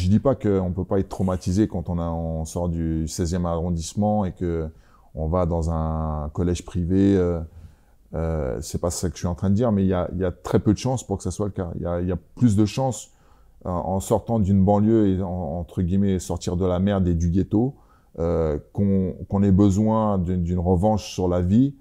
Je dis pas qu'on peut pas être traumatisé quand on, a, on sort du 16e arrondissement et que on va dans un collège privé. Euh, n'est euh, c'est pas ça que je suis en train de dire, mais il y a, très peu de chances pour que ça soit le cas. Il y a, plus de chances euh, en sortant d'une banlieue et entre guillemets sortir de la merde et du ghetto euh, qu'on ait besoin d'une revanche sur la vie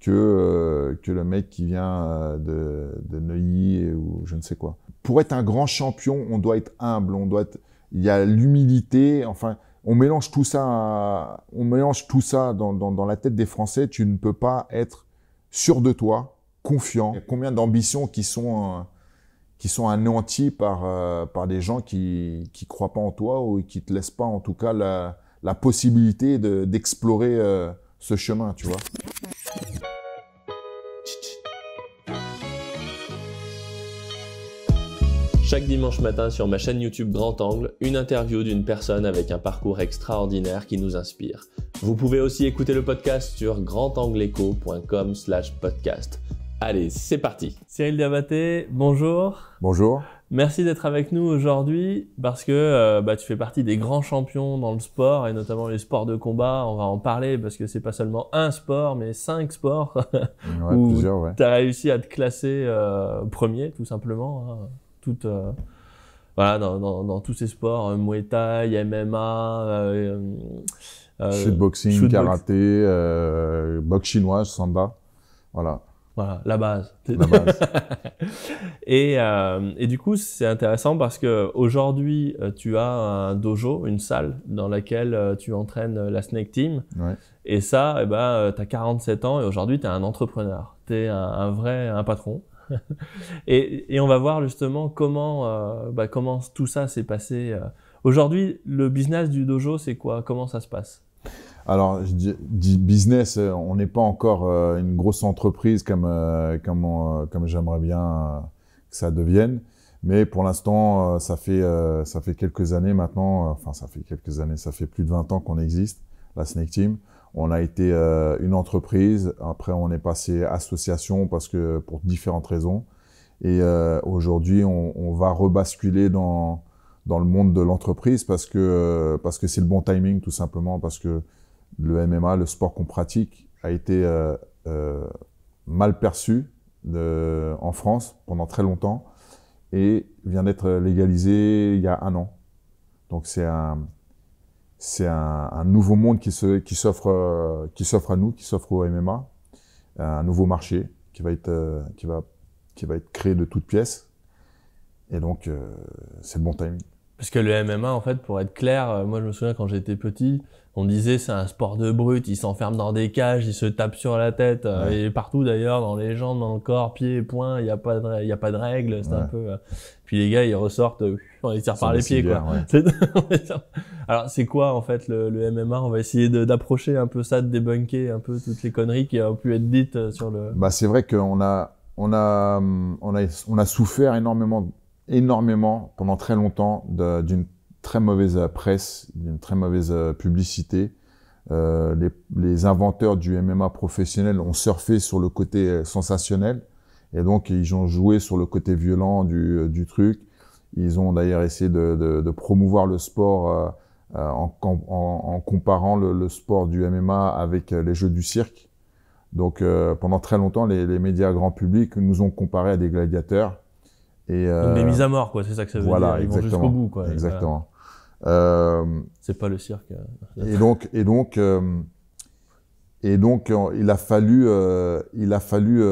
que que le mec qui vient de, de Neuilly ou je ne sais quoi. Pour être un grand champion, on doit être humble, on doit être il y a l'humilité, enfin, on mélange tout ça, on mélange tout ça dans, dans, la tête des Français. Tu ne peux pas être sûr de toi, confiant. Il y a combien d'ambitions qui sont qui sont anéanties par euh, par des gens qui ne croient pas en toi ou qui te laissent pas, en tout cas, la, la possibilité d'explorer de, euh, ce chemin, tu vois. Chaque dimanche matin sur ma chaîne YouTube Grand Angle, une interview d'une personne avec un parcours extraordinaire qui nous inspire. Vous pouvez aussi écouter le podcast sur grandangleco.com slash podcast. Allez, c'est parti Cyril Diabaté, bonjour Bonjour Merci d'être avec nous aujourd'hui parce que euh, bah, tu fais partie des grands champions dans le sport et notamment les sports de combat. On va en parler parce que c'est pas seulement un sport mais cinq sports où ouais. tu as réussi à te classer euh, premier tout simplement. Hein. Euh, voilà, dans, tous ces sports, euh, Muay Thai, MMA, euh, shootboxing, karaté, box. boxe chinoise, samba, voilà. Voilà, la base. La base. et, et, du coup, c'est intéressant parce que aujourd'hui, tu as un dojo, une salle dans laquelle tu entraînes la Snake Team. Et ça, eh ben, tu as 47 ans et aujourd'hui, tu es un entrepreneur. Tu es un, un, vrai un patron. et, on va voir justement comment, euh, bah, comment tout ça s'est passé. Euh. Aujourd'hui, le business du dojo, c'est quoi Comment ça se passe alors, je dis, business, euh, on n'est pas encore une grosse entreprise comme, comme, comme j'aimerais bien que ça devienne. Mais pour l'instant, ça fait ça fait quelques années maintenant, enfin ça fait quelques années, ça fait plus de 20 ans qu'on existe, la Snake Team. On a été euh, une entreprise, après on est passé association parce que pour différentes raisons. Et euh, aujourd'hui, on, va rebasculer dans dans le monde de l'entreprise parce que euh, parce que c'est le bon timing tout simplement parce que le MMA, le sport qu'on pratique, a été mal perçu en France pendant très longtemps et vient d'être légalisé il y a un an. Donc c'est un, c'est un, nouveau monde qui s'offre euh, qui s'offre à nous, qui s'offre au MMA, un nouveau marché qui va être euh, qui va qui va être créé de toutes pièces. Et donc euh, c'est le bon timing. Parce que le MMA, en fait, pour être clair, moi je me souviens quand j'étais petit, on disait c'est un sport de brut, ils s'enferment dans des cages, ils se tape sur la tête, et partout d'ailleurs, dans les jambes, dans le corps, pieds, poings, il n'y a, pas de, y a pas de règles, c'est un peu... puis les gars, ils ressortent par les pieds, Alors, c'est quoi, en fait, le, MMA On va essayer d'approcher un peu ça, de débunker un peu toutes les conneries qui ont pu être dites euh, sur le... Bah, c'est vrai qu'on a, on a, on a, souffert énormément, énormément, pendant très longtemps, d'une très mauvaise presse, d'une très mauvaise euh, publicité. Euh, les, inventeurs du MMA professionnel ont surfé sur le côté sensationnel et donc ils ont joué sur le côté violent du truc. Ils ont d'ailleurs essayé de, promouvoir le sport euh, euh, en, comparant le, sport du MMA avec euh, les jeux du cirque. Donc pendant très longtemps, les, médias grand public nous ont comparés à des gladiateurs. Et, des mises à mort, quoi, c'est ça que ça veut voilà, dire. Ils exactement, vont jusqu'au bout, quoi. Exactement. c'est pas le cirque. et donc, et donc, et donc, il a fallu, il a fallu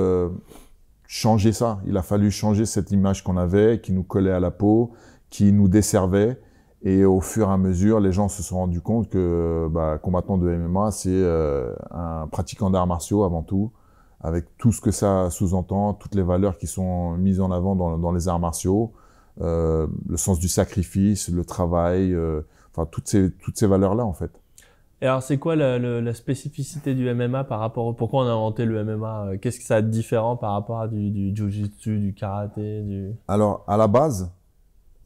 changer ça. Il a fallu changer cette image qu'on avait, qui nous collait à la peau, qui nous desservait. Et au fur et à mesure, les gens se sont rendus compte que bah, combattant de MMA, c'est euh, un pratiquant d'arts martiaux avant tout, avec tout ce que ça sous-entend, toutes les valeurs qui sont mises en avant dans, dans les arts martiaux, euh, le sens du sacrifice, le travail, euh, enfin toutes ces, toutes ces valeurs-là en fait. Et alors, c'est quoi la, spécificité du MMA par rapport au... Pourquoi on a inventé le MMA euh, Qu'est-ce que ça a de différent par rapport à du, du jiu-jitsu, du karaté du... Alors, à la base,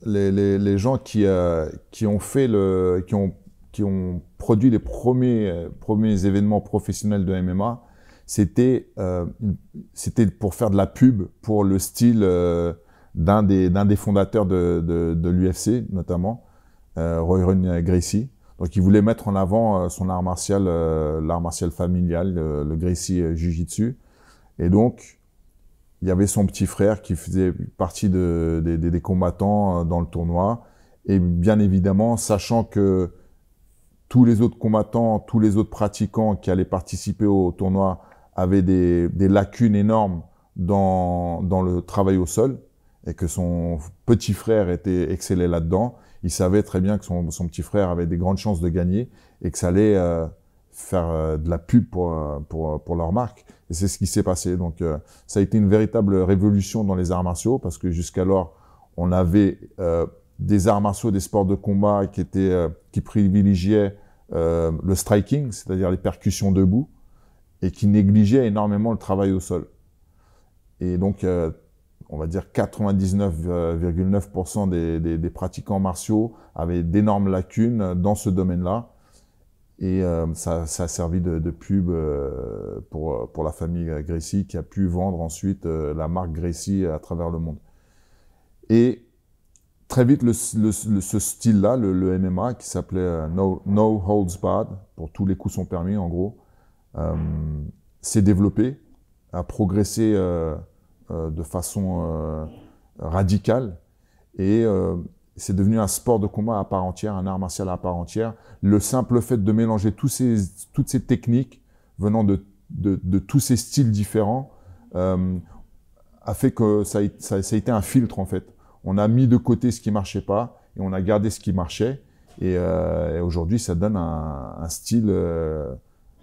les, gens qui, euh, qui ont fait le... qui ont, qui ont produit les premiers, euh, premiers événements professionnels de MMA, c'était c'était pour faire de la pub pour le style d'un des, des fondateurs de, de, l'UFC, notamment, Roy Gracie donc il voulait mettre en avant euh, son art martial, euh, l'art martial familial, euh, le, Gracie Jiu-Jitsu. Et donc, il y avait son petit frère qui faisait partie des, combattants dans le tournoi. Et bien évidemment, sachant que tous les autres combattants, tous les autres pratiquants qui allaient participer au tournoi avaient des, lacunes énormes dans, dans, le travail au sol et que son petit frère était excellé là-dedans, il savait très bien que son, petit frère avait des grandes chances de gagner et que ça allait euh, faire euh, de la pub euh, pour, leur marque. Et c'est ce qui s'est passé. Donc ça a été une véritable révolution dans les arts martiaux parce que jusqu'alors, on avait des arts martiaux, des sports de combat qui, qui privilégiaient le striking, c'est-à-dire les percussions debout, et qui négligeaient énormément le travail au sol. Et donc on va dire 99,9% euh, des, pratiquants martiaux avaient d'énormes lacunes dans ce domaine-là. Et euh, ça, a servi de, pub euh, pour, la famille Gracie qui a pu vendre ensuite la marque Gracie à travers le monde. Et très vite, ce style-là, le, MMA, qui s'appelait no, Holds Bad, pour tous les coups sont permis en gros, s'est développé, a progressé euh, de façon euh, radicale. Et euh, c'est devenu un sport de combat à part entière, un art martial à part entière. Le simple fait de mélanger tous toutes ces techniques venant de, tous ces styles différents a fait que ça, a été un filtre en fait. On a mis de côté ce qui ne marchait pas et on a gardé ce qui marchait. Et, aujourd'hui, ça donne un, style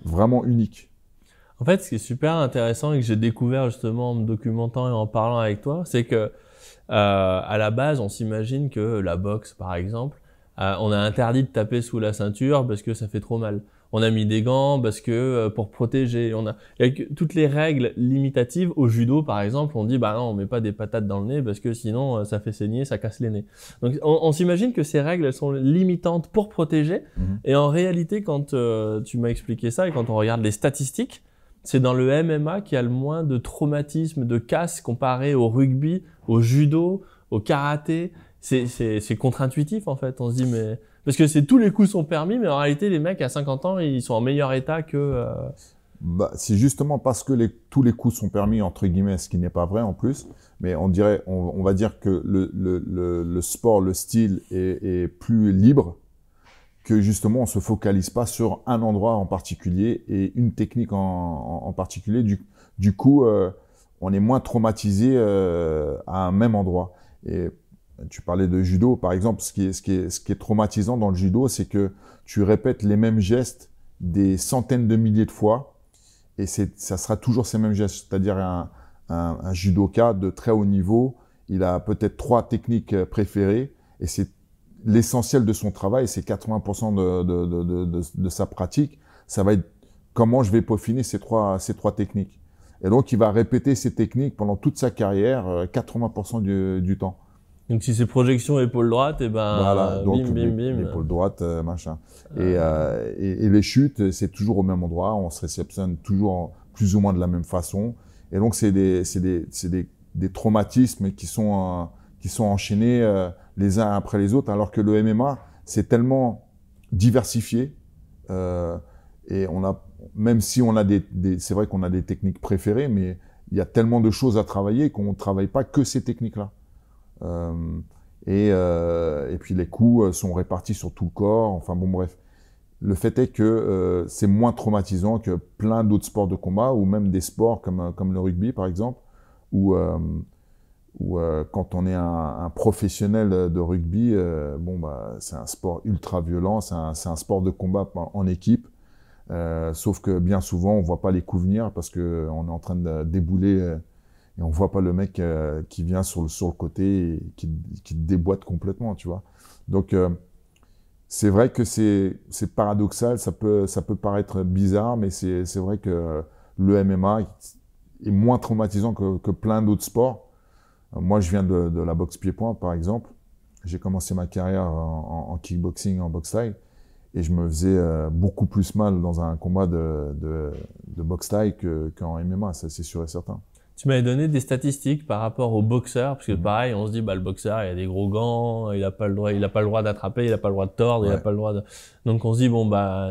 vraiment unique. En fait, ce qui est super intéressant et que j'ai découvert justement en me documentant et en parlant avec toi, c'est que euh, à la base, on s'imagine que la boxe, par exemple, euh, on a interdit de taper sous la ceinture parce que ça fait trop mal. On a mis des gants parce que euh, pour protéger, on a toutes les règles limitatives au judo par exemple, on dit bah non, on met pas des patates dans le nez parce que sinon euh, ça fait saigner, ça casse les nez. Donc on, s'imagine que ces règles elles sont limitantes pour protéger mhm. et en réalité quand tu m'as expliqué ça et quand on regarde les statistiques, c'est dans le MMA qu'il y a le moins de traumatismes, de casse comparé au rugby, au judo, au karaté. C'est contre-intuitif en fait. On se dit mais parce que tous les coups sont permis, mais en réalité les mecs à 50 ans ils sont en meilleur état que. Euh, bah, c'est justement parce que tous les coups sont permis entre guillemets, ce qui n'est pas vrai en plus. Mais on dirait, on, va dire que le, sport, le style est plus libre que justement on se focalise pas sur un endroit en particulier et une technique en, particulier. Du, coup, euh, on est moins traumatisé euh, à un même endroit. Et tu parlais de judo, par exemple, ce qui est, ce qui est, ce qui est traumatisant dans le judo, c'est que tu répètes les mêmes gestes des centaines de milliers de fois et ça sera toujours ces mêmes gestes. C'est-à-dire un, un judoka de très haut niveau, il a peut-être trois techniques euh, préférées et c'est l'essentiel de son travail, c'est 80% de, de, de, sa pratique, ça va être comment je vais peaufiner ces trois, ces trois techniques. Et donc, il va répéter ces techniques pendant toute sa carrière, 80% euh, du, du, temps. Donc, si c'est projection épaule droite, et eh ben, donc, bim, bim, bim. Épaule droite, euh, machin. Euh. Et, et, les chutes, c'est toujours au même endroit, on se réceptionne toujours plus ou moins de la même façon. Et donc, c'est des, des, des, des, traumatismes qui sont, qui sont enchaînés les uns après les autres, alors que le MMA, c'est tellement diversifié. Euh, et on a, même si on a des, c'est vrai qu'on a des techniques préférées, mais il y a tellement de choses à travailler qu'on ne travaille pas que ces techniques-là. Euh, euh, et, puis les coups sont répartis sur tout le corps. Enfin bon, bref. Le fait est que c'est moins traumatisant que plein d'autres sports de combat ou même des sports comme, comme le rugby par exemple, où euh, quand on est un, professionnel de rugby, euh, bon bah c'est un sport ultra violent, c'est un, sport de combat en, équipe. Euh, sauf que bien souvent on voit pas les coups venir parce qu'on est en train de débouler et on voit pas le mec qui vient sur le côté et qui, qui déboîte complètement, tu vois. Donc c'est vrai que c'est paradoxal, ça peut ça peut paraître bizarre, mais c'est vrai que le MMA est moins traumatisant que plein d'autres sports moi, je viens de, la boxe pied-point, par exemple. J'ai commencé ma carrière en, kickboxing, en boxe taille, et je me faisais euh, beaucoup plus mal dans un combat de, de, de boxe taille qu'en MMA, ça c'est sûr et certain. Tu m'avais donné des statistiques par rapport au boxeur, parce que mhm. pareil, on se dit, bah, le boxeur, il a des gros gants, il n'a pas le droit, il a pas le droit d'attraper, il n'a pas le droit de tordre, il n'a pas le droit de. Donc on se dit, bon, bah,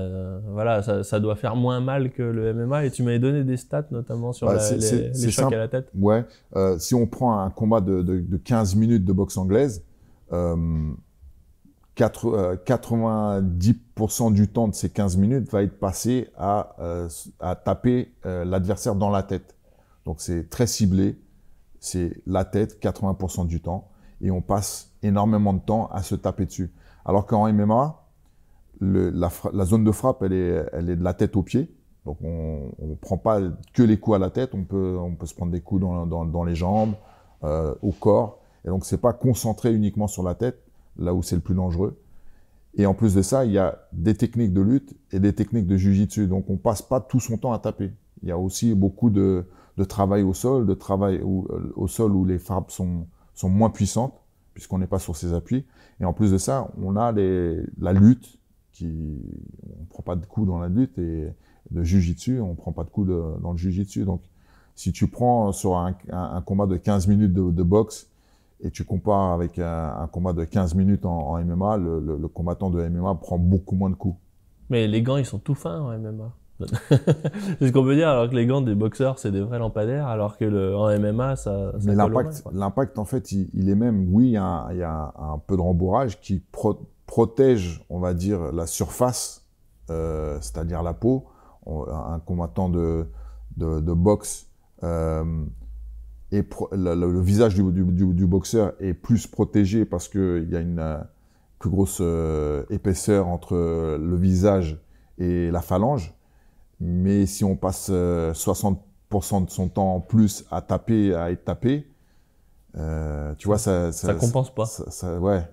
voilà, ça, doit faire moins mal que le MMA. Et tu m'avais donné des stats, notamment sur bah, les, chocs à la tête. Ouais. Euh, si on prend un combat de, 15 minutes de boxe anglaise, 90% euh, euh, du temps de ces 15 minutes va être passé à, à taper l'adversaire dans la tête. Donc c'est très ciblé, c'est la tête 80% du temps, et on passe énormément de temps à se taper dessus. Alors qu'en MMA, la, la, zone de frappe, elle est, elle est de la tête aux pieds. Donc on ne prend pas que les coups à la tête, on peut, on peut se prendre des coups dans, dans, les jambes, euh, au corps. Et donc c'est pas concentré uniquement sur la tête, là où c'est le plus dangereux. Et en plus de ça, il y a des techniques de lutte et des techniques de jujitsu. Donc on passe pas tout son temps à taper. Il y a aussi beaucoup de, de travail au sol, de travail euh, au sol où les frappes sont, sont moins puissantes, puisqu'on n'est pas sur ses appuis. Et en plus de ça, on a les, la lutte, qui, on prend pas de coups dans la lutte, et le jujitsu, on ne prend pas de coups dans le jujitsu. Donc, si tu prends sur un, combat de 15 minutes de, boxe, et tu compares avec un, combat de 15 minutes en, MMA, le combattant de MMA prend beaucoup moins de coups. Mais les gants, ils sont tout fins en MMA c'est ce qu'on peut dire, alors que les gants des boxeurs, c'est des vrais lampadaires, alors que le, en MMA, ça. ça Mais l'impact, l'impact, en fait, il, il, est même. Oui, il y, a un, y a un peu de rembourrage qui protège, on va dire, la surface, euh, c'est-à-dire la peau. un combattant de, de, boxe. et euh, le, visage du, du, boxeur est plus protégé parce qu'il y a une plus grosse euh, épaisseur entre le visage et la phalange mais si on passe 60% euh, de son temps en plus à taper, à être tapé, euh, tu vois, ça, ça, ça compense pas. ouais.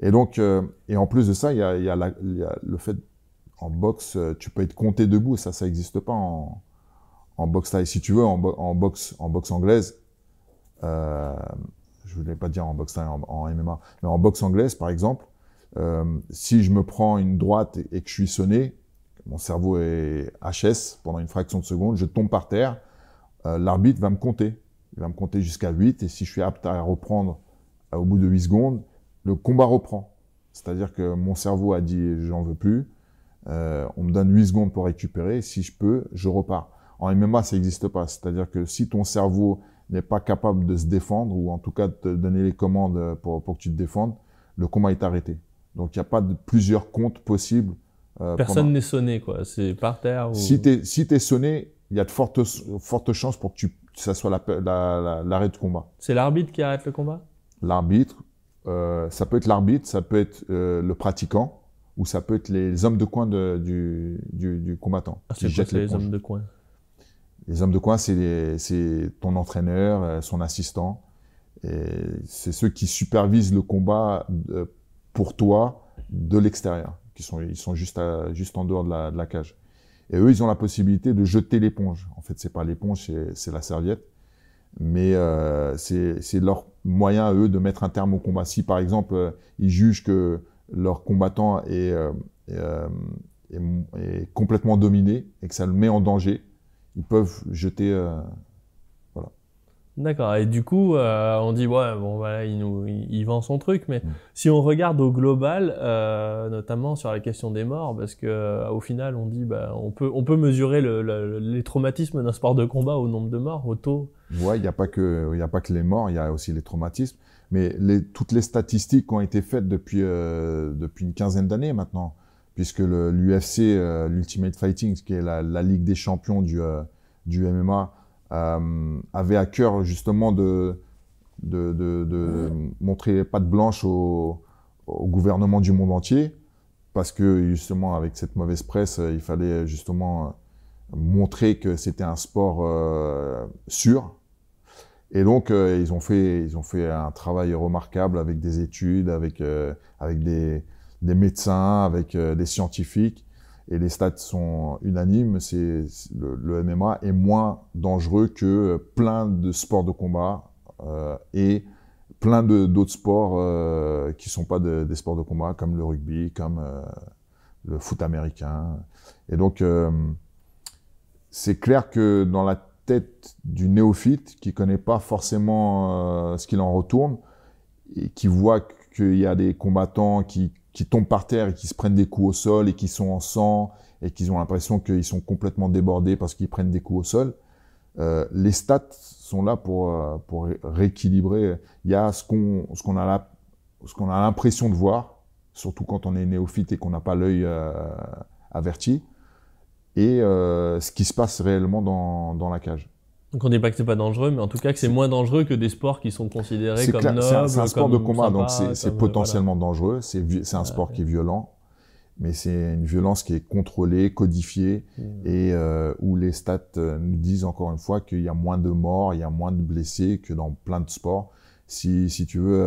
Et donc, euh, et en plus de ça, il y a, le fait en boxe, tu peux être compté debout. Ça, ça n'existe pas en, en boxe taille. Si tu veux, en, en boxe, en anglaise, euh, je voulais pas dire en boxe en, MMA, mais en boxe anglaise, par exemple, si je me prends une droite et que je suis sonné, mon cerveau est HS pendant une fraction de seconde, je tombe par terre. Euh, l'arbitre va me compter. Il va me compter jusqu'à 8 et si je suis apte à reprendre euh, au bout de 8 secondes, le combat reprend. C'est-à-dire que mon cerveau a dit j'en veux plus. Euh, on me donne 8 secondes pour récupérer. si je peux, je repars. En MMA, ça n'existe pas. C'est-à-dire que si ton cerveau n'est pas capable de se défendre ou en tout cas de te donner les commandes pour, pour que tu te défendes, le combat est arrêté. Donc il n'y a pas de plusieurs comptes possibles euh, Personne n'est sonné, quoi. C'est par terre. Si tu es, sonné, il y a de fortes, fortes chances pour que ça soit l'arrêt de combat. C'est l'arbitre qui arrête le combat L'arbitre. Euh, ça peut être l'arbitre, ça peut être euh, le pratiquant, ou ça peut être les hommes de coin du, combattant. c'est les, les hommes de coin Les hommes de coin, c'est ton entraîneur, son assistant. C'est ceux qui supervisent le combat pour toi de l'extérieur qui sont, ils sont juste, juste en dehors de la, cage. Et eux, ils ont la possibilité de jeter l'éponge. En fait, c'est pas l'éponge, c'est la serviette. Mais euh, c'est leur moyen eux de mettre un terme au combat. Si par exemple, euh, ils jugent que leur combattant euh, est, complètement dominé et que ça le met en danger, ils peuvent jeter D'accord. Et du coup, euh, on dit, ouais, bon, voilà, il, vend son truc. Mais mm. si on regarde au global, euh, notamment sur la question des morts, parce que euh, au final, on dit, bah, on, peut, mesurer les traumatismes d'un sport de combat au nombre de morts, au taux. Ouais, il n'y a, pas que, y a pas que les morts, il y a aussi les traumatismes. Mais toutes les statistiques ont été faites depuis, une quinzaine d'années maintenant, puisque l'UFC, l'Ultimate Fighting, qui est la, Ligue des champions du MMA, euh, avait à cœur justement de, montrer les blanche au, au, gouvernement du monde entier, parce que justement avec cette mauvaise presse, euh, il fallait justement euh, montrer que c'était un sport euh, sûr. Et donc ils ont fait ils ont fait un travail remarquable avec des études, avec avec des médecins, avec des scientifiques et les stats sont unanimes, c'est le, MMA est moins dangereux que plein de sports de combat euh, et plein d'autres sports euh, qui ne sont pas des sports de combat, comme le rugby, comme euh, le foot américain. Et donc, c'est clair que dans la tête du néophyte qui ne connaît pas forcément ce qu'il en retourne, et qui voit qu'il y a des combattants qui qui tombent par terre et qui se prennent des coups au sol et qui sont en sang et qui ont l'impression qu'ils sont complètement débordés parce qu'ils prennent des coups au sol. Euh, les stats sont là pour, euh, pour rééquilibrer. Il y a ce qu'on ce qu'on a là, ce qu'on a l'impression de voir, surtout quand on est néophyte et qu'on n'a pas l'œil euh, averti, et ce qui se passe réellement dans, dans la cage. Donc ne dit pas que c'est pas dangereux, mais en tout cas que c'est moins dangereux que des sports qui sont considérés comme nobles. C'est un, sport de combat, donc c'est potentiellement dangereux. C'est un sport qui est violent, mais c'est une violence qui est contrôlée, codifiée, mm. et euh, où les stats euh, nous disent encore une fois qu'il y a moins de morts, il y a moins de blessés que dans plein de sports. Si, tu veux,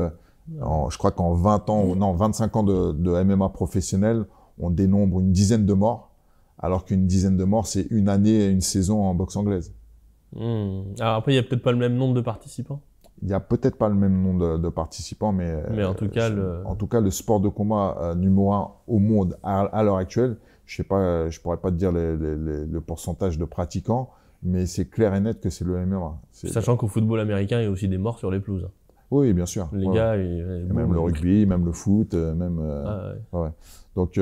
euh, je crois qu'en 20 ans, non, 25 ans de, de MMA professionnel, on dénombre une dizaine de morts, alors qu'une dizaine de morts, c'est une année et une saison en boxe anglaise. Hmm. Alors après, il n'y a peut-être pas le même nombre de participants il n'y a peut-être pas le même nombre de, participants, euh, mais, en, tout cas, le... en tout cas, le sport de combat euh, numéro un au monde à, l'heure actuelle, je sais pas, euh, je pourrais pas te dire le pourcentage de pratiquants, mais c'est clair et net que c'est le MMA. Sachant qu'au football américain, il y a aussi des morts sur les pelouses. Oui, bien sûr. Les gars, même le rugby, même le foot, même. Ah Donc,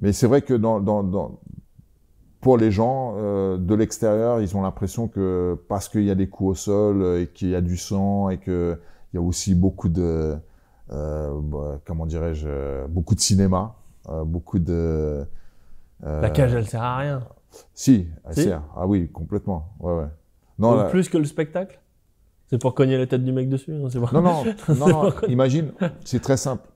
mais c'est vrai que dans, dans, pour les gens euh, de l'extérieur, ils ont l'impression que parce qu'il y a des coups au sol euh, et qu'il y a du sang et qu'il y a aussi beaucoup de euh, bah, comment dirais-je beaucoup de cinéma, beaucoup de la cage elle sert à rien. Si, elle sert. Ah oui, complètement. Non, plus que le spectacle. C'est pour cogner la tête du mec dessus. Hein, non, non, non, non, imagine, c'est très simple.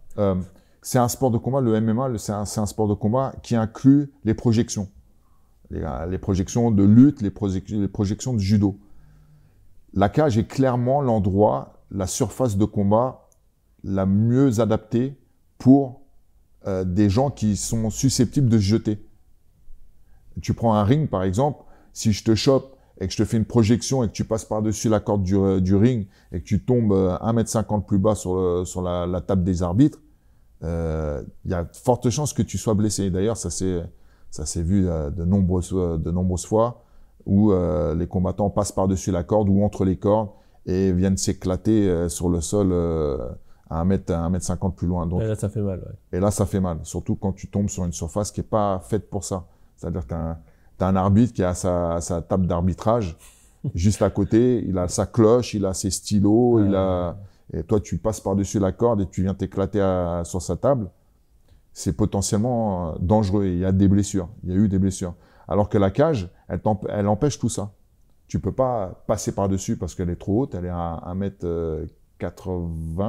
c'est un sport de combat, le MMA, c'est un sport de combat qui inclut les projections les, projections de lutte, les, projections de judo. La cage est clairement l'endroit, la surface de combat la mieux adaptée pour euh, des gens qui sont susceptibles de se jeter. Tu prends un ring, par exemple, si je te chope et que je te fais une projection et que tu passes par-dessus la corde du, euh, ring et que tu tombes 1 euh, m plus bas sur, la, table des arbitres, il y a forte chance que tu sois blessé. D'ailleurs, ça c'est ça s'est vu euh, de nombreuses, euh, de nombreuses fois où euh, les combattants passent par-dessus la corde ou entre les cordes et viennent s'éclater sur le sol à 1 mètre, mètre 50 plus loin. et là, ça fait mal. Et là, ça fait mal, surtout quand tu tombes sur une surface qui n'est pas faite pour ça. C'est-à-dire que tu as, un arbitre qui a sa, table d'arbitrage juste à côté, il a sa cloche, il a ses stylos, ah, et toi, tu passes par-dessus la corde et tu viens t'éclater sur sa table c'est potentiellement euh, dangereux. Il y a des blessures. Il y a eu des blessures. Alors que la cage, elle, empêche tout ça. Tu peux pas passer par-dessus parce qu'elle est trop haute. Elle est à 1m80, euh,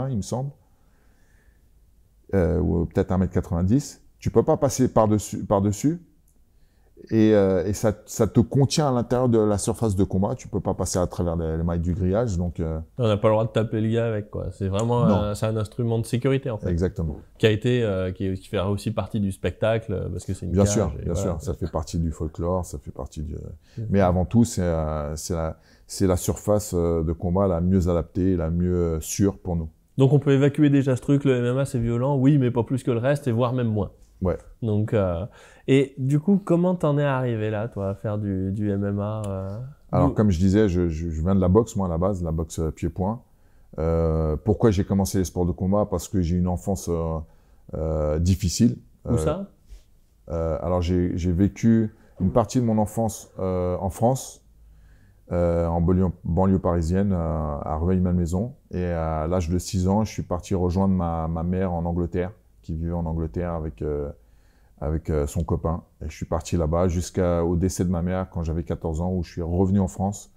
il me semble. Euh, ou peut-être 1m90. Tu peux pas passer par-dessus, par-dessus et, euh, ça, te contient à l'intérieur de la surface de combat. Tu peux pas passer à travers les, mailles du grillage, donc. Euh. On n'a pas le droit de taper le gars avec quoi. C'est vraiment un, euh, un instrument de sécurité en fait. Exactement. Qui a été, qui, fait aussi partie du spectacle parce que c'est une. Bien sûr, bien sûr, ça fait partie du folklore, ça fait partie du. Mm. Mais avant tout, c'est la c'est la surface de combat la mieux adaptée, la mieux sûre pour nous. Donc on peut évacuer déjà ce truc, le MMA c'est violent, oui, mais pas plus que le reste, et voire même moins. Donc, euh, et du coup, comment t'en es arrivé là, toi, à faire du, MMA euh? Alors, comme je disais, je, viens de la boxe, moi, à la base, la boxe euh, pied-point. pourquoi j'ai commencé les sports de combat Parce que j'ai une enfance difficile. Où ça Alors, j'ai vécu une partie de mon enfance en France, en banlieue, parisienne, à Rueil-Malmaison. Et à l'âge de 6 ans, je suis parti rejoindre ma mère en Angleterre qui vivait en Angleterre avec, euh, avec euh, son copain. Et je suis parti là-bas jusqu'au décès de ma mère quand j'avais 14 ans, où je suis revenu en France.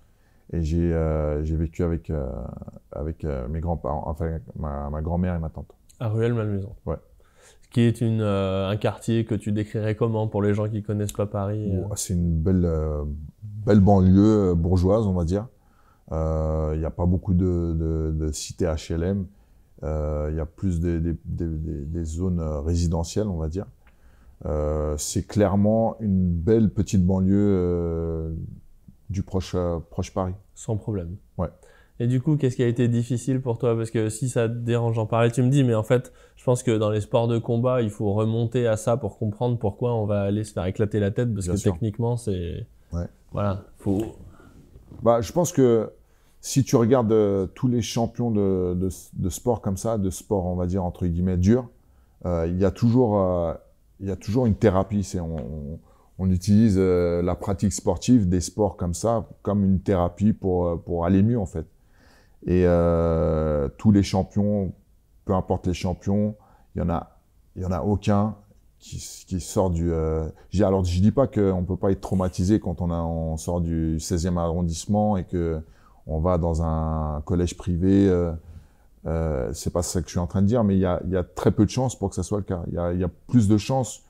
Et j'ai euh, vécu avec, avec mes grands-parents, enfin ma, ma grand-mère et ma tante. À Ruelle-Malmaison. Ouais qui est une, un quartier que tu décrirais comment pour les gens qui connaissent pas Paris C'est une belle, belle banlieue bourgeoise, on va dire. Il n'y a pas beaucoup de, de, de cités HLM. Euh, il y a plus des, zones euh, résidentielles, on va dire. Euh, c'est clairement une belle petite banlieue du proche, proche Paris. Sans problème. Ouais. Et du coup, qu'est-ce qui a été difficile pour toi Parce que si ça te dérange d'en parler, tu me dis, mais en fait, je pense que dans les sports de combat, il faut remonter à ça pour comprendre pourquoi on va aller se faire éclater la tête, parce que techniquement, c'est... Voilà, faut... Bah, je pense que si tu regardes euh, tous les champions de, de, sport comme ça, de sport, on va dire, entre guillemets, dur, euh, il, y a toujours, euh, il y a toujours une thérapie. C'est, on, on, utilise la pratique sportive des sports comme ça comme une thérapie pour, pour aller mieux, en fait. Et tous les champions, peu importe les champions, il n'y en, a, il y en a aucun qui, sort du. alors, je dis pas qu'on peut pas être traumatisé quand on, a, on sort du 16e arrondissement et que on va dans un collège privé. Euh, euh, c'est pas ça que je suis en train de dire, mais il y a, très peu de chances pour que ça soit le cas. Il y a, plus de chances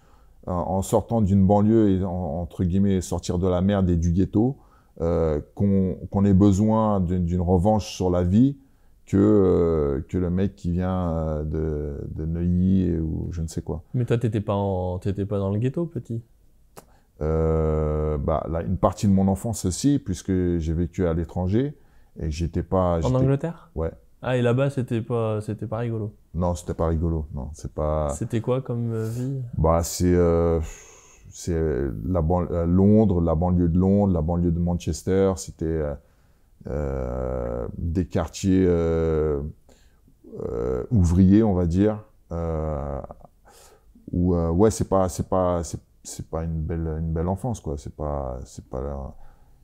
euh, en sortant d'une banlieue et entre guillemets sortir de la merde et du ghetto euh, qu'on ait besoin d'une revanche sur la vie que le mec qui vient de, Neuilly ou je ne sais quoi. Mais toi, t'étais pas pas dans le ghetto, petit. bah, une partie de mon enfance aussi, puisque j'ai vécu à l'étranger. Et j'étais pas. En Angleterre Ouais. Ah, et là-bas, c'était pas, c'était pas rigolo. Non, c'était pas rigolo. Non, c'est pas. C'était quoi comme euh, vie Bah, c'est, euh, c'est la euh, Londres, la banlieue de Londres, la banlieue de Manchester. C'était des quartiers ouvriers, on va dire. où, ouais, c'est pas, c'est pas, c'est, pas une belle, une belle enfance, quoi. C'est pas, c'est pas,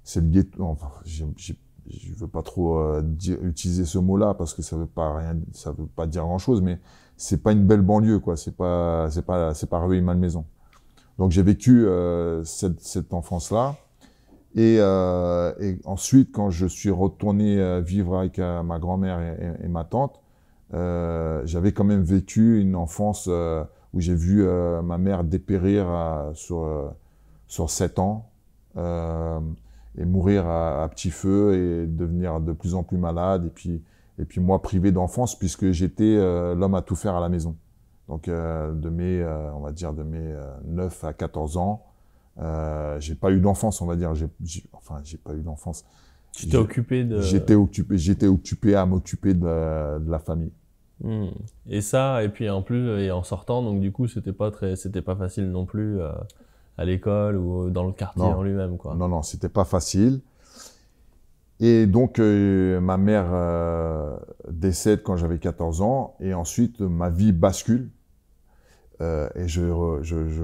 c'est le ghetto. j'ai je veux pas trop euh, utiliser ce mot-là parce que ça veut pas rien, ça veut pas dire grand-chose, mais c'est pas une belle banlieue, quoi. C'est pas, c'est pas, c'est pas Rueil Malmaison. Donc j'ai vécu euh, cette, enfance-là. Euh, et, ensuite, quand je suis retourné vivre avec ma grand-mère et, ma tante, j'avais quand même vécu une enfance où j'ai vu ma mère dépérir sur sur 7 ans et mourir à, petit feu et devenir de plus en plus malade. Et puis, et puis moi, privé d'enfance, puisque j'étais euh, l'homme à tout faire à la maison. Donc, euh, de mes, euh, on va dire, de mes 9 à 14 ans, j'ai pas eu d'enfance, on va dire. j'ai enfin, j'ai pas eu d'enfance. Tu t'es occupé de. J'étais occupé, j'étais occupé à m'occuper de, la famille. Hmm. Et ça, et puis en plus, et en sortant, donc du coup, c'était pas très, c'était pas facile non plus à l'école ou dans le quartier en lui-même. Quoi. Non, non, c'était pas facile. Et donc, euh, ma mère euh, décède quand j'avais 14 ans, et ensuite, ma vie bascule. Euh, et je,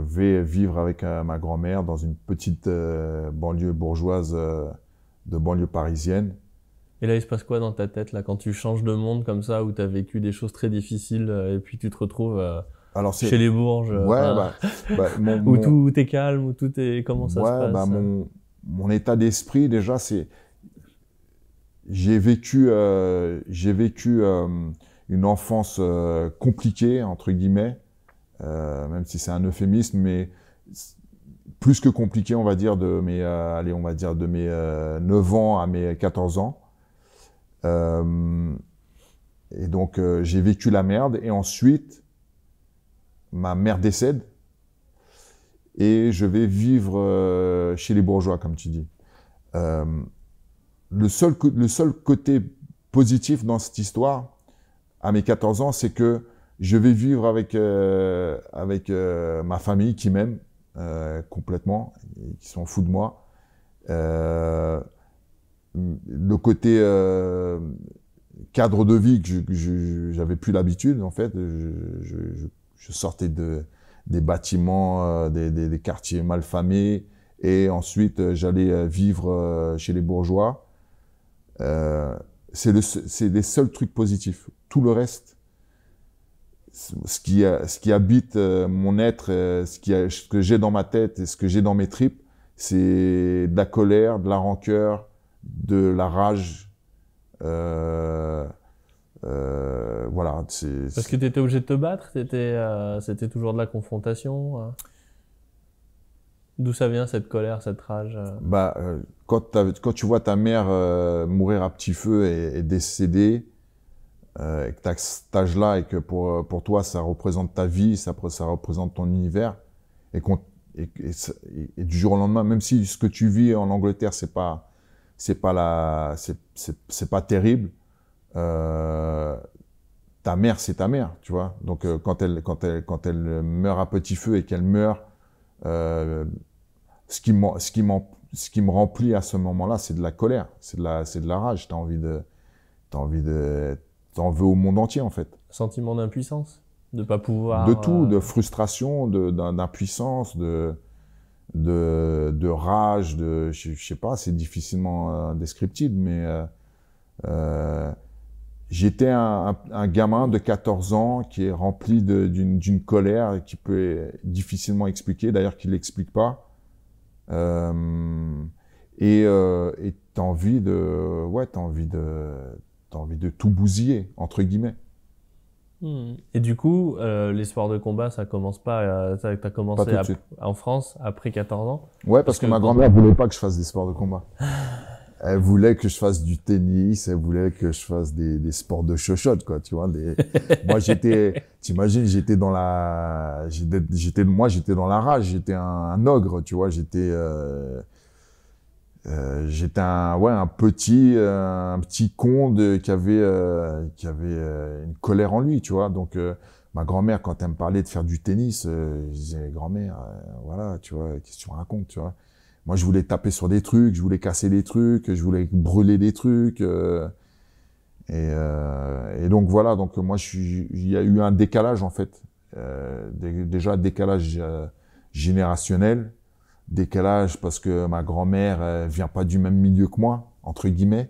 vais vivre avec ma grand-mère dans une petite banlieue bourgeoise de banlieue parisienne. Et là, il se passe quoi dans ta tête, là, quand tu changes de monde comme ça, où tu as vécu des choses très difficiles, et puis tu te retrouves alors chez les Bourges. Euh, ouais, bah, bah où tout est calme, où tout est comment ça se bah, passe. Bah, mon, euh mon état d'esprit déjà, c'est j'ai vécu euh, j'ai vécu une enfance compliquée entre guillemets, même si c'est un euphémisme, mais plus que compliqué, on va dire de mes allez, on va dire de mes 9 ans à mes 14 ans. et donc j'ai vécu la merde et ensuite ma mère décède et je vais vivre euh, chez les bourgeois, comme tu dis. Euh, le, seul, le seul côté positif dans cette histoire, à mes 14 ans, c'est que je vais vivre avec, euh, avec ma famille qui m'aime complètement, et qui s'en fous de moi. le côté cadre de vie que j'avais plus l'habitude, en fait, je sortais de, des bâtiments, euh, des, quartiers malfamés. Et ensuite, euh, j'allais euh, vivre chez les bourgeois. c'est les seuls trucs positifs. Tout le reste, ce qui, ce qui habite mon être, ce, qui, ce que j'ai dans ma tête et ce que j'ai dans mes tripes, c'est de la colère, de la rancœur, de la rage. Euh, voilà. C'est, Parce que tu étais obligé de te battre euh, C'était toujours de la confrontation euh. D'où ça vient cette colère, cette rage bah, quand, tu vois ta mère mourir à petit feu et, décédée, décéder, et que tu as cet âge-là et que pour, toi ça représente ta vie, ça, ça représente ton univers, et, du jour au lendemain, même si ce que tu vis en Angleterre, c'est pas, c'est pas, la, c'est pas terrible, euh, ta mère, c'est ta mère, tu vois. Donc euh, quand, elle, quand, elle, quand elle meurt à petit feu et qu'elle meurt, euh, ce qui, ce, qui ce qui me remplit à ce moment-là, c'est de la colère, c'est de la, c'est de la rage. T'as envie de, Tu envie de, t'en veux au monde entier en fait. Sentiment d'impuissance, de pas pouvoir. De tout, de frustration, d'impuissance, de, de, rage, de, je, sais pas, c'est difficilement descriptible, mais J'étais un, gamin de 14 ans qui est rempli d'une colère qui peut difficilement expliquer, d'ailleurs qui ne l'explique pas. Euh, et euh, tu as envie de... Ouais, envie de... envie de tout bousiller, entre guillemets. Hmm. Et du coup, euh, les de combat, ça commence pas. Euh, commencé en France après 14 ans. Ouais, parce, que, que, ma grand-mère voulait pas que je fasse des sports de combat. elle voulait que je fasse du tennis, elle voulait que je fasse des, sports de chochotte, quoi, tu vois. Des... moi, j'étais, t'imagines, j'étais dans la, j'étais, moi, j'étais dans la rage, j'étais un, ogre, tu vois, j'étais, euh, euh, j'étais un, ouais, un petit, euh, un petit con de, qui avait, qui avait une colère en lui, tu vois. Donc, ma grand-mère, quand elle me parlait de faire du tennis, je disais, grand-mère, voilà, tu vois, qu'est-ce que tu racontes, tu vois. Moi, je voulais taper sur des trucs, je voulais casser des trucs, je voulais brûler des trucs. Euh, euh, et, donc voilà, donc moi, il y a eu un décalage en fait. Euh, déjà, décalage générationnel, décalage parce que ma grand-mère vient pas du même milieu que moi, entre guillemets.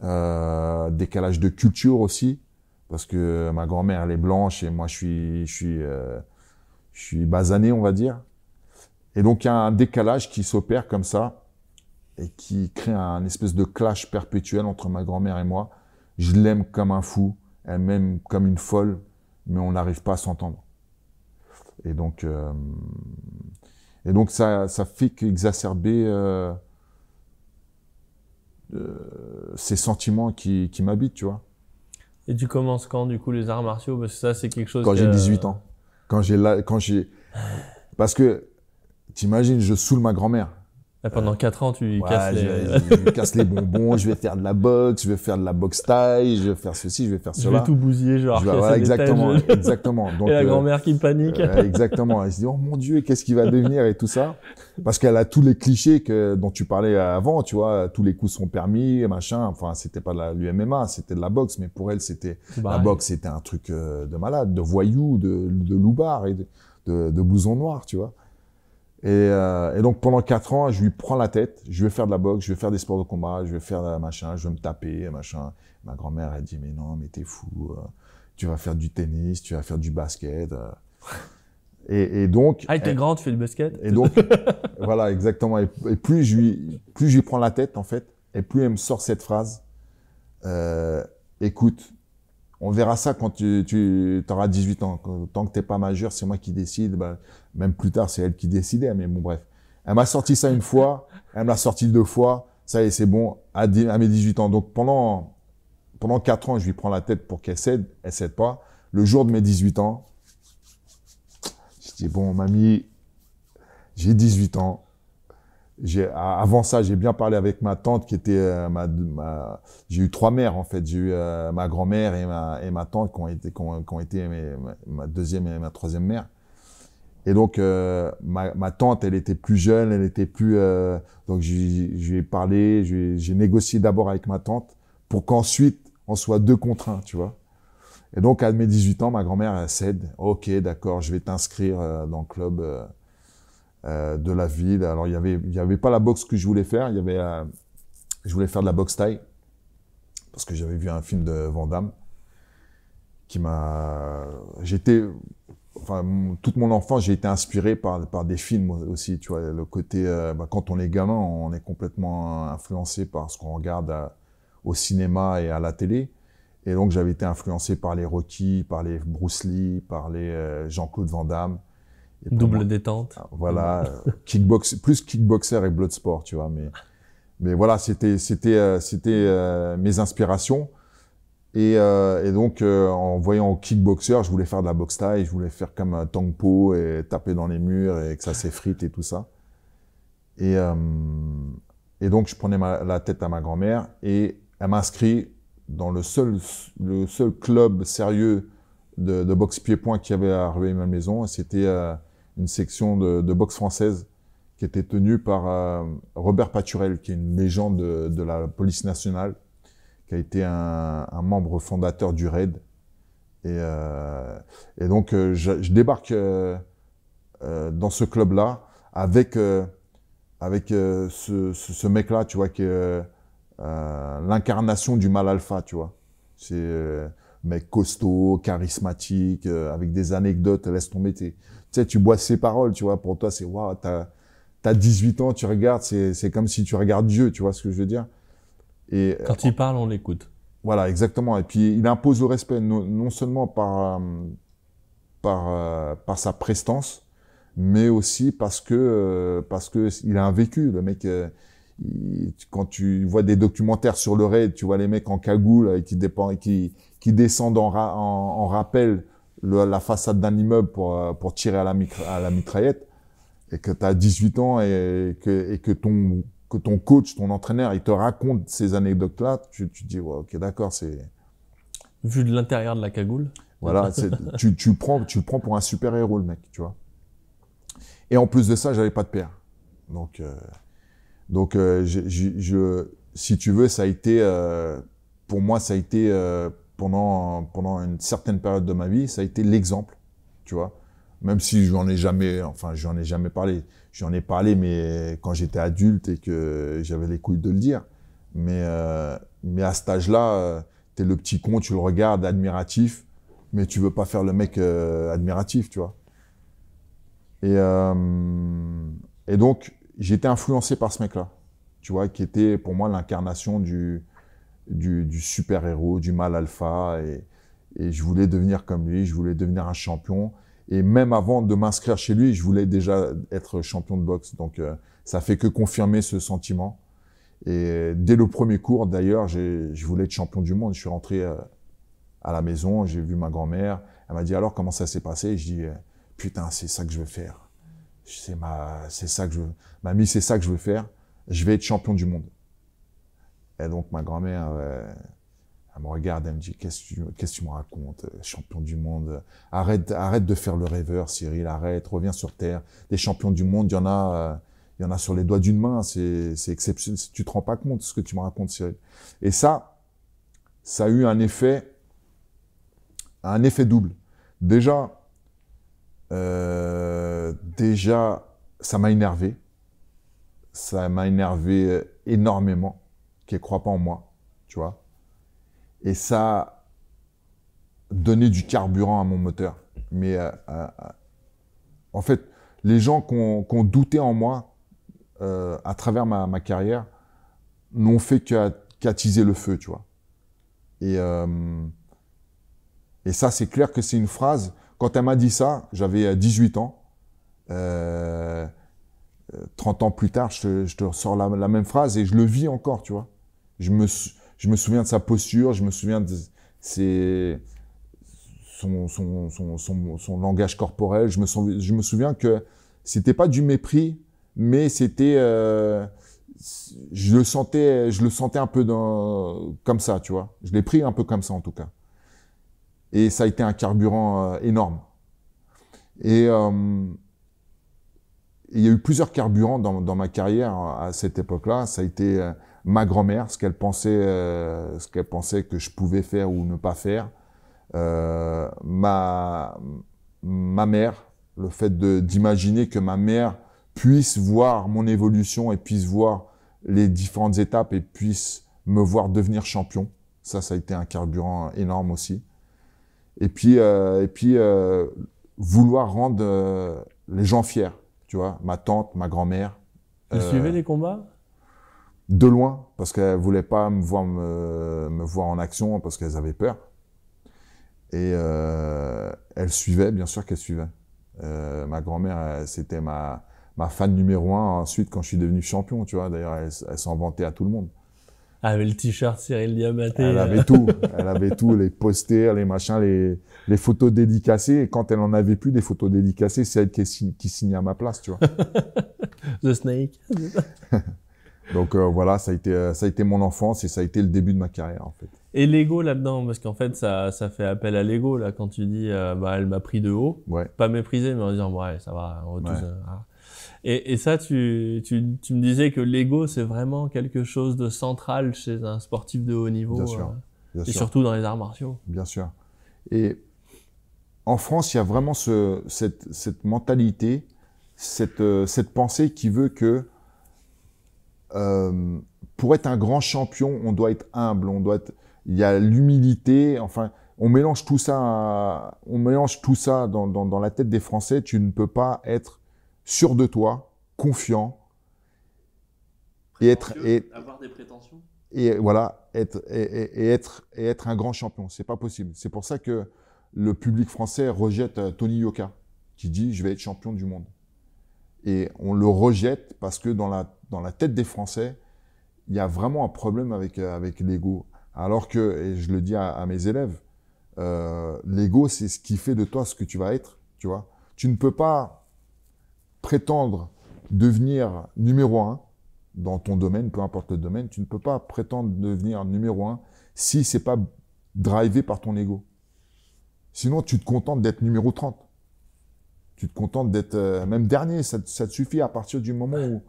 décalage de culture aussi, parce que ma grand-mère, elle est blanche et moi, je suis, je suis, je suis basané, on va dire. Et donc, il y a un décalage qui s'opère comme ça et qui crée un espèce de clash perpétuel entre ma grand-mère et moi. Je l'aime comme un fou, elle m'aime comme une folle, mais on n'arrive pas à s'entendre. Et donc, euh, et donc ça, ça fait qu'exacerber euh, euh, ces sentiments qui, m'habitent, tu vois. Et tu commences quand, du coup, les arts martiaux Parce que ça, c'est quelque chose. Quand j'ai 18 ans. Quand j'ai quand j'ai. Parce que T'imagines, je saoule ma grand-mère. Ah, pendant 4 euh, ans, tu casses les... casse les bonbons, je vais faire de la boxe, je vais faire de la boxe taille, je vais faire ceci, je vais faire cela. Je vais tout bousiller, genre. Je vais, voilà, exactement, exactement. Donc, et la euh, grand-mère qui panique. exactement. Elle se dit, oh mon Dieu, qu'est-ce qui va devenir et tout ça. Parce qu'elle a tous les clichés que, dont tu parlais avant, tu vois, tous les coups sont permis, machin. Enfin, c'était pas de l'UMMA, c'était de la boxe, mais pour elle, c'était, la boxe, c'était un truc euh, de malade, de voyou, de, de et de, de, de blouson noir, tu vois. Euh, et, donc pendant quatre ans, je lui prends la tête, je vais faire de la boxe, je vais faire des sports de combat, je vais faire de euh, machin, je vais me taper, machin. Ma grand-mère, elle dit, mais non, mais t'es fou, euh, tu vas faire du tennis, tu vas faire du basket. Et, donc... Ah, t'es grand, tu fais du basket Et donc, voilà, exactement. Et, plus, je plus je lui prends la tête, en fait, et plus elle me sort cette phrase, écoute, on verra ça quand tu, auras 18 ans. Tant que t'es pas majeur, c'est moi qui décide. Bah, même plus tard, c'est elle qui décidait. Mais bon, bref. Elle m'a sorti ça une fois. Elle me l'a sorti deux fois. Ça et c'est bon. À, mes 18 ans. Donc pendant pendant quatre ans, je lui prends la tête pour qu'elle cède. Elle cède pas. Le jour de mes 18 ans, je dis bon, mamie, j'ai 18 ans avant ça, j'ai bien parlé avec ma tante qui était euh, ma, j'ai eu trois mères en fait, j'ai eu euh, ma grand-mère et ma, et ma tante qui ont été qui ont, été ma deuxième et ma troisième mère. Et donc euh, ma, ma, tante, elle était plus jeune, elle était plus donc je parlé, j'ai négocié d'abord avec ma tante pour qu'ensuite on soit deux contre un, tu vois. Et donc à mes 18 ans, ma grand-mère elle cède. OK, d'accord, je vais t'inscrire dans le club euh, de la ville. Alors, il n'y avait, y avait pas la boxe que je voulais faire. Il y avait, euh, je voulais faire de la boxe taille parce que j'avais vu un film de Van Damme qui m'a. J'étais. Enfin, toute mon enfance, j'ai été inspiré par, des films aussi. Tu vois, le côté. Euh, bah, quand on est gamin, on est complètement influencé par ce qu'on regarde au cinéma et à la télé. Et donc, j'avais été influencé par les Rocky, par les Bruce Lee, par les Jean-Claude Van Damme. Double détente. Ah, voilà, euh, kickbox, plus kickboxer et bloodsport, tu vois. Mais, mais voilà, c'était, c'était, euh, c'était euh, mes inspirations. Et, donc, en voyant kickboxer, je voulais faire de la boxe taille, je voulais faire comme un Po et taper dans les murs et que ça s'effrite et tout ça. Et, et donc, je prenais la tête à ma grand-mère et elle m'inscrit dans le seul, le seul club sérieux de, boxe pied-point qu'il y avait à ma maison. C'était une section de, de, boxe française qui était tenue par euh, Robert Paturel, qui est une légende de, la police nationale, qui a été un, membre fondateur du RAID. Et, euh, et donc, euh, je, débarque dans ce club-là avec, avec ce, mec-là, tu vois, qui est l'incarnation du mal alpha, tu vois. C'est mec costaud, charismatique, avec des anecdotes, laisse tomber, sais, tu bois ses paroles, tu vois. Pour toi, c'est waouh, t'as as 18 ans, tu regardes, c'est comme si tu regardes Dieu, tu vois ce que je veux dire. Et quand il parle, on l'écoute. Voilà, exactement. Et puis il impose le respect non, seulement par euh, par euh, par sa prestance, mais aussi parce que euh, parce que il a un vécu. Le mec, quand tu vois des documentaires sur le raid, tu vois les mecs en cagoule qui qui qui descendent en, en rappel la façade d'un immeuble pour, euh, pour tirer à la, mitraillette, et que tu as 18 ans et que, et que ton ton coach, ton entraîneur, il te raconte ces anecdotes-là, tu, te dis, ok, d'accord, c'est... Vu de l'intérieur de la cagoule. Voilà, tu, prends, tu le prends pour un super-héros, le mec, tu vois. Et en plus de ça, j'avais pas de père. Donc, euh, donc euh, si tu veux, ça a été, pour moi, ça a été pendant, pendant une certaine période de ma vie, ça a été l'exemple, tu vois. Même si je n'en ai jamais, enfin, je n'en ai jamais parlé. J'en ai parlé, mais quand j'étais adulte et que j'avais les couilles de le dire. Mais, euh, mais à cet âge-là, tu euh, t'es le petit con, tu le regardes admiratif, mais tu veux pas faire le mec euh, admiratif, tu vois. Et, et donc, j'étais influencé par ce mec-là, tu vois, qui était pour moi l'incarnation du, du, super-héros, du mal alpha. Et, je voulais devenir comme lui, je voulais devenir un champion. Et même avant de m'inscrire chez lui, je voulais déjà être champion de boxe. Donc euh, ça fait que confirmer ce sentiment. Et dès le premier cours, d'ailleurs, je voulais être champion du monde. Je suis rentré euh, à la maison, j'ai vu ma grand-mère. Elle m'a dit alors comment ça s'est passé. Et je dis euh, putain, c'est ça que je veux faire. C'est ma, c'est ça que je veux. Mamie, c'est ça que je veux faire. Je vais être champion du monde. Et donc ma grand-mère, euh, elle me regarde, elle me dit Qu'est-ce que tu me racontes euh, Champion du monde. Arrête, arrête de faire le rêveur, Cyril, arrête, reviens sur Terre. Des champions du monde, il y en a. Euh, il y en a sur les doigts d'une main, c'est exceptionnel. Tu te rends pas compte de ce que tu me racontes, Cyril. Et ça, ça a eu un effet, un effet double. Déjà, déjà, ça m'a énervé. Ça m'a énervé énormément qu'elle ne croit pas en moi, tu vois. Et ça donnait du carburant à mon moteur. Mais euh, euh, en fait, les gens qui ont, douté en moi euh, à travers ma, carrière n'ont fait qu'attiser le feu, tu vois. Et, et ça, c'est clair que c'est une phrase. Quand elle m'a dit ça, j'avais 18 ans. 30 ans plus tard, je te, je ressors la, même phrase et je le vis encore, tu vois je me, je me souviens de sa posture, je me souviens de son, langage corporel. Je me, souviens, je me souviens que c'était pas du mépris, mais c'était, euh, je le sentais, je le sentais un peu dans, comme ça, tu vois. Je l'ai pris un peu comme ça en tout cas. Et ça a été un carburant euh, énorme. Et euh, il y a eu plusieurs carburants dans, dans ma carrière à cette époque-là. Ça a été ma grand-mère, ce qu'elle pensait, euh, ce qu'elle pensait que je pouvais faire ou ne pas faire, euh, ma, ma mère, le fait d'imaginer que ma mère puisse voir mon évolution et puisse voir les différentes étapes et puisse me voir devenir champion. Ça, ça a été un carburant énorme aussi. Et puis, euh, et puis vouloir rendre les gens fiers, tu vois, ma tante, ma grand-mère. Elle suivait les combats de loin, parce qu'elles voulaient pas me voir, me, voir en action, parce qu'elles avaient peur. Et euh, elles suivaient, bien sûr qu'elles suivaient. Euh, ma grand-mère, c'était ma, ma fan numéro un ensuite quand je suis devenu champion, tu vois. D'ailleurs, elle, s'en vantait à tout le monde. Elle avait le t-shirt Cyril Diamaté. Elle euh. avait tout. Elle avait tout, les posters, les machins, les, les photos dédicacées. Et quand elle en avait plus, des photos dédicacées, c'est elle qui, qui signait à ma place, tu vois. The Snake. Donc euh, voilà, ça a, été, euh, ça a été mon enfance et ça a été le début de ma carrière en fait. Et l'ego là-dedans, parce qu'en fait ça, ça fait appel à l'ego là quand tu dis euh, bah elle m'a pris de haut, pas méprisé mais en disant ouais ça va, on hein. et, ça tu, tu, tu, me disais que l'ego c'est vraiment quelque chose de central chez un sportif de haut niveau. Bien sûr. et surtout dans les arts martiaux. Bien sûr. Et en France, il y a vraiment ce, cette, cette, mentalité, cette, cette pensée qui veut que euh, pour être un grand champion, on doit être humble, on doit être, il y a l'humilité, enfin, on mélange tout ça, on mélange tout ça dans, dans, la tête des Français. Tu ne peux pas être sûr de toi, confiant et être et avoir des prétentions. Et voilà, être et, et être et être un grand champion, c'est pas possible. C'est pour ça que le public français rejette euh, Tony Yoka, qui dit je vais être champion du monde et on le rejette parce que dans la, dans la tête des Français, il y a vraiment un problème avec, euh, avec l'ego. Alors que, et je le dis à, mes élèves, euh, l'ego, c'est ce qui fait de toi ce que tu vas être, tu vois. Tu ne peux pas prétendre devenir numéro un dans ton domaine, peu importe le domaine, tu ne peux pas prétendre devenir numéro un si c'est pas drivé par ton ego. Sinon, tu te contentes d'être numéro 30 tu te contentes d'être euh, même dernier. Ça, te suffit à partir du moment où,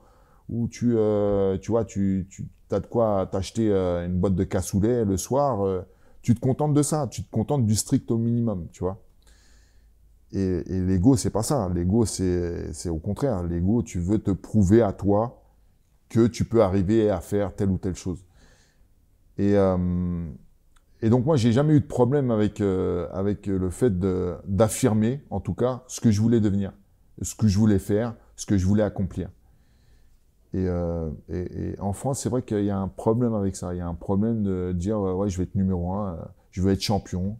où tu, euh, tu vois, tu, tu as de quoi t'acheter euh, une boîte de cassoulet le soir. tu te contentes de ça. Tu te contentes du strict au minimum, tu vois. Et, et l'ego, c'est pas ça. L'ego, c'est au contraire. L'ego, tu veux te prouver à toi que tu peux arriver à faire telle ou telle chose. Et et donc moi, j'ai jamais eu de problème avec, euh, avec le fait d'affirmer, en tout cas, ce que je voulais devenir, ce que je voulais faire, ce que je voulais accomplir. Et, euh, et, et en France, c'est vrai qu'il y a un problème avec ça. Il y a un problème de dire, ouais, je vais être numéro un, euh, je vais être champion,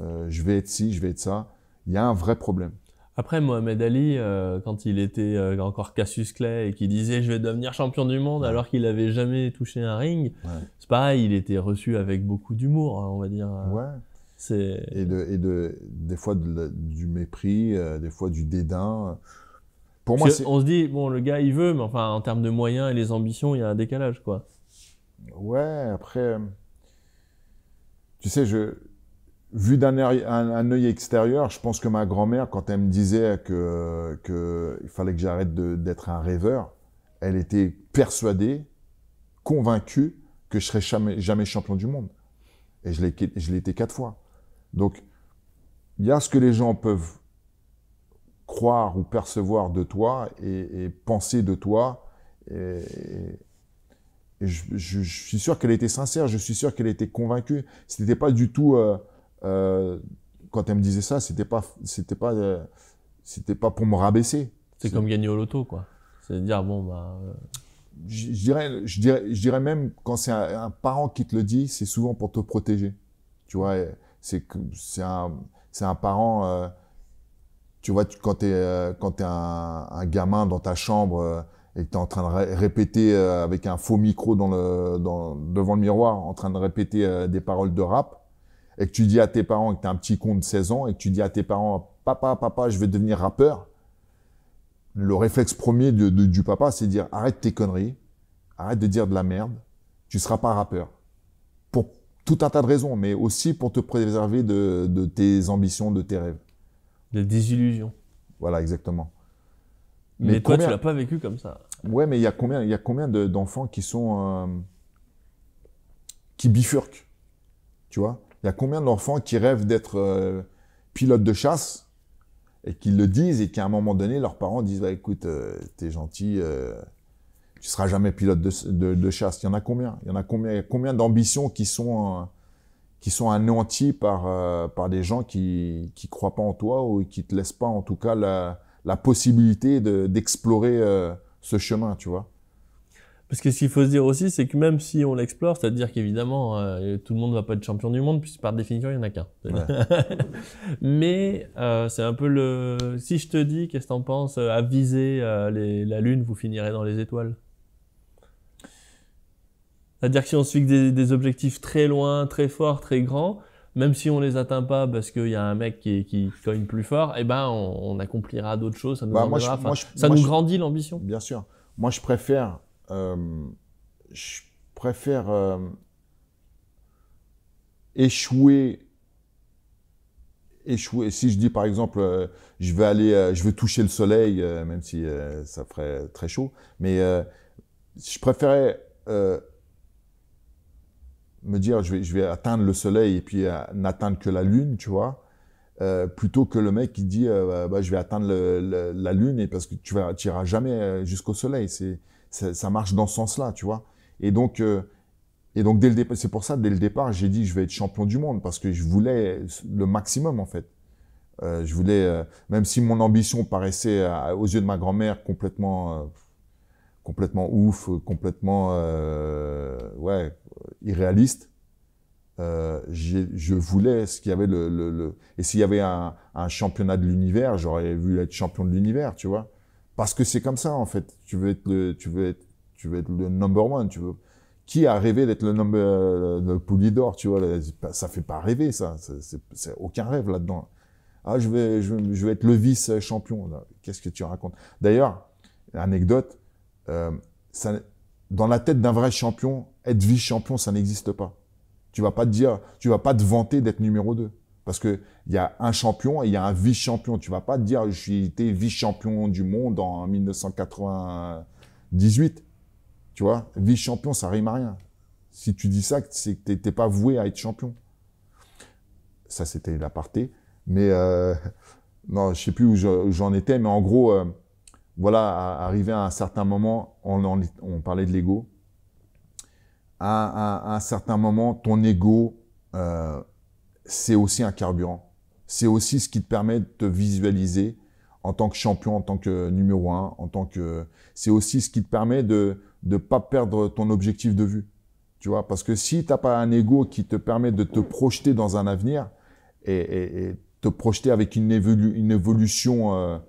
euh, je vais être ci, je vais être ça. Il y a un vrai problème. Après, Mohamed Ali, euh, quand il était euh, encore Cassius Clay et qui disait je vais devenir champion du monde alors qu'il n'avait jamais touché un ring, c'est pareil, il était reçu avec beaucoup d'humour, hein, on va dire. Ouais. C'est... Et, de, et de, des fois du mépris, euh, des fois du dédain. Pour moi, c'est... on se dit, bon, le gars, il veut, mais enfin, en termes de moyens et les ambitions, il y a un décalage, quoi. Ouais, après. Tu sais, je, vu d'un œil, extérieur, je pense que ma grand-mère, quand elle me disait que qu'il fallait que j'arrête d'être un rêveur, elle était persuadée, convaincue que je serais jamais, jamais champion du monde. Et je l'ai, je été quatre fois. Donc, il y a ce que les gens peuvent croire ou percevoir de toi et, penser de toi. Et, je, suis sûr qu'elle était sincère, je suis sûr qu'elle était convaincue. Ce n'était pas du tout... Euh, euh, quand elle me disait ça, c'était pas, c'était pas, euh, c'était pas pour me rabaisser. C'est comme gagner au loto, quoi. cest dire bon, bah. Euh, je, dirais, je dirais, je dirais même quand c'est un, parent qui te le dit, c'est souvent pour te protéger. Tu vois, c'est c'est un, c'est un parent. tu vois, tu, quand t'es quand un, un, gamin dans ta chambre et que t'es en train de répéter avec un faux micro dans le devant le miroir, en train de répéter des paroles de rap, et que tu dis à tes parents que tu un petit con de 16 ans et que tu dis à tes parents Papa, papa, je vais devenir rappeur, le réflexe premier du papa, c'est de dire Arrête tes conneries, arrête de dire de la merde, tu ne seras pas rappeur. Pour tout un tas de raisons, mais aussi pour te préserver de, tes ambitions, de tes rêves. des désillusions. Voilà, exactement. Mais, toi, tu l'as pas vécu comme ça. Ouais, mais il y a combien, y a combien d'enfants qui sont. Euh, qui bifurquent Tu vois il y a combien d'enfants qui rêvent d'être euh, pilote de chasse et qui le disent et qu'à un moment donné, leurs parents disent bah, écoute, tu euh, t'es gentil, tu euh, tu seras jamais pilote de, de, chasse. Il y en a combien Il y en a combien, combien d'ambitions qui sont qui sont anéanties par par des gens qui ne croient pas en toi ou qui te laissent pas en tout cas la, la possibilité d'explorer ce chemin, tu vois parce que ce qu'il faut se dire aussi, c'est que même si on l'explore, c'est-à-dire qu'évidemment, euh, tout le monde ne va pas être champion du monde, puisque par définition, il n'y en a qu'un. Mais euh, c'est un peu le... Si je te dis, qu'est-ce que tu en penses, euh, à viser la Lune, vous finirez dans les étoiles C'est-à-dire que si on suit des, objectifs très loin, très forts, très grands, même si on ne les atteint pas parce qu'il y a un mec qui, qui cogne plus fort, eh ben on, accomplira d'autres choses, ça nous, bah, grandit l'ambition. Bien sûr. Moi, je préfère euh, je préfère euh, échouer. Échouer. Si je dis par exemple, euh, je vais aller, je veux toucher le soleil, même si ça ferait très chaud, mais je préférais me dire je vais, je vais atteindre le soleil et puis n'atteindre que la lune, tu vois, plutôt que le mec qui dit bah, je vais atteindre la lune et parce que tu vas, iras jamais jusqu'au soleil. C'est ça, marche dans ce sens-là, tu vois. Et donc, euh, et donc dès le départ, c'est pour ça, dès le départ, j'ai dit je vais être champion du monde parce que je voulais le maximum en fait. Euh, je voulais, euh, même si mon ambition paraissait aux yeux de ma grand-mère complètement, complètement ouf, complètement ouais irréaliste, je voulais ce qu'il y avait le, et s'il y avait un, un championnat de l'univers, j'aurais voulu être champion de l'univers, tu vois. Parce que c'est comme ça, en fait. Tu veux être le, tu veux être, tu veux être le number one, tu veux. Qui a rêvé d'être le number, euh, le poulidor, d'or, tu vois? Ça fait pas rêver, ça. C'est aucun rêve là-dedans. Ah, je vais, je, vais être le vice-champion. Qu'est-ce que tu racontes? D'ailleurs, anecdote, euh, ça, dans la tête d'un vrai champion, être vice-champion, ça n'existe pas. Tu vas pas dire, tu vas pas te vanter d'être numéro 2. Parce qu'il y a un champion et il y a un vice-champion. Tu vas pas te dire, j'ai été vice-champion du monde en 1998. Tu vois, vice-champion, ça rime à rien. Si tu dis ça, c'est que tu n'es pas voué à être champion. Ça, c'était l'aparté. Mais euh, non, je sais plus où j'en étais. Mais en gros, euh, voilà, arrivé à un certain moment, on, on parlait de l'ego. À, un certain moment, ton ego... Euh, c'est aussi un carburant. C'est aussi ce qui te permet de te visualiser en tant que champion, en tant que numéro un, en tant que. C'est aussi ce qui te permet de ne pas perdre ton objectif de vue. Tu vois, parce que si tu t'as pas un ego qui te permet de te projeter dans un avenir et, te projeter avec une, évolution,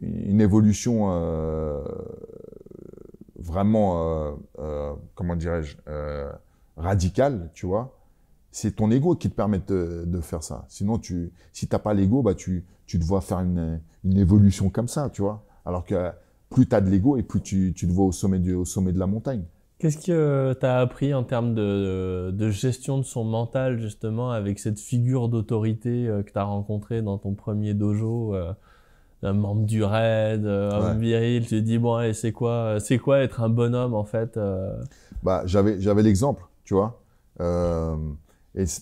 une évolution euh, euh, vraiment, euh, comment dirais-je, radicale, tu vois, c'est ton ego qui te permet de, faire ça. Sinon, tu, si t'as pas l'ego, bah tu, tu te vois faire une, évolution comme ça, tu vois. Alors que plus tu as de l'ego et plus tu, tu, te vois au sommet, du, au sommet de la montagne. Qu'est-ce que euh, tu as appris en termes de, gestion de son mental, justement, avec cette figure d'autorité euh, que tu as rencontrée dans ton premier dojo euh, un membre du raid, un homme viril, tu te dis bon, et c'est quoi, c'est quoi être un bonhomme en fait Bah, j'avais, j'avais l'exemple, tu vois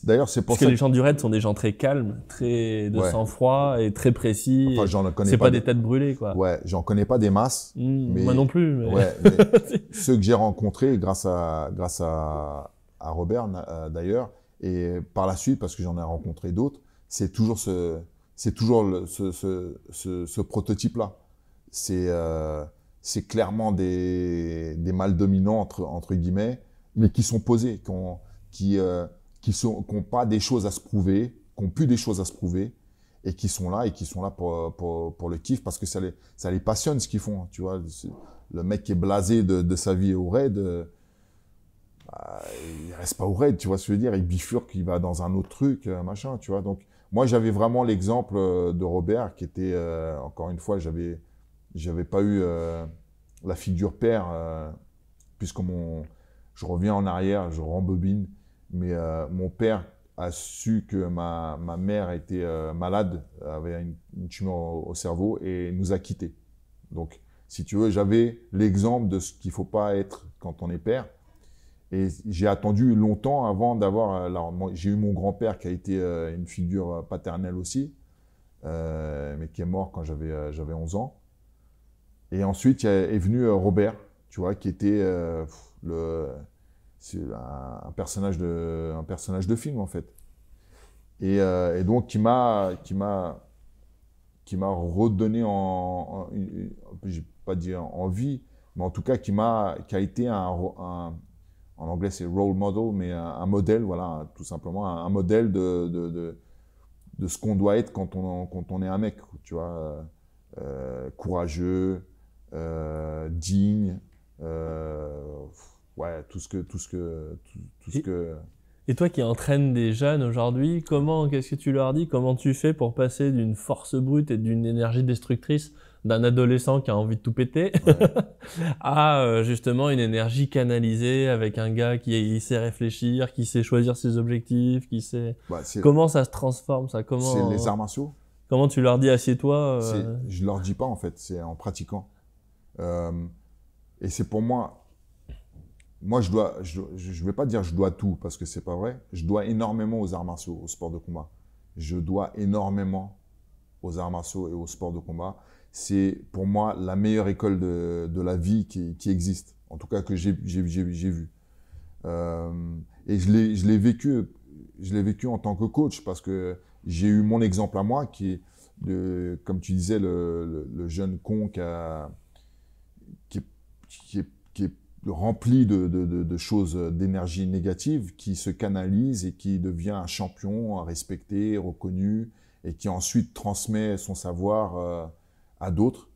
d'ailleurs, c'est pour Parce que, les gens du Red sont des gens très calmes, très de sang-froid et très précis. Enfin, j'en connais C'est pas, des... têtes brûlées, quoi. Ouais, j'en connais pas des masses. Hmm, moi non plus. Ouais, ceux que j'ai rencontrés grâce à grâce à, à Robert euh, d'ailleurs et par la suite parce que j'en ai rencontré d'autres, c'est toujours ce c'est toujours le, ce, ce, ce, prototype là. C'est euh, c'est clairement des des mâles dominants entre entre guillemets, mais qui sont posés, qui ont, qui euh, qui n'ont pas des choses à se prouver, qui n'ont plus des choses à se prouver, et qui sont là, et qui sont là pour, pour, le kiff, parce que ça les, ça les passionne ce qu'ils font. Hein, tu vois, le mec qui est blasé de, de sa vie au raid, il euh, bah, il reste pas au raid, tu vois ce que je veux dire, il bifurque, il va dans un autre truc, euh, machin, tu vois. Donc, moi, j'avais vraiment l'exemple euh, de Robert, qui était, encore une fois, j'avais, j'avais pas eu la figure père, puisque mon, je reviens en arrière, je rembobine. Mais euh, mon père a su que ma, ma mère était euh, malade, avait une, tumeur au, cerveau et nous a quittés. Donc, si tu veux, j'avais l'exemple de ce qu'il ne faut pas être quand on est père. Et j'ai attendu longtemps avant d'avoir. Euh, j'ai eu mon grand-père qui a été une figure paternelle aussi, mais qui est mort quand j'avais 11 ans. Et ensuite est venu Robert, tu vois, qui était le c'est un, personnage de, un personnage de film en fait. Euh, et, donc qui m'a, qui m'a, qui m'a redonné en, en, j'ai pas dire envie, mais en tout cas qui m'a, qui a été un, en anglais c'est role model, mais un, modèle, voilà, tout simplement un, modèle de, de, de, ce qu'on doit être quand on, quand on est un mec, tu vois, euh, euh, courageux, digne. Euh, ouais, tout ce que, tout ce que, tout, ce et, que. Et toi qui entraînes des jeunes aujourd'hui, comment, qu'est-ce que tu leur dis Comment tu fais pour passer d'une force brute et d'une énergie destructrice d'un adolescent qui a envie de tout péter à euh, justement une énergie canalisée avec un gars qui sait réfléchir, qui sait choisir ses objectifs, qui sait bah, comment ça se transforme ça comment C'est les arts martiaux. Comment tu leur dis assieds-toi euh? Je ne leur dis pas en fait, c'est en pratiquant. Euh, et c'est pour moi moi, je dois, je, vais pas dire je dois tout parce que c'est pas vrai. Je dois énormément aux arts martiaux, au sport de combat. Je dois énormément aux arts martiaux et au sport de combat. C'est pour moi la meilleure école de, la vie qui, existe, en tout cas que j'ai vue. Euh, et je l'ai vécu, je l'ai vécu en tant que coach parce que j'ai eu mon exemple à moi qui est, de, comme tu disais, le, jeune con qui, a, qui, qui rempli de, choses euh, d'énergie négative qui se canalise et qui devient un champion à respecter, reconnu et qui ensuite transmet son savoir euh, à d'autres.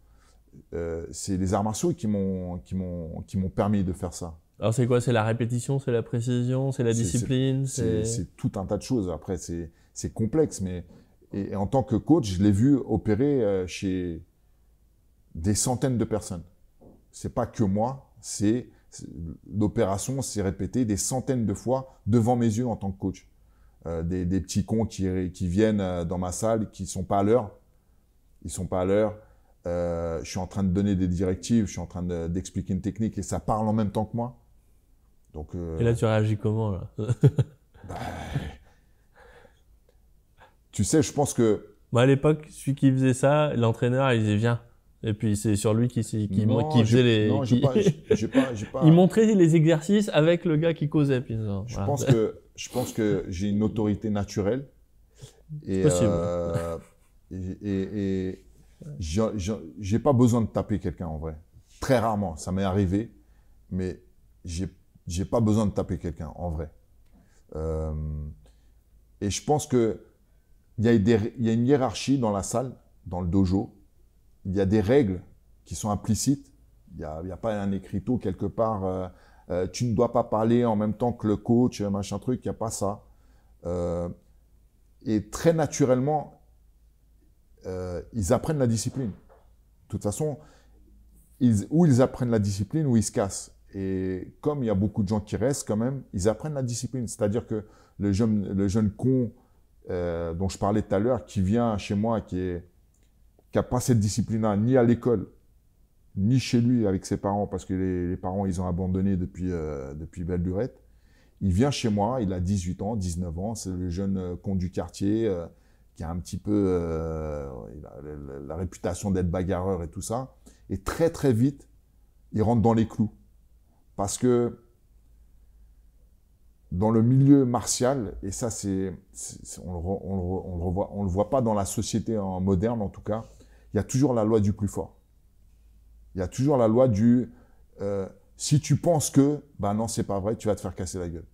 Euh, c'est les arts martiaux qui m'ont qui m'ont qui m'ont permis de faire ça. Alors c'est quoi C'est la répétition, c'est la précision, c'est la discipline. C'est tout un tas de choses. Après c'est complexe, mais et, en tant que coach, je l'ai vu opérer chez des centaines de personnes. C'est pas que moi, c'est L'opération s'est répétée des centaines de fois devant mes yeux en tant que coach. Euh, des, petits cons qui, qui, viennent euh, dans ma salle, qui sont pas à l'heure. Ils sont pas à l'heure. Euh, je suis en train de donner des directives, je suis en train d'expliquer une technique et ça parle en même temps que moi. Donc, et là, tu réagis comment là bah, Tu sais, je pense que. bah, à l'époque, celui qui faisait ça, l'entraîneur, il disait Viens, et puis c'est sur lui qui, qui, faisait les. Il montrait les exercices avec le gars qui causait. Euh, je, pense que, je pense que j'ai une autorité naturelle. Et, Possible. Euh, et, j'ai pas besoin de taper quelqu'un en vrai. Très rarement, ça m'est arrivé, mais j'ai pas besoin de taper quelqu'un en vrai. Euh, et je pense que il y, y a une hiérarchie dans la salle, dans le dojo il y a des règles qui sont implicites. Il n'y a, pas un écriteau quelque part. Euh, euh, tu ne dois pas parler en même temps que le coach, machin truc. Il n'y a pas ça. Euh, et très naturellement, ils apprennent la discipline. De toute façon, ils, ou ils apprennent la discipline ou ils se cassent. Et comme il y a beaucoup de gens qui restent quand même, ils apprennent la discipline. C'est-à-dire que le jeune, le jeune con dont je parlais tout à l'heure, qui vient chez moi, qui est qui n'a pas cette discipline-là, ni à l'école, ni chez lui avec ses parents, parce que les, parents, ils ont abandonné depuis, euh, depuis belle lurette. Il vient chez moi, il a 18 ans, 19 ans, c'est le jeune euh, comte du quartier euh, qui a un petit peu la, réputation d'être bagarreur et tout ça. Et très très vite, il rentre dans les clous. Parce que dans le milieu martial, et ça c'est, on, on, le, on le voit pas dans la société en moderne en tout cas, il y a toujours la loi du plus fort. Il y a toujours la loi du euh, si tu penses que, Ben non, c'est pas vrai, tu vas te faire casser la gueule.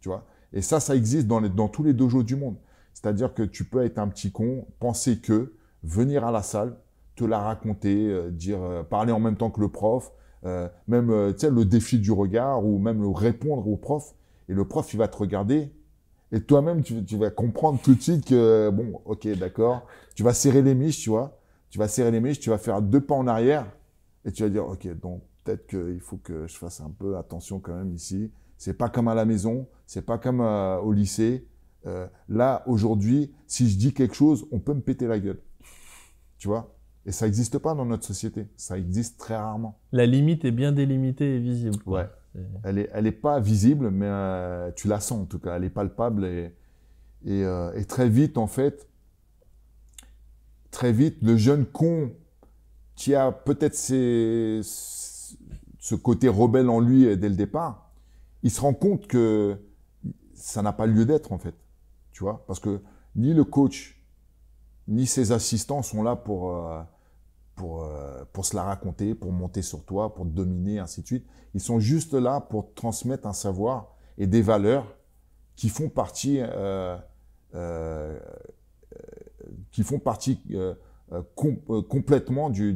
Tu vois Et ça, ça existe dans, les, dans tous les dojos du monde. C'est-à-dire que tu peux être un petit con, penser que, venir à la salle, te la raconter, euh, dire, euh, parler en même temps que le prof, même le défi du regard ou même le répondre au prof. Et le prof, il va te regarder et toi-même, tu, tu, vas comprendre tout de suite que, bon, ok, d'accord, tu vas serrer les miches, tu vois, tu vas serrer les mèches, tu vas faire deux pas en arrière et tu vas dire ok donc peut-être qu'il faut que je fasse un peu attention quand même ici. C'est pas comme à la maison, c'est pas comme euh, au lycée. Euh, là aujourd'hui, si je dis quelque chose, on peut me péter la gueule, tu vois. Et ça n'existe pas dans notre société, ça existe très rarement. La limite est bien délimitée et visible. Ouais. Elle n'est elle est pas visible, mais euh, tu la sens en tout cas, elle est palpable et, et, et très vite en fait, très vite, le jeune con qui a peut-être ce côté rebelle en lui dès le départ, il se rend compte que ça n'a pas lieu d'être en fait. Tu vois Parce que ni le coach, ni ses assistants sont là pour, euh, pour, euh, pour se la raconter, pour monter sur toi, pour te dominer, ainsi de suite. Ils sont juste là pour transmettre un savoir et des valeurs qui font partie euh, qui font partie euh, euh, euh, complètement du,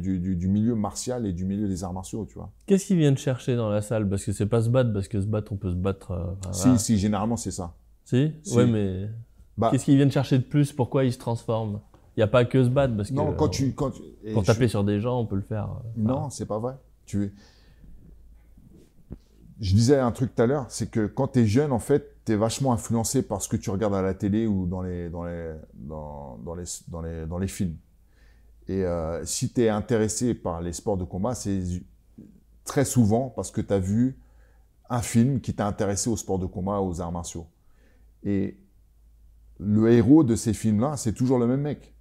milieu martial et du milieu des arts martiaux, tu vois. Qu'est-ce qu'ils viennent chercher dans la salle Parce que c'est pas se battre, parce que se battre, on peut se battre. si, si, généralement c'est ça. Si, Oui, Ouais, mais bah qu'est-ce qu'ils viennent chercher de plus Pourquoi ils se transforment Il n'y a pas que se battre, parce que non, quand tu, pour taper sur des gens, on peut le faire. Non, non, c'est pas vrai. Tu je disais un truc tout à l'heure, c'est que quand tu es jeune, en fait, tu es vachement influencé par ce que tu regardes à la télé ou dans les, dans les, dans, les, dans les, dans les films. Et euh, si tu es intéressé par les sports de combat, c'est très souvent parce que tu as vu un film qui t'a intéressé aux sports de combat, aux arts martiaux. Et le héros de ces films-là, c'est toujours le même mec.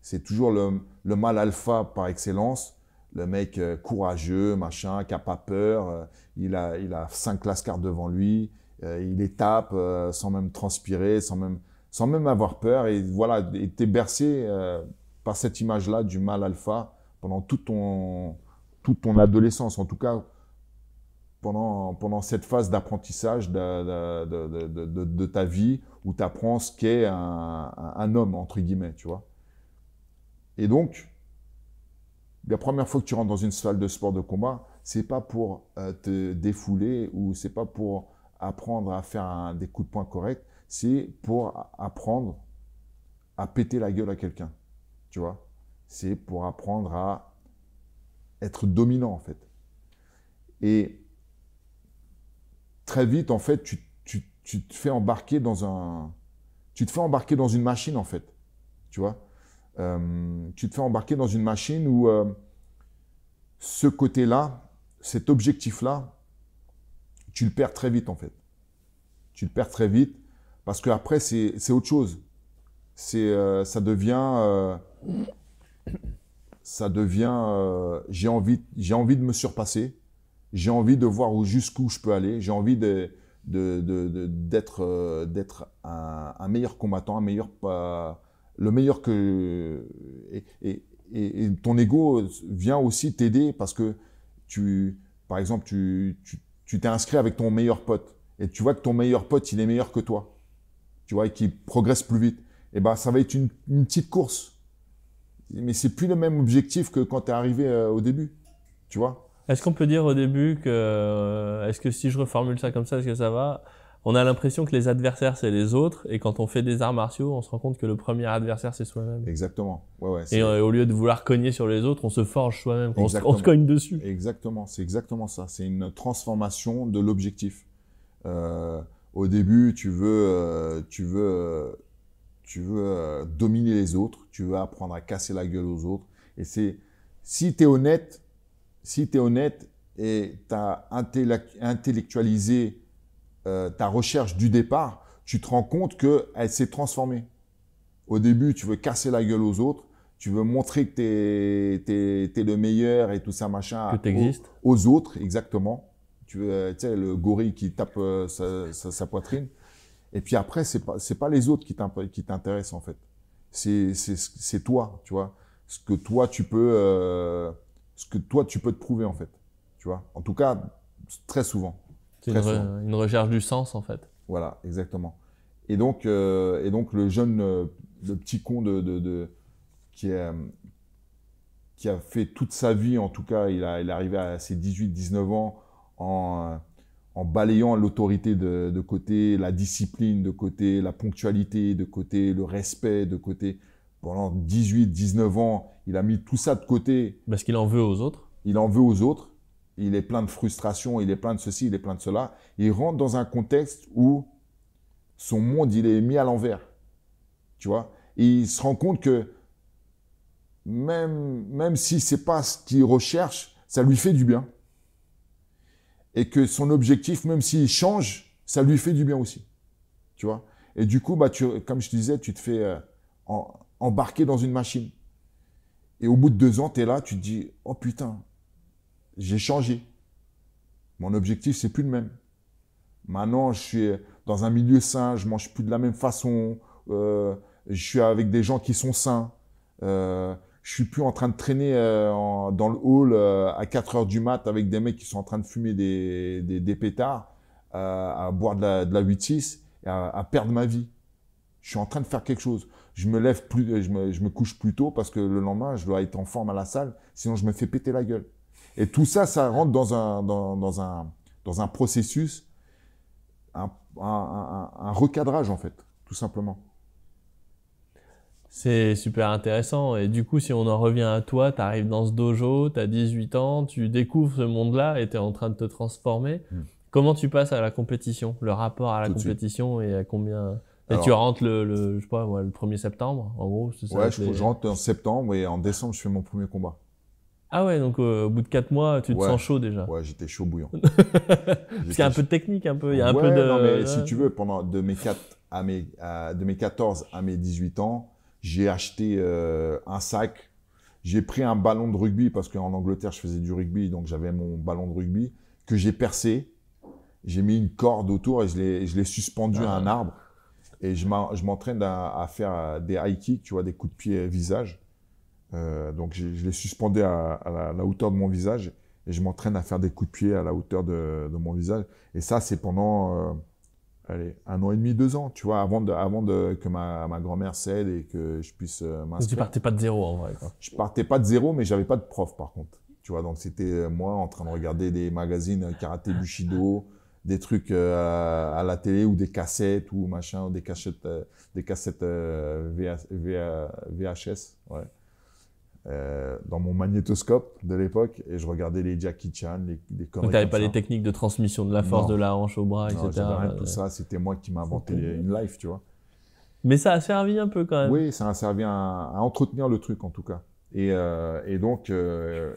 C'est toujours le, le mâle alpha par excellence le mec euh, courageux, machin, qui n'a pas peur. Euh, il, a, il a cinq classes cartes devant lui. Euh, il les tape sans même transpirer, sans même, sans même avoir peur. Et voilà, tu es bercé par cette image-là du mal alpha pendant ton, toute ton adolescence, en tout cas pendant, pendant cette phase d'apprentissage de, ta vie où tu apprends ce qu'est un, un, homme, entre guillemets, tu vois. Et donc, la première fois que tu rentres dans une salle de sport de combat, c'est pas pour euh, te défouler ou c'est pas pour apprendre à faire des coups de poing corrects, c'est pour apprendre à péter la gueule à quelqu'un. Tu vois C'est pour apprendre à être dominant en fait. Et très vite en fait, tu, tu te fais embarquer dans un tu te fais embarquer dans une machine en fait. Tu vois euh, tu te fais embarquer dans une machine où euh, ce côté-là, cet objectif-là, tu le perds très vite en fait. Tu le perds très vite parce que après c'est autre chose. C'est euh, ça devient ça devient j'ai envie j'ai envie de me surpasser. J'ai envie de voir jusqu'où je peux aller. J'ai envie de d'être un, meilleur combattant, un meilleur le meilleur que. Et, et, et, ton ego vient aussi t'aider parce que tu, par exemple, tu t'es tu, t'es inscrit avec ton meilleur pote et tu vois que ton meilleur pote, il est meilleur que toi, tu vois, et qu'il progresse plus vite. Et eh ben, ça va être une, une petite course. Mais c'est plus le même objectif que quand tu es arrivé euh, au début, tu vois. Est-ce qu'on peut dire au début que, euh, est-ce que si je reformule ça comme ça, est-ce que ça va on a l'impression que les adversaires, c'est les autres. Et quand on fait des arts martiaux, on se rend compte que le premier adversaire, c'est soi-même. Exactement. et euh, au lieu de vouloir cogner sur les autres, on se forge soi-même. On, se, cogne dessus. Exactement. C'est exactement ça. C'est une transformation de l'objectif. Euh, au début, tu veux, euh, tu veux, tu veux dominer les autres. Tu veux apprendre à casser la gueule aux autres. Et c'est, si tu honnête, si tu es honnête et tu as intellectualisé euh, ta recherche du départ, tu te rends compte qu'elle s'est transformée. Au début, tu veux casser la gueule aux autres, tu veux montrer que tu es, le meilleur et tout ça, machin. Que aux, autres, exactement. Tu veux, euh, sais, le gorille qui tape euh, sa, poitrine. Et puis après, c'est pas, pas les autres qui t'intéressent, en fait. C'est toi, tu vois. Ce que toi, tu peux, ce que toi, tu peux te prouver, en fait. Tu vois. En tout cas, très souvent. C'est une, recherche du sens, en fait. Voilà, exactement. Et donc, euh, et donc le jeune, euh, le petit con de, qui, a, euh, qui a fait toute sa vie, en tout cas, il, a, il est arrivé à ses 18-19 ans en, en balayant l'autorité de, de, côté, la discipline de côté, la ponctualité de côté, le respect de côté. Pendant 18-19 ans, il a mis tout ça de côté. Parce qu'il en veut aux autres. Il en veut aux autres il est plein de frustration, il est plein de ceci, il est plein de cela. Il rentre dans un contexte où son monde, il est mis à l'envers. Tu vois il se rend compte que même, même si c'est pas ce qu'il recherche, ça lui fait du bien. Et que son objectif, même s'il change, ça lui fait du bien aussi. Tu vois Et du coup, bah, comme je te disais, tu te fais euh, embarquer dans une machine. Et au bout de deux ans, tu es là, tu te dis, oh putain, j'ai changé. Mon objectif, c'est plus le même. Maintenant, je suis dans un milieu sain, je mange plus de la même façon, euh, je suis avec des gens qui sont sains, euh, je suis plus en train de traîner euh, dans le hall euh, à 4 heures du mat avec des mecs qui sont en train de fumer des, pétards, à boire de la, de 8-6 et à, perdre ma vie. Je suis en train de faire quelque chose. Je me lève plus, je me, je me couche plus tôt parce que le lendemain, je dois être en forme à la salle, sinon je me fais péter la gueule. Et tout ça, ça rentre dans un, dans, dans un, dans un processus, un, recadrage en fait, tout simplement. C'est super intéressant. Et du coup, si on en revient à toi, tu arrives dans ce dojo, tu as 18 ans, tu découvres ce monde-là et tu es en train de te transformer. Hmm. Comment tu passes à la compétition Le rapport à la compétition et à combien et tu rentres le, sais pas, le 1er septembre, en gros, Ouais, je, rentre en septembre et en décembre, je fais mon premier combat. Ah ouais, donc euh, au bout de 4 mois, tu te sens chaud déjà. Ouais, j'étais chaud bouillant. Parce qu'il y a un peu de technique, un peu. Non, mais si tu veux, pendant de mes, 4 à mes, à- 14 à mes 18 ans, j'ai acheté euh, un sac. J'ai pris un ballon de rugby parce qu'en Angleterre, je faisais du rugby, donc j'avais mon ballon de rugby que j'ai percé. J'ai mis une corde autour et je l'ai- suspendu à ah. un arbre. Et je m'entraîne à, faire euh, des high kicks, tu vois, des coups de pied visage. Euh, donc je les suspendais à, la, hauteur de mon visage et je m'entraîne à faire des coups de pied à la hauteur de, mon visage. Et ça, c'est pendant euh, allez, un an et demi, deux ans, tu vois, avant, de, avant de, que ma, ma grand-mère cède et que je puisse euh, m'inscrire. Tu partais pas de zéro en vrai. Je partais pas de zéro, mais j'avais pas de prof par contre. Tu vois, donc c'était moi en train de regarder des magazines karaté bushido, des trucs à la télé ou des cassettes ou machin, ou des, cassettes des cassettes VHS. Ouais. Euh, dans mon magnétoscope de l'époque et je regardais les Jackie Chan, les, les Donc, tu pas les techniques de transmission de la force de la hanche au bras, non, etc. Rien tout ça. C'était moi qui m'inventais une life, tu vois. Mais ça a servi un peu quand même. Oui, ça a servi à, entretenir le truc en tout cas. Et, euh, donc, euh,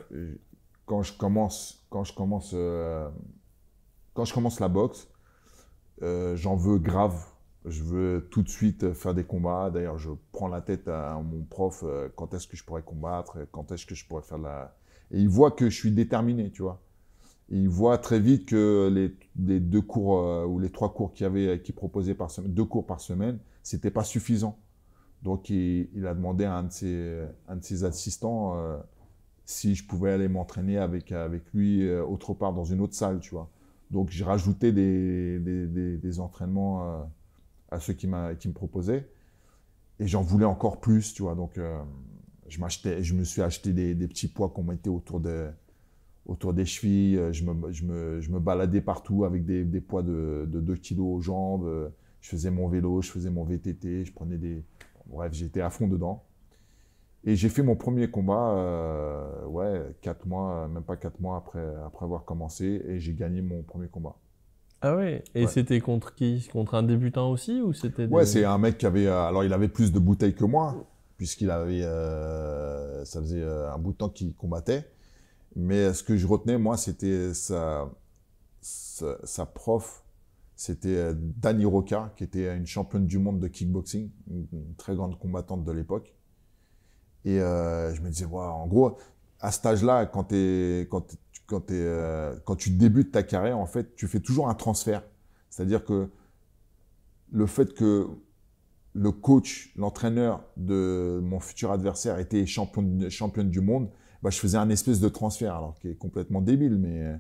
quand je commence, quand je commence, quand je commence la boxe, j'en veux grave je veux tout de suite faire des combats. D'ailleurs, je prends la tête à mon prof euh, quand est-ce que je pourrais combattre, quand est-ce que je pourrais faire la. Et il voit que je suis déterminé, tu vois. il voit très vite que les, deux cours euh, ou les trois cours qu'il avait, euh, qui proposait par semaine, deux cours par semaine, c'était pas suffisant. Donc, il, a demandé à un de ses, assistants si je pouvais aller m'entraîner avec, avec lui autre part dans une autre salle, tu vois. Donc, j'ai rajouté des, des entraînements à ceux qui, qui me proposaient. Et j'en voulais encore plus, tu vois. Donc, euh, je, je me suis acheté des, petits poids qu'on mettait autour, de, autour des chevilles. Je me, je, me, je me baladais partout avec des, des poids de, 2 kg aux jambes. Je faisais mon vélo, je faisais mon VTT, je prenais des. Bref, j'étais à fond dedans. Et j'ai fait mon premier combat, euh, ouais, quatre mois, même pas quatre mois après, après avoir commencé, et j'ai gagné mon premier combat. Ah ouais Et c'était contre qui Contre un débutant aussi ou c'était Ouais, c'est un mec qui avait... Euh, alors, il avait plus de bouteilles que moi, puisqu'il avait... Euh, ça faisait euh, un bout de temps qu'il combattait. Mais ce que je retenais, moi, c'était sa, sa, prof, c'était Dani Roca, qui était une championne du monde de kickboxing, une, très grande combattante de l'époque. Et je me disais, en gros, à cet âge-là, quand tu es, quand euh, quand, tu débutes ta carrière, en fait, tu fais toujours un transfert. C'est-à-dire que le fait que le coach, l'entraîneur de mon futur adversaire était champion, championne du monde, bah, je faisais un espèce de transfert, alors qui est complètement débile, mais,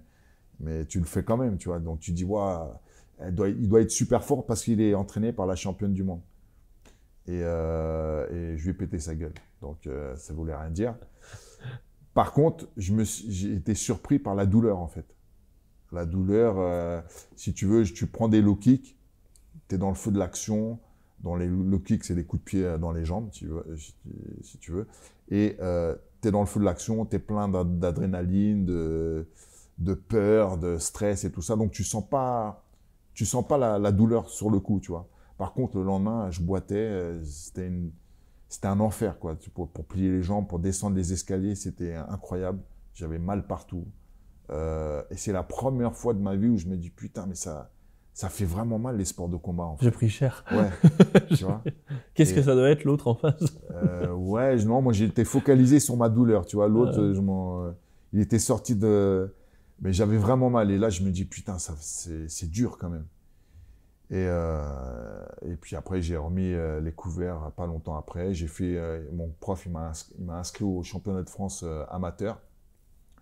mais tu le fais quand même, tu vois. Donc tu dis, il doit être super fort parce qu'il est entraîné par la championne du monde. Et, euh, je lui ai pété sa gueule. Donc ça euh, ça voulait rien dire. Par contre, j'ai été surpris par la douleur, en fait. La douleur, euh, si tu veux, tu prends des low kicks, tu es dans le feu de l'action. Dans les low kicks, c'est des coups de pied euh, dans les jambes, si, tu veux. Euh, et tu es dans le feu de l'action, tu es plein d'adrénaline, de, peur, de stress et tout ça. Donc, tu sens pas, tu sens pas la, la douleur sur le coup, tu vois. Par contre, le lendemain, je boitais, c'était une c'était un enfer, quoi. Pour, pour plier les jambes, pour descendre les escaliers, c'était incroyable. J'avais mal partout. Euh, et c'est la première fois de ma vie où je me dis, putain, mais ça, ça fait vraiment mal les sports de combat. J'ai pris cher. Ouais. Qu'est-ce que ça doit être l'autre en face euh, Ouais, non, moi j'étais focalisé sur ma douleur, tu vois. L'autre, euh. il était sorti de, mais j'avais vraiment mal. Et là, je me dis, putain, ça, c'est dur quand même. Et, euh, et puis après, j'ai remis euh, les couverts euh, pas longtemps après. J'ai fait, mon prof, il m'a inscrit, inscrit, au championnat de France amateur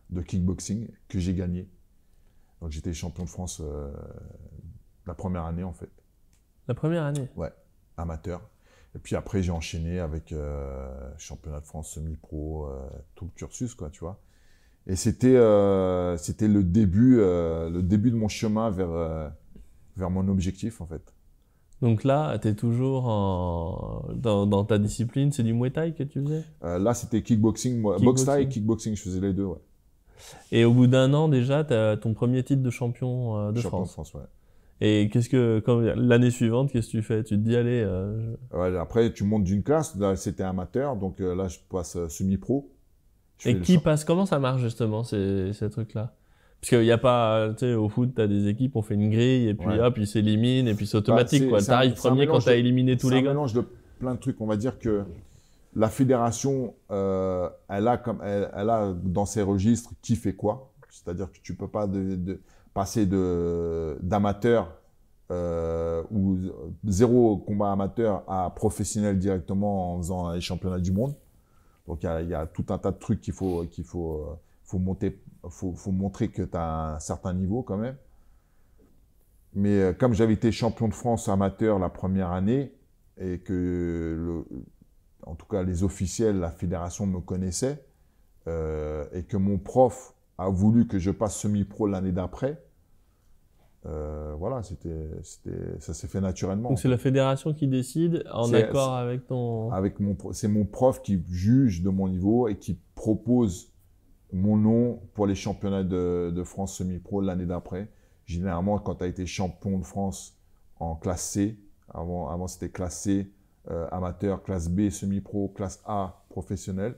de kickboxing que j'ai gagné. Donc j'étais champion de France la première année en fait. La première année Ouais, amateur. Et puis après, j'ai enchaîné avec championnat de France semi-pro, tout le cursus, quoi, tu vois. Et c'était, c'était le, début, le début de mon chemin vers vers mon objectif, en fait. Donc là, tu es toujours euh, dans, ta discipline, c'est du Muay Thai que tu faisais euh, Là, c'était kickboxing, kickboxing. Thai kickboxing, je faisais les deux, ouais. Et au bout d'un an déjà, tu as ton premier titre de champion euh, de champion France. De France ouais. Et qu'est-ce que l'année suivante, qu'est-ce que tu fais Tu te dis allez. après, tu montes d'une classe. Là, c'était amateur, donc là, je passe semi-pro. Et qui passe Comment ça marche justement ces trucs-là parce qu'il n'y a pas, euh, tu sais, au foot, as des équipes, on fait une grille, et puis hop, ils s'éliminent, et puis c'est bah, automatique, premier quand as éliminé tous les gars. C'est un mélange de plein de trucs. On va dire que la fédération, euh, elle, a comme, elle, a dans ses registres qui fait quoi. C'est-à-dire que tu peux pas de, de passer d'amateur euh, ou zéro combat amateur à professionnel directement en faisant les championnats du monde. Donc il y, y, a tout un tas de trucs qu'il faut, qu'il faut, faut monter faut, faut montrer que tu as un certain niveau quand même. Mais euh, comme j'avais été champion de France amateur la première année, et que, le, en tout cas, les officiels, la fédération me connaissaient, euh, et que mon prof a voulu que je passe semi-pro l'année d'après, euh, voilà, c'était, ça s'est fait naturellement. Donc c'est la fédération qui décide en accord avec ton. Avec mon, c'est mon prof qui juge de mon niveau et qui propose mon nom pour les championnats de, France semi-pro l'année d'après. Généralement, quand tu as été champion de France en classe C, avant, avant c'était classe C euh, amateur, classe B semi-pro, classe A professionnel.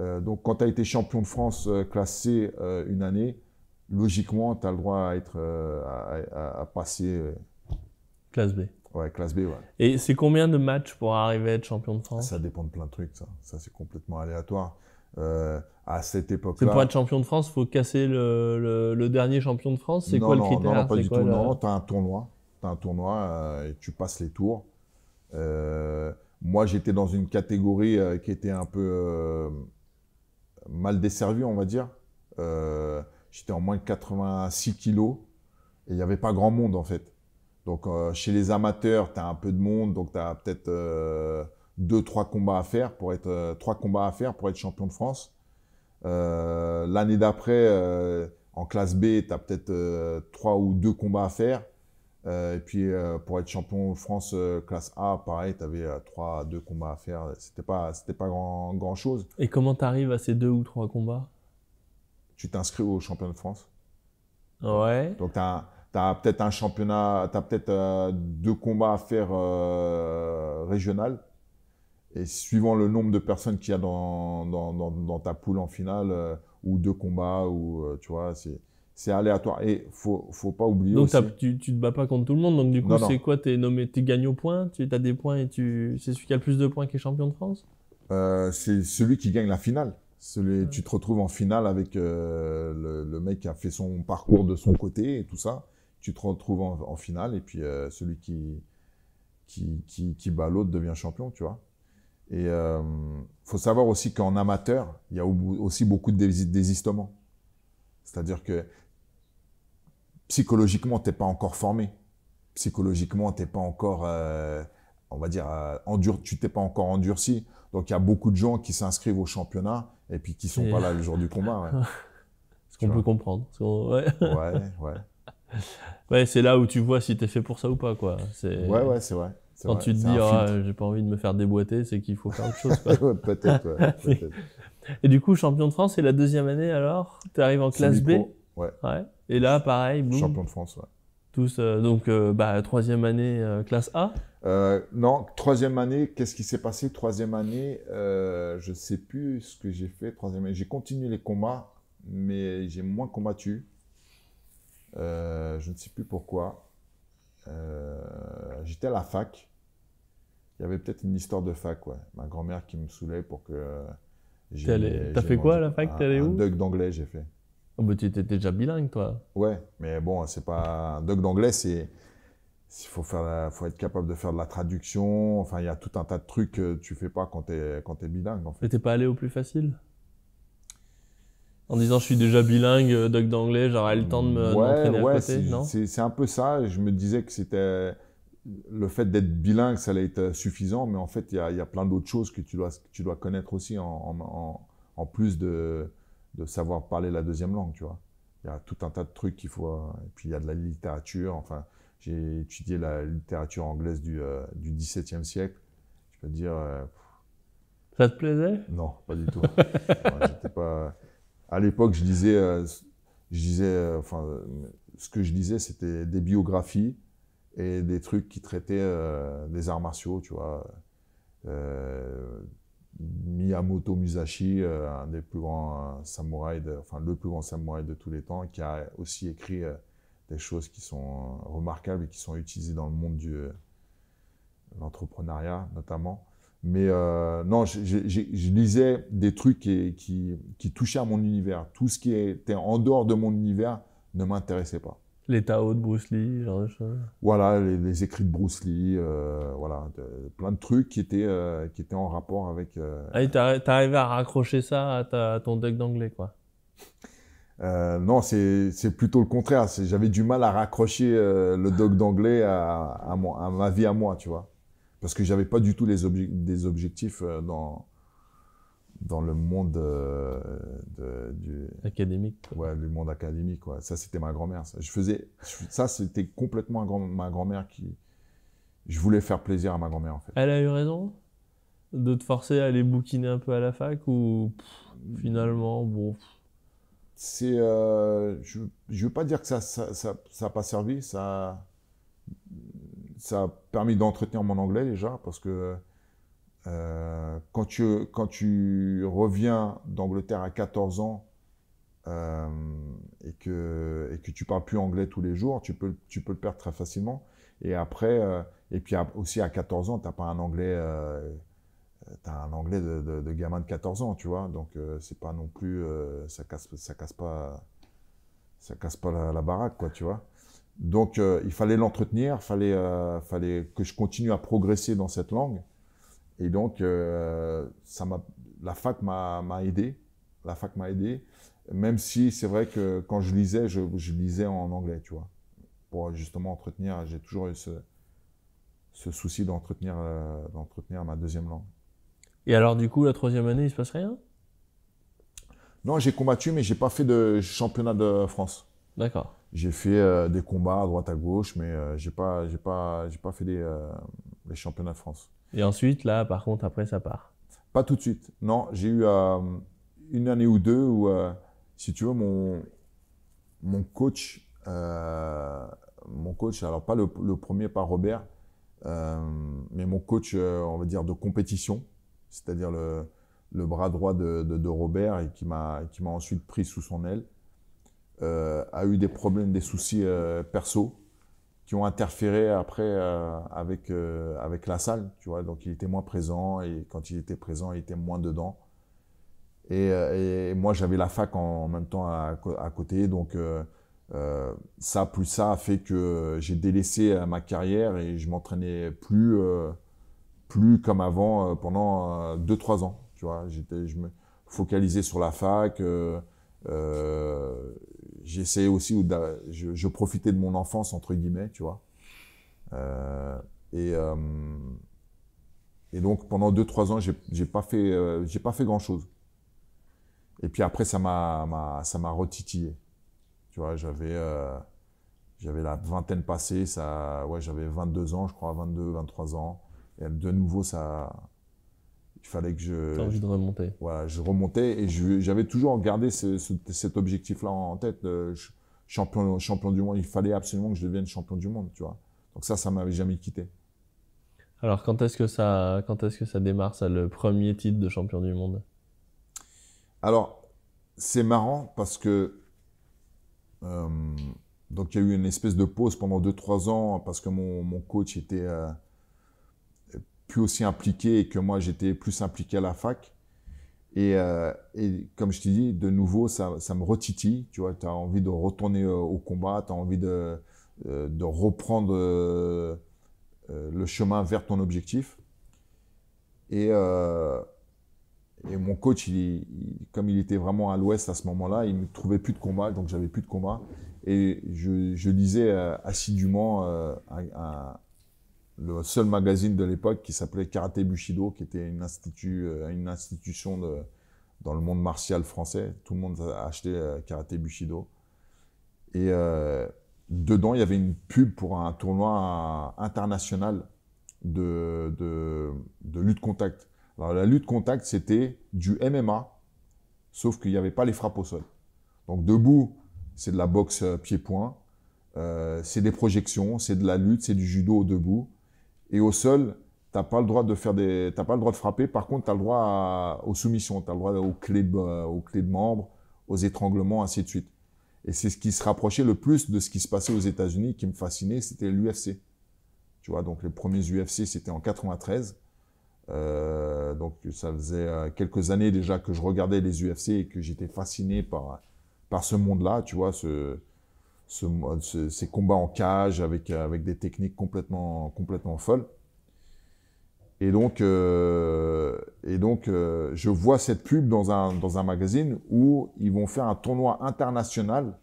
Euh, donc quand tu as été champion de France euh, classe C euh, une année, logiquement, tu as le droit à, être, à, passer. classe B. Ouais, classe B, ouais. Et c'est combien de matchs pour arriver à être champion de France Ça dépend de plein de trucs, ça. Ça, c'est complètement aléatoire à cette époque-là. C'est pour être champion de France, faut casser le, dernier champion de France. C'est quoi le critère Non, non pas du tout. Le... Non, un tournoi, as un tournoi euh, et tu passes les tours. Euh, moi, j'étais dans une catégorie euh, qui était un peu mal desservie, on va dire. j'étais en moins de 86 kilos et il n'y avait pas grand monde en fait. Donc, chez les amateurs, tu as un peu de monde, donc tu as peut-être deux, trois combats à faire pour être trois combats à faire pour être champion de France. Euh, l'année d'après, euh, en classe B, tu as peut-être euh, trois ou deux combats à faire. et puis, pour être champion de France classe A, pareil, tu avais trois ou deux combats à faire. C'était pas, c'était pas grand, grand chose. Et comment tu arrives à ces deux ou trois combats Tu t'inscris au champion de France. Ouais. Donc, tu as peut-être un championnat, tu as peut-être deux combats à faire euh, régional. Et suivant le nombre de personnes qu'il y a dans, dans, ta poule en finale, euh, ou deux combats, ou euh, tu vois, c'est aléatoire. Et faut, faut pas oublier. Donc tu, ne te bats pas contre tout le monde, donc du coup, c'est quoi es nommé, au point, tu as des points et tu. C'est celui qui a le plus de points qui est champion de France euh, C'est celui qui gagne la finale. Celui, Tu te retrouves en finale avec le, mec qui a fait son parcours de son côté et tout ça. Tu te retrouves en, finale et puis celui qui, qui, qui, qui bat l'autre devient champion, tu vois. Et il euh, faut savoir aussi qu'en amateur, il y a aussi beaucoup de désistements. C'est-à-dire que psychologiquement, tu n'es pas encore formé. Psychologiquement, tu pas encore, euh, on va dire, euh, endur tu t'es pas encore endurci. Donc, il y a beaucoup de gens qui s'inscrivent au championnat et puis qui sont pas là le jour du combat. Ce qu'on peut comprendre. Ouais, ouais. c'est là où tu vois si tu es fait pour ça ou pas. Quoi. Ouais, ouais, c'est vrai. Quand tu te dis, ah, j'ai pas envie de me faire déboîter, c'est qu'il faut faire autre chose. peut-être, Et du coup, champion de France, c'est la deuxième année alors Tu arrives en classe B Et là, pareil, Champion de France, Tous, euh, donc, euh, bah, troisième année, euh, classe A Non, troisième année, qu'est-ce qui s'est passé Troisième année, je sais plus ce que j'ai fait. Troisième année, j'ai continué les combats, mais j'ai moins combattu. je ne sais plus pourquoi. J'étais à la fac il y avait peut-être une histoire de fac, ouais. Ma grand-mère qui me saoulait pour que. Euh, T'as fait quoi à la fac T'es allé où Un doc d'anglais, j'ai fait. Oh, mais bah, tu étais déjà bilingue, toi. Ouais, mais bon, c'est pas. Un doc d'anglais, c'est. Il faut, faire faut être capable de faire de la traduction. Enfin, il y a tout un tas de trucs que tu fais pas quand t'es quand es bilingue. En fait. t'es pas allé au plus facile En disant je suis déjà bilingue, euh, doc d'anglais, j'aurais le temps de me ouais, à ouais, C'est un peu ça. Je me disais que c'était le fait d'être bilingue, ça allait être euh, suffisant, mais en fait, il y, a, plein d'autres choses que tu dois, connaître aussi en, plus de, savoir parler la deuxième langue, tu vois. Il y a tout un tas de trucs qu'il faut. Euh, et puis, il y a de la littérature. Enfin, j'ai étudié la littérature anglaise du, euh, XVIIe siècle. Je peux dire. ça te plaisait Non, pas du tout. pas... À l'époque, je disais, je disais, enfin, ce que je disais, c'était des biographies et des trucs qui traitaient euh, des arts martiaux, tu vois. Euh, Miyamoto Musashi, euh, un des plus grands samouraïs, enfin le plus grand samouraï de tous les temps, qui a aussi écrit des choses qui sont remarquables et qui sont utilisées dans le monde de l'entrepreneuriat notamment. Mais non, je, lisais des trucs qui, qui, touchaient à mon univers. Tout ce qui était en dehors de mon univers ne m'intéressait pas. Les Tao de Bruce Lee, genre de choses. Voilà, les, écrits de Bruce Lee, euh, voilà, plein de trucs qui étaient, euh, qui étaient en rapport avec. Tu euh, ah, arrivé à raccrocher ça à, ton doc d'anglais, quoi. non, c'est plutôt le contraire. J'avais du mal à raccrocher le doc d'anglais à, à, ma vie à moi, tu vois. Parce que j'avais pas du tout les des objectifs dans, dans le monde euh, du académique. Ouais, le monde académique quoi. Ça c'était ma grand-mère. Ça. Je faisais ça c'était complètement grand, ma grand-mère qui je voulais faire plaisir à ma grand-mère en fait. Elle a eu raison de te forcer à aller bouquiner un peu à la fac ou finalement bon. C'est euh, je je veux pas dire que ça ça ça, pas servi ça ça a permis d'entretenir mon anglais déjà parce que euh, quand, tu, reviens d'Angleterre à 14 ans euh, et, que, et que tu parles plus anglais tous les jours, tu peux, le perdre très facilement. Et après, euh, et puis aussi à 14 ans, tu n'as pas un anglais, un anglais de, gamin de 14 ans, tu vois. Donc c'est pas non plus, ça casse, ça casse pas, ça casse pas la, baraque, quoi, tu vois. Donc il fallait l'entretenir, fallait, fallait que je continue à progresser dans cette langue. Et donc, euh, la fac m'a, aidé. La fac m'a aidé. Même si c'est vrai que quand je lisais, je, lisais en anglais, tu vois. Pour justement entretenir, j'ai toujours eu ce, souci euh, d'entretenir, ma deuxième langue. Et alors, du coup, la troisième année, il se passe rien Non, j'ai combattu, mais j'ai pas fait de championnat de France. D'accord. J'ai fait euh, des combats à droite à gauche, mais je j'ai pas, j'ai pas, j'ai pas fait des, les championnats de France. Et ensuite, là, par contre, après, ça part. Pas tout de suite. Non, j'ai eu euh, une année ou deux où, euh, si tu veux, mon, mon coach, euh, mon coach, alors pas le, premier par Robert, mais mon coach, on va dire, de compétition, c'est-à-dire le, le, bras droit de, de, Robert et qui m'a ensuite pris sous son aile, a eu des problèmes, des soucis perso ont interféré après euh, avec, euh, avec la salle, tu vois. Donc, il était moins présent et quand il était présent, il était moins dedans. Et, euh, moi, j'avais la fac en, même temps à, côté. Donc, ça plus ça a fait que j'ai délaissé ma carrière et je m'entraînais plus, plus comme avant pendant deux trois ans, tu vois. J'étais, je me focalisais sur la fac j'essayais aussi, je, je, profitais de mon enfance, entre guillemets, tu vois. Euh, et, euh, et donc, pendant 2-3 ans, j'ai pas fait, euh, j'ai pas fait grand-chose. Et puis après, ça m'a retitillé. Tu vois, j'avais j'avais la vingtaine passée, ça, ouais, j'avais 22 ans, je crois, 22, 23 ans. Et de nouveau, ça, il fallait que je. envie de remonter. Voilà, je remontais et j'avais toujours gardé ce, cet objectif-là en tête. champion, champion du monde, il fallait absolument que je devienne champion du monde, tu vois. Donc ça, ça m'avait jamais quitté. Alors quand est-ce que ça, quand est-ce que ça démarre ça, le premier titre de champion du monde Alors c'est marrant parce que euh, donc il y a eu une espèce de pause pendant 2-3 ans parce que mon, mon coach était euh, aussi impliqué et que moi j'étais plus impliqué à la fac. Euh, et, comme je t'ai dit, de nouveau, ça, ça me retitille. Tu vois, tu as envie de retourner euh, au combat, tu as envie de, euh, de reprendre le chemin vers ton objectif. Et, et mon coach, il, comme il était vraiment à l'ouest à ce moment-là, il ne trouvait plus de combat, donc j'avais plus de combat. Et je, je lisais assidûment à le seul magazine de l'époque qui s'appelait Karate Bushido, qui était une, institut, euh, une institution dans le monde martial français. Tout le monde a acheté euh, Karate Bushido. Et euh, dedans, il y avait une pub pour un tournoi international de, de, de lutte contact. Alors, la lutte contact, c'était du MMA, sauf qu'il n'y avait pas les frappes au sol. Donc, debout, c'est de la boxe pied-point, c'est des projections, c'est de la lutte, c'est du judo au debout. Et au sol, t'as pas le droit de faire des, pas le droit de frapper. Par contre, tu as le droit aux soumissions, tu as le droit aux clés, de, aux clés de membres, aux étranglements, ainsi de suite. Et c'est ce qui se rapprochait le plus de ce qui se passait aux États-Unis, qui me fascinait, c'était l'UFC. Tu vois, donc les premiers UFC, c'était en 93. Euh, donc ça faisait euh, quelques années déjà que je regardais les UFC et que j'étais fasciné par, par ce monde-là, tu vois, ce, ces combats en cage avec, euh, avec des techniques complètement, complètement folles. Et donc, euh, et donc euh, je vois cette pub dans un, dans un magazine où ils vont faire un tournoi international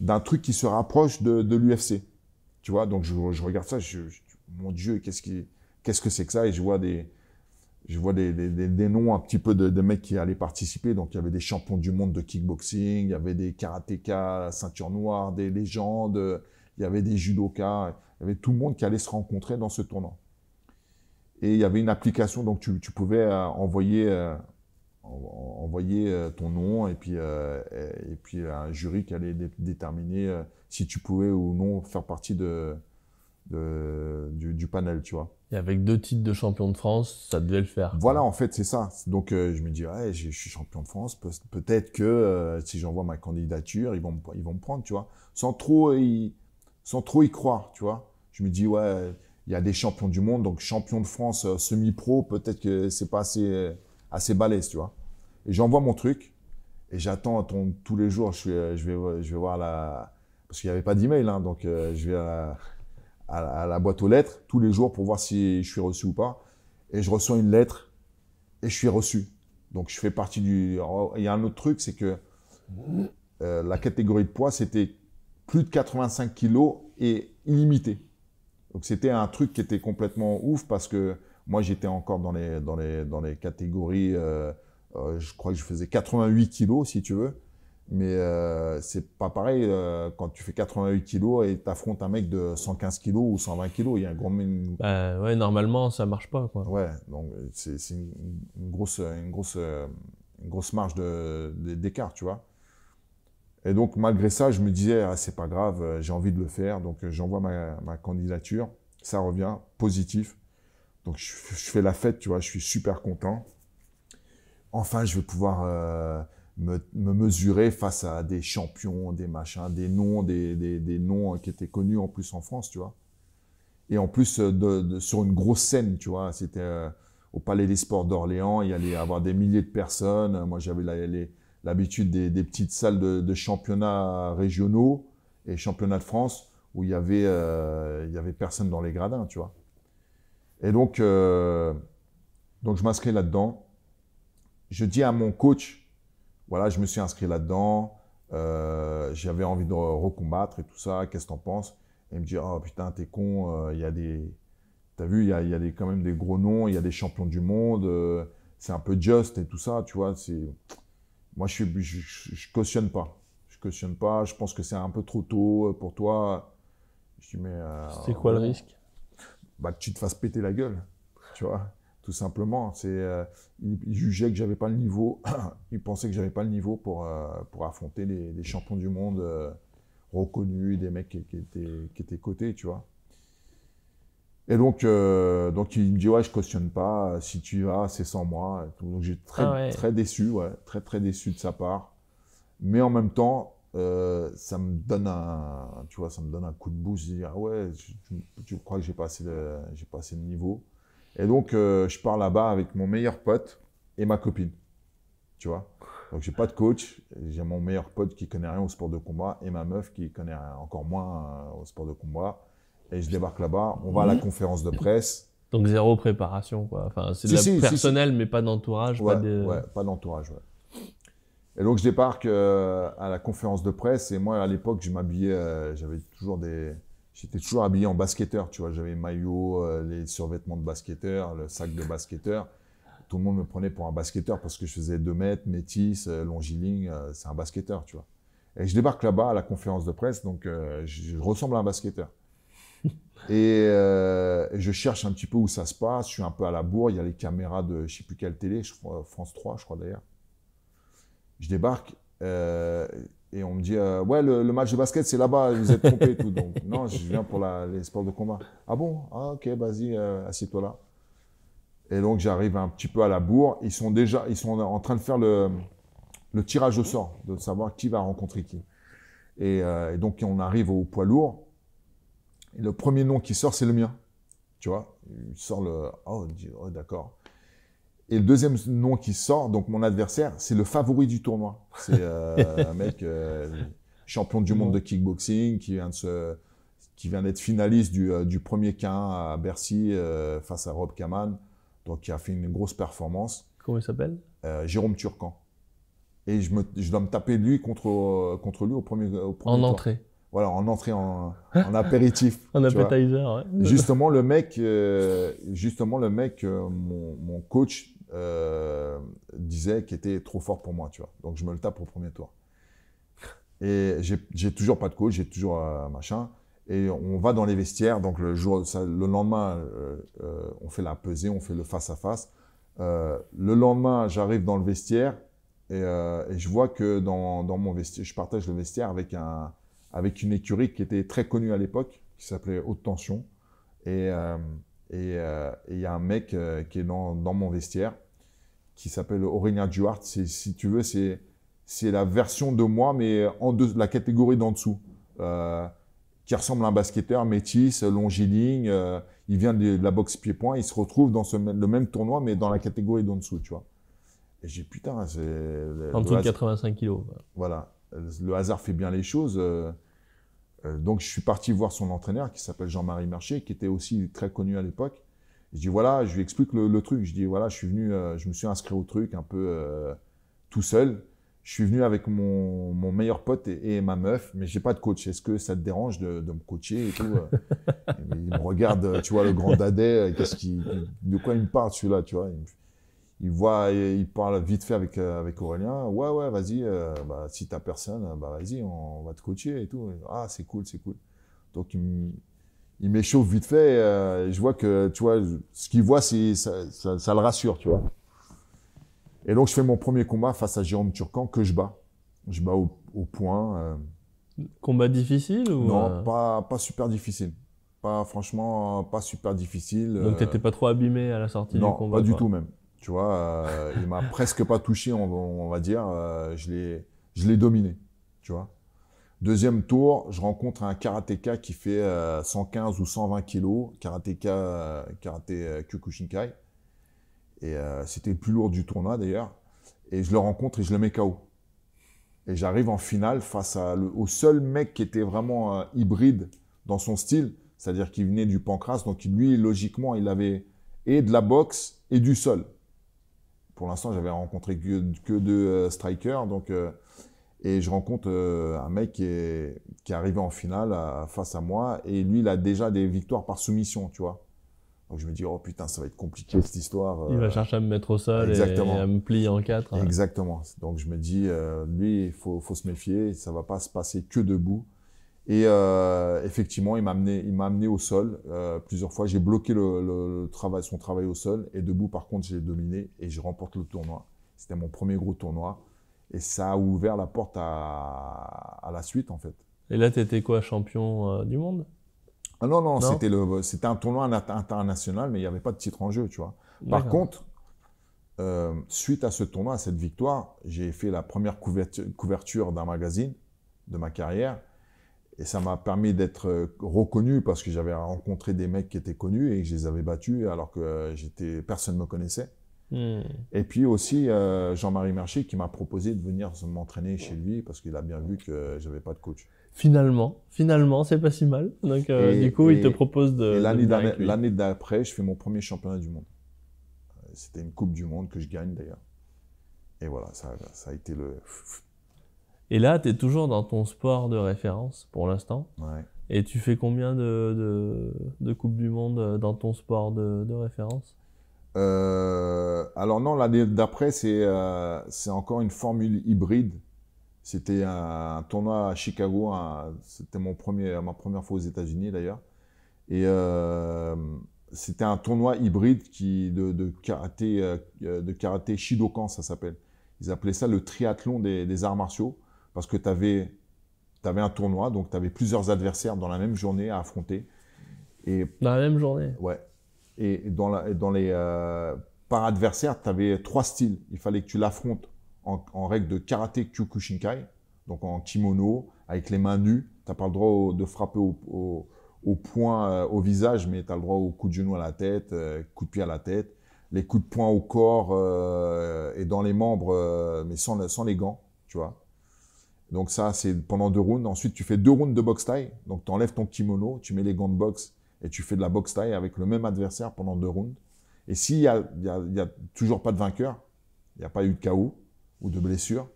d'un truc qui se rapproche de, l'UFC. Tu vois, donc je, regarde ça, je, mon Dieu, qu'est-ce, qui, qu'est-ce que c'est que ça Et je vois des, je vois des, noms un petit peu de, mecs qui allaient participer. Donc, il y avait des champions du monde de kickboxing, il y avait des karatékas, ceinture noire, des légendes, il y avait des judokas, il y avait tout le monde qui allait se rencontrer dans ce tournant. Et il y avait une application, donc tu, pouvais euh, envoyer, euh, envoyer euh, ton nom et puis, et puis un jury qui allait déterminer si tu pouvais ou non faire partie de, de, du, panel, tu vois. Et avec deux titres de champion de France, ça devait le faire. Voilà, en fait, c'est ça. Donc, euh, je me dis, ouais, je, suis champion de France, peut-être que euh, si j'envoie ma candidature, ils vont, me, ils vont me prendre, tu vois. Sans trop, y, sans trop y croire, tu vois. Je me dis, ouais, il y a des champions du monde, donc champion de France euh, semi-pro, peut-être que c'est pas assez, assez balèze, tu vois. Et j'envoie mon truc, et j'attends tous les jours, je, je, vais, je vais voir la... Parce qu'il n'y avait pas d'email, hein. donc je vais à, la boîte aux lettres tous les jours pour voir si je suis reçu ou pas. Et je reçois une lettre et je suis reçu. Donc je fais partie du. Il y a un autre truc, c'est que euh, la catégorie de poids, c'était plus de 85 kilos et illimité. Donc c'était un truc qui était complètement ouf parce que moi j'étais encore dans les, dans dans les catégories, euh, euh, je crois que je faisais 88 kilos si tu veux, mais euh, c'est pas pareil euh, quand tu fais 88 kilos et tu affrontes un mec de 115 kilos ou 120 kilos. Il y a un gros... Une... Bah, ouais, normalement, ça marche pas. Quoi. Ouais, donc c'est une, une, grosse, une, grosse, une grosse marge d'écart, de, d'écart tu vois. Et donc, malgré ça, je me disais, ah, c'est pas grave, j'ai envie de le faire. Donc, j'envoie ma, ma, candidature. Ça revient, positif. Donc, je, fais la fête, tu vois, je suis super content. Enfin, je vais pouvoir. Euh, me, mesurer face à des champions, des machins, des noms, des, noms qui étaient connus en plus en France, tu vois. Et en plus, euh, sur une grosse scène, tu vois, c'était euh, au Palais des Sports d'Orléans, il y allait avoir des milliers de personnes. Moi, j'avais l'habitude des, petites salles de, championnats régionaux et championnats de France où il y avait, euh, avait personne dans les gradins, tu vois. Et donc, donc je m'inscris là-dedans. Je dis à mon coach, voilà, je me suis inscrit là-dedans, euh, j'avais envie de recombattre et tout ça, qu'est-ce que t'en penses Et il me dit, oh putain, t'es con, euh, il y a des... T'as vu, il y a, quand même des gros noms, il y a des champions du monde, euh, c'est un peu just et tout ça, tu vois, c'est... Moi, je, cautionne pas. Je cautionne pas, je pense que c'est un peu trop tôt pour toi. Je dis, mais... c'est quoi le risque Bah, que tu te fasses péter la gueule, tu vois tout simplement. C'est, euh, il, jugeait que j'avais pas le niveau, il pensait que j'avais pas le niveau pour, euh, pour affronter les, champions du monde euh, reconnus, des mecs qui, étaient, qui étaient cotés, tu vois. Et donc, donc il me dit ouais, je cautionne pas. Si tu y vas, c'est sans moi. Donc j'ai très ah très déçu, ouais, très très déçu de sa part. Mais en même temps, ça me donne un, tu vois, ça me donne un coup de boost. Je ah ouais, tu, crois que j'ai passé j'ai passé de niveau et donc, euh, je pars là-bas avec mon meilleur pote et ma copine. Tu vois Donc, j'ai pas de coach. J'ai mon meilleur pote qui connaît rien au sport de combat et ma meuf qui connaît encore moins euh, au sport de combat. Et je débarque là-bas. On va à la mhm. conférence de presse. Donc, zéro préparation, quoi. Enfin, c'est de la personnel, mais pas d'entourage. Ouais, pas d'entourage, Et donc, je débarque euh, à la conférence de presse. Et moi, à l'époque, je m'habillais, j'avais toujours des, j'étais toujours habillé en basketteur, tu vois. J'avais maillot, euh, les survêtements de basketteur, le sac de basketteur. Tout le monde me prenait pour un basketteur parce que je faisais 2 mètres, métis, euh, longiligne, euh, c'est un basketteur, tu vois. Et je débarque là-bas à la conférence de presse, donc je, ressemble à un basketteur. Et je cherche un petit peu où ça se passe, je suis un peu à la bourre, il y a les caméras de je ne sais plus quelle télé, France 3 je crois d'ailleurs. Je débarque, et on me dit, euh, ouais, le, match de basket, c'est là-bas, vous êtes trompé et tout. Donc, non, je viens pour les sports de combat. Ah bon ah, ok, vas-y, euh, assieds-toi là. Et donc, j'arrive un petit peu à la bourre. Ils sont déjà ils sont en train de faire le, le tirage au sort, de savoir qui va rencontrer qui. Euh, et, donc, on arrive au poids lourd. Et le premier nom qui sort, c'est le mien. Tu vois Il sort le. oh, oh d'accord. Et le deuxième nom qui sort, donc mon adversaire, c'est le favori du tournoi. C'est euh, un mec euh, champion du monde de kickboxing qui vient qui vient d'être finaliste du, euh, premier k à Bercy face à Rob Kaman, donc qui a fait une grosse performance. Comment il s'appelle Jérôme Turcan. Et je, me, dois me taper lui contre, lui au premier, au En entrée voilà, en entrée, en, hein apéritif. en appetizer, Justement, le mec, justement, le mec mon, coach euh, disait qu'il était trop fort pour moi, tu vois. Donc je me le tape au premier tour. Et j'ai toujours pas de coach, j'ai toujours euh, machin. Et on va dans les vestiaires. Donc le, jour, le lendemain, euh, on fait la pesée, on fait le face à face. le lendemain, j'arrive dans le vestiaire et, je vois que dans, mon vestiaire, je partage le vestiaire avec un, avec une écurie qui était très connue à l'époque, qui s'appelait Haute Tension. Et, euh, et il y a un mec euh, qui est dans, mon vestiaire qui s'appelle Aurélien Duarte. Si tu veux, c'est la version de moi, mais en deux, la catégorie d'en dessous, euh, qui ressemble à un basketteur métis, longiligne. il vient de, la boxe pied-point. Il se retrouve dans le même tournoi, mais dans la catégorie d'en dessous, tu vois. Et j'ai putain, c'est. En dessous de 85 kilos. Voilà. Le hasard fait bien les choses. Euh, donc je suis parti voir son entraîneur qui s'appelle Jean-Marie Marché, qui était aussi très connu à l'époque. Je dis voilà, je lui explique le, truc. Je dis voilà, je suis venu, euh, je me suis inscrit au truc un peu euh, tout seul. Je suis venu avec mon, meilleur pote et, ma meuf, mais j'ai pas de coach. Est-ce que ça te dérange de, me coacher Il me regarde, tu vois, le grand dadais, qu'est-ce qui, de quoi il me parle celui-là, tu vois il voit, il parle vite fait avec, euh, avec Aurélien. Ouais, ouais, vas-y, euh, bah, si t'as personne, euh, bah, vas-y, on, va te coacher et tout. Ah, c'est cool, c'est cool. Donc, il m'échauffe vite fait. je vois que, tu vois, ce qu'il voit, ça, ça, le rassure, tu vois. Et donc, je fais mon premier combat face à Jérôme Turcan que je bats. Je bats au, au point. Combat difficile ou Non, pas, pas super difficile. Pas, franchement, pas super difficile. Donc, t'étais pas trop abîmé à la sortie du combat Non, pas du tout même. Tu vois, euh, il m'a presque pas touché, on, va dire. Euh, je l'ai dominé, tu vois. Deuxième tour, je rencontre un karatéka qui fait 115 euh, ou 120 kilos, karatéka, karaté Kyokushinkai. Et c'était le plus lourd du tournoi d'ailleurs. Et je le rencontre et je le mets KO. Et j'arrive en finale face au seul mec qui était vraiment hybride dans son style, c'est-à-dire qu'il venait du pancras, donc lui, logiquement, il avait et de la boxe et du sol pour l'instant, j'avais rencontré que, deux euh, strikers. Donc, euh, et je rencontre euh, un mec qui est, qui est arrivé en finale face à moi. Et lui, il a déjà des victoires par soumission, tu vois. Donc je me dis, oh putain, ça va être compliqué cette histoire. Il va chercher à me mettre au sol et, à me plier en quatre. Exactement. Donc je me dis, lui, il faut, faut, se méfier, ça va pas se passer que debout. Et euh, effectivement, il m'a amené, il m'a amené au sol euh, plusieurs fois. J'ai bloqué le, travail, son travail au sol. Et debout, par contre, j'ai dominé et je remporte le tournoi. C'était mon premier gros tournoi. Et ça a ouvert la porte à, la suite, en fait. Et là, tu étais quoi, champion euh, du monde ah Non, non, c'était, un tournoi international, mais il n'y avait pas de titre en jeu, tu vois. Par contre, suite à ce tournoi, à cette victoire, j'ai fait la première couverture d'un magazine de ma carrière. Et ça m'a permis d'être euh, reconnu parce que j'avais rencontré des mecs qui étaient connus et que je les avais battus alors que euh, j'étais personne ne me connaissait. Hmm. Et puis aussi euh, Jean-Marie Marché qui m'a proposé de venir m'entraîner chez lui parce qu'il a bien vu que j'avais pas de coach. Finalement, finalement, c'est pas si mal. Donc du coup, il te propose de. L'année d'après, je fais mon premier championnat du monde. C'était une Coupe du Monde que je gagne d'ailleurs. Et voilà, ça, ça a été le et là, tu es toujours dans ton sport de référence pour l'instant. Et tu fais combien de, de, Coupes du Monde euh, dans ton sport de, référence euh, Alors non, l'année d'après, euh, c'est encore une formule hybride. C'était un, tournoi à Chicago. C'était ma première fois aux États-Unis d'ailleurs. Et c'était un tournoi hybride qui, de, karaté, de karaté Shidokan, ça s'appelle. Ils appelaient ça le triathlon des arts martiaux parce que tu avais, avais, un tournoi, donc tu avais plusieurs adversaires dans la même journée à affronter. Et, dans la même journée Ouais. Et dans, dans les, euh, par adversaire, tu avais trois styles. Il fallait que tu l'affrontes en, règle de karaté Kyokushinkai, donc en kimono, avec les mains nues. Tu n'as pas le droit de frapper au, au, au point, euh, au visage, mais tu as le droit au coup de genou à la tête, euh, coup de pied à la tête, les coups de poing au corps et dans les membres, mais sans, sans les gants, tu vois. Donc ça, c'est pendant deux rounds. Ensuite, tu fais deux rounds de boxe taille. Donc tu enlèves ton kimono, tu mets les gants de boxe et tu fais de la boxe taille avec le même adversaire pendant deux rounds. Et s'il n'y a, toujours pas de vainqueur, il n'y a pas eu de KO ou de blessure,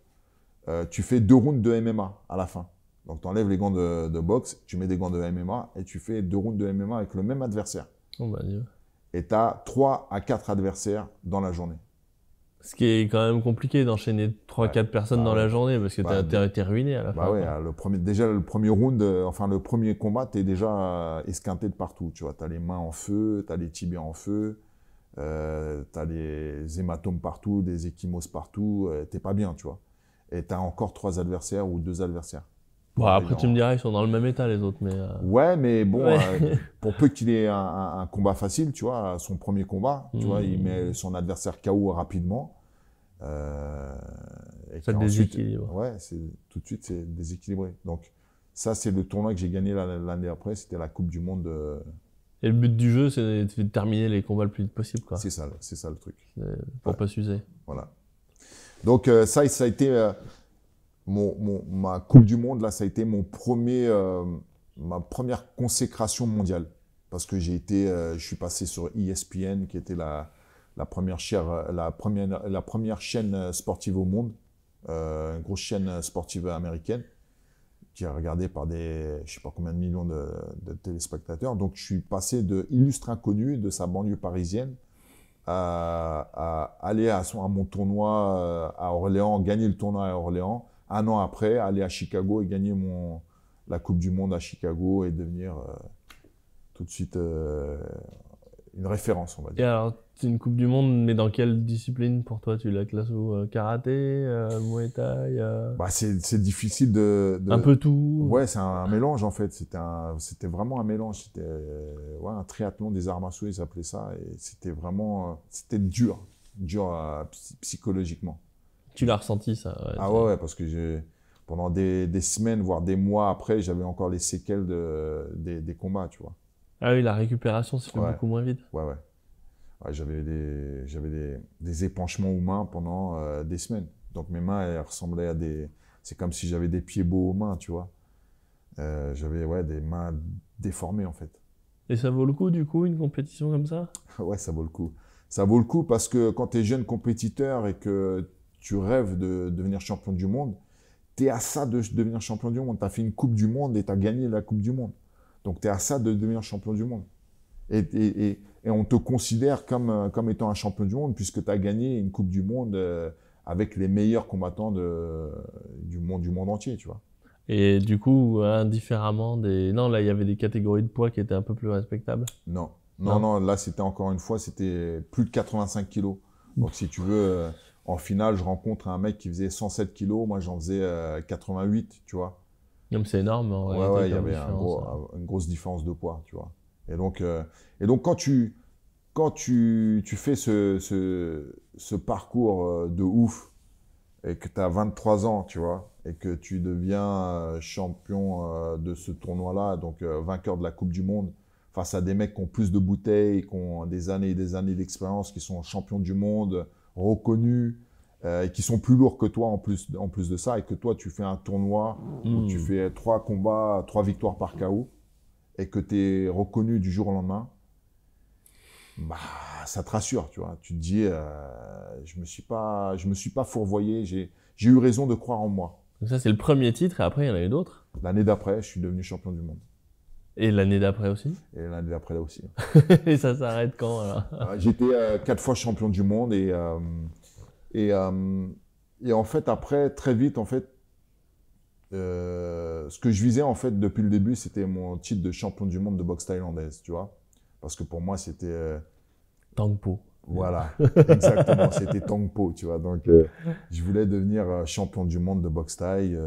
euh, tu fais deux rounds de MMA à la fin. Donc tu enlèves les gants de, boxe, tu mets des gants de MMA et tu fais deux rounds de MMA avec le même adversaire. Oh, bah, et tu as trois à quatre adversaires dans la journée. Ce qui est quand même compliqué d'enchaîner 3-4 personnes bah dans la journée parce que bah t'es ruiné à la bah fin. Ouais, le déjà le premier round, euh, enfin le premier combat, t'es déjà euh, esquinté de partout. Tu vois, t'as les mains en feu, t'as les tibias en feu, euh, t'as les hématomes partout, des échymoses partout, t'es pas bien, tu vois. Et t'as encore trois adversaires ou deux adversaires après, tu me diras, ils sont dans le même état, les autres. Mais euh, Ouais, mais bon, euh, pour peu qu'il ait un, combat facile, tu vois, son premier combat, tu vois, il hmm. met son adversaire KO rapidement. Euh, et ça déséquilibre. Ouais, tout de suite, c'est déséquilibré. Donc, ça, c'est le tournoi que j'ai gagné l'année après, c'était la Coupe du Monde. Euh, et le but du jeu, c'est de terminer les combats le plus vite possible, quoi. C'est ça, c'est ça le truc. Pour ne pas s'user. Voilà. Donc, ça, ça a été mon, ma Coupe du Monde, là, ça a été mon premier, euh, ma première consécration mondiale. Parce que j'ai été, euh, je suis passé sur ESPN, qui était la, la, première, euh, la, première, la première chaîne sportive au monde, une grosse chaîne sportive américaine, qui est regardée par des, je sais pas combien de millions de, téléspectateurs. Donc, je suis passé de illustre inconnu de sa banlieue parisienne à, à aller à, son, à mon tournoi à Orléans, gagner le tournoi à Orléans un an après, aller à Chicago et gagner la Coupe du Monde à Chicago et devenir euh, tout de suite euh, une référence, on va dire. Et alors, c'est une Coupe du Monde, mais dans quelle discipline pour toi Tu la classes au euh, karaté, muay thai bah, c'est, difficile de, Un peu tout Ouais, c'est un, mélange en fait. C'était, vraiment un mélange. C'était un triathlon des à martiaux, ils appelaient ça. Et c'était vraiment... c'était dur, dur psychologiquement. Tu l'as ressenti ça Ah ouais, parce que pendant des, semaines, voire des mois après, j'avais encore les séquelles de, des, combats, tu vois. Ah oui, la récupération c'est fait beaucoup moins vite. Ouais, ouais. j'avais des, des, des, épanchements aux mains pendant euh, des semaines. Donc mes mains, elles ressemblaient à des... C'est comme si j'avais des pieds beaux aux mains, tu vois. Euh, j'avais ouais, des mains déformées, en fait. Et ça vaut le coup, du coup, une compétition comme ça Ouais, ça vaut le coup. Ça vaut le coup parce que quand tu es jeune compétiteur et que tu rêves de, devenir champion du monde, tu es à ça de devenir champion du monde. Tu as fait une Coupe du Monde et tu as gagné la Coupe du Monde. Donc tu es à ça de devenir champion du monde. Et, et, on te considère comme, euh, comme étant un champion du monde puisque tu as gagné une Coupe du Monde euh, avec les meilleurs combattants de, du, monde, du monde entier, tu vois. Et du coup, indifféremment des... Non, là, il y avait des catégories de poids qui étaient un peu plus respectables Non, non, non, non là, c'était encore une fois, c'était plus de 85 kilos. Donc si tu veux... Euh, en finale, je rencontre un mec qui faisait 107 kilos, moi j'en faisais 88, euh, tu vois. C'est énorme. Hein, ouais, il y avait hein. une grosse différence de poids, tu vois. Et donc, euh, et donc quand tu, quand tu, fais ce, ce, ce, parcours euh, de ouf et que tu as 23 ans, tu vois, et que tu deviens champion de ce tournoi-là, donc vainqueur de la Coupe du Monde, face à des mecs qui ont plus de bouteilles, qui ont des années et des années d'expérience, qui sont champions du monde, reconnus euh, et qui sont plus lourds que toi en plus, en plus de ça, et que toi, tu fais un tournoi où hmm. tu fais trois combats, trois victoires par KO, et que tu es reconnu du jour au lendemain, bah, ça te rassure, tu vois. Tu te dis, euh, je ne me, suis pas, je me suis pas fourvoyé, j'ai eu raison de croire en moi. ça, c'est le premier titre, et après, il y en a eu d'autres L'année d'après, je suis devenu champion du monde. Et l'année d'après aussi Et l'année d'après là aussi. et ça s'arrête quand euh, J'étais euh, quatre fois champion du monde et, euh, et, et, en fait après, très vite en fait, ce que je visais en fait depuis le début, c'était mon titre de champion du monde de boxe thaïlandaise, tu vois. Parce que pour moi c'était... Tangpo. Voilà, exactement, c'était Tangpo, tu vois. Donc je voulais devenir champion du monde de boxe thaï.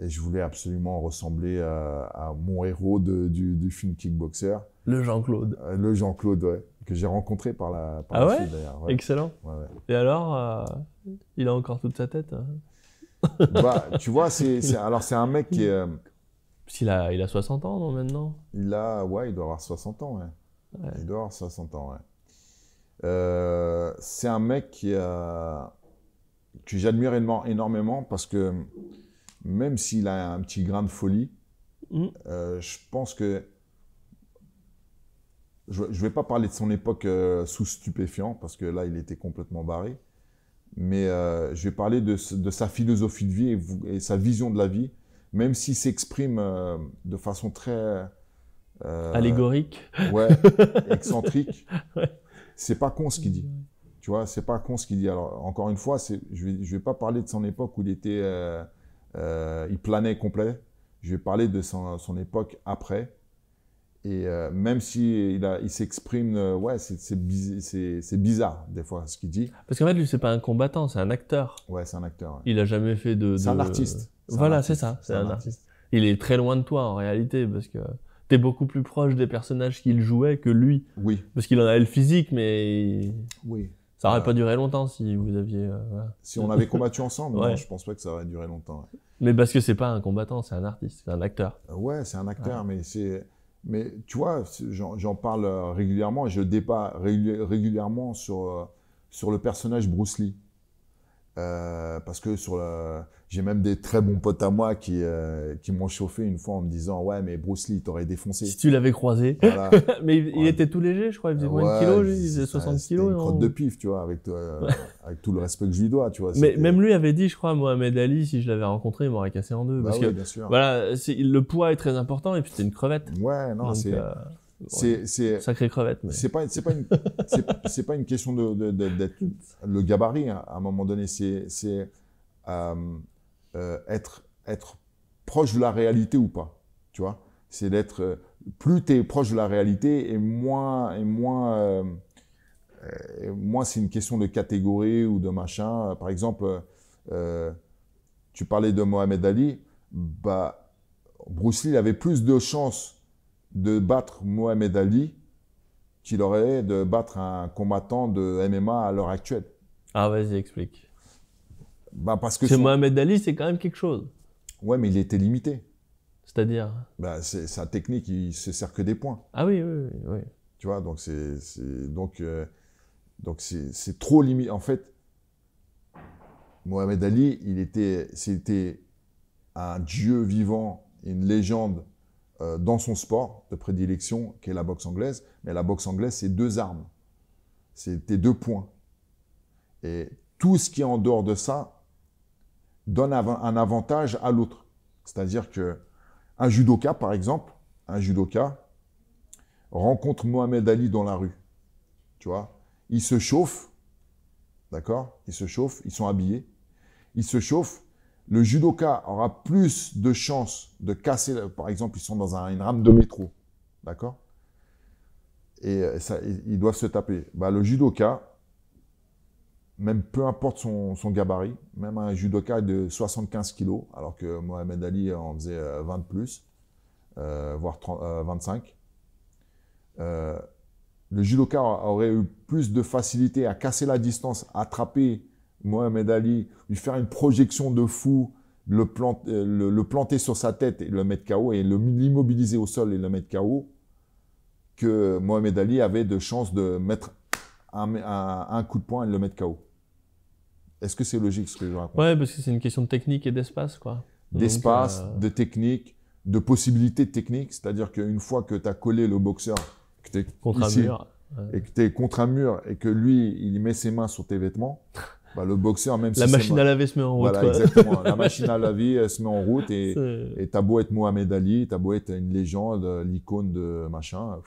Et je voulais absolument ressembler à, mon héros de, du, film Kickboxer. Le Jean-Claude. Euh, le Jean-Claude, ouais. Que j'ai rencontré par la, par ah ouais Excellent. Et alors, euh, il a encore toute sa tête hein. bah, tu vois, c'est, alors c'est un mec qui euh, il a, il a 60 ans, maintenant Il a, ouais, il doit avoir 60 ans, ouais. Il doit avoir 60 ans, ouais. c'est un mec qui que j'admire énormément parce que même s'il a un petit grain de folie, mm. euh, je pense que. Je ne vais pas parler de son époque euh, sous stupéfiant, parce que là, il était complètement barré. Mais euh, je vais parler de, sa philosophie de vie et, sa vision de la vie, même s'il s'exprime de façon très. Allégorique. Ouais, excentrique. C'est pas con ce qu'il dit. Tu vois, c'est pas con ce qu'il dit. Alors, encore une fois, je vais, je vais pas parler de son époque où il était euh, il planait complet. Je vais parler de son, son époque après. Et euh, même si il, s'exprime, euh, ouais, c'est bizarre des fois ce qu'il dit. Parce qu'en fait, lui, c'est pas un combattant, c'est un acteur. Ouais, c'est un acteur. Il a jamais fait de. C'est un artiste. Voilà, c'est ça. C'est un, artiste. artiste. Il est très loin de toi en réalité parce que tu es beaucoup plus proche des personnages qu'il jouait que lui. Oui. Parce qu'il en avait le physique, mais. Oui. Ça n'aurait euh, pas duré longtemps si vous aviez. Euh, si on avait combattu ensemble, non, je pense pas que ça aurait duré longtemps. Mais parce que c'est pas un combattant, c'est un artiste, c'est un acteur. Euh, ouais, c'est un acteur, mais c'est. Mais tu vois, j'en parle régulièrement, je débat régulièrement sur, sur le personnage Bruce Lee. Euh, parce que sur j'ai même des très bons potes à moi qui, euh, qui m'ont chauffé une fois en me disant ouais mais Bruce Lee t'aurais défoncé si tu l'avais croisé mais il, était tout léger je crois il faisait moins de kilos il faisait 60 kg. kilos une crotte de pif tu vois avec, euh, avec tout le respect que je lui dois tu vois mais même lui avait dit je crois Mohamed Ali si je l'avais rencontré il m'aurait cassé en deux bah parce que bien sûr. le poids est très important et puis c'était une crevette ouais non c'est c'est, c'est, crevette. Mais... C'est pas, c'est pas, une, c'est, pas une question de, d'être le gabarit hein. à un moment donné. C'est, euh, euh, être, être proche de la réalité ou pas. Tu vois C'est d'être. Euh, plus tu es proche de la réalité et moins. Et moins moins c'est une question de catégorie ou de machin. Par exemple, tu parlais de Mohamed Ali. Bah, Bruce Lee avait plus de chances de battre Mohamed Ali qu'il aurait de battre un combattant de MMA à l'heure actuelle. Ah, vas-y, explique. Bah, parce que C'est Mohamed Ali, c'est quand même quelque chose. Ouais, mais il était limité. C'est-à-dire bah, Sa technique, il se sert que des points. Ah oui, oui, oui. Tu vois, donc c'est donc euh, donc c'est trop limité. En fait, Mohamed Ali, il était c'était un dieu vivant, une légende euh, dans son sport de prédilection, qui est la boxe anglaise. Mais la boxe anglaise, c'est deux armes, c'est tes deux points. Et tout ce qui est en dehors de ça donne un avantage à l'autre. C'est-à-dire que un judoka, par exemple, un judoka rencontre Mohamed Ali dans la rue. Tu vois, il se chauffe, d'accord Il se chauffe, ils sont habillés. Il se chauffe, le judoka aura plus de chances de casser, par exemple, ils sont dans un, une rame de métro, d'accord Et euh, ça, ils doivent se taper. Bah, le judoka, même peu importe son, gabarit, même un judoka de 75 kg, alors que Mohamed Ali en faisait 20 euh, plus, euh, voire 25, le judoka aurait eu plus de facilité à casser la distance, à attraper Mohamed Ali, lui faire une projection de fou, le, euh, planter sur sa tête et le mettre KO, et l'immobiliser au sol et le mettre KO, que Mohamed Ali avait de chance de mettre un, coup de poing et le mettre KO. Est-ce que c'est logique ce que je raconte Ouais, parce que c'est une question de technique et d'espace, quoi. D'espace, euh, de technique, de possibilité de technique, c'est-à-dire qu'une fois que tu as collé le boxeur, que que tu es contre un mur et que lui, il met ses mains sur tes vêtements, bah, le boxeur, même la machine à laver se met en route. Voilà, exactement. La machine à laver euh, se met en route et t'as beau être Mohamed Ali, t'as beau être une légende, euh, l'icône de machin,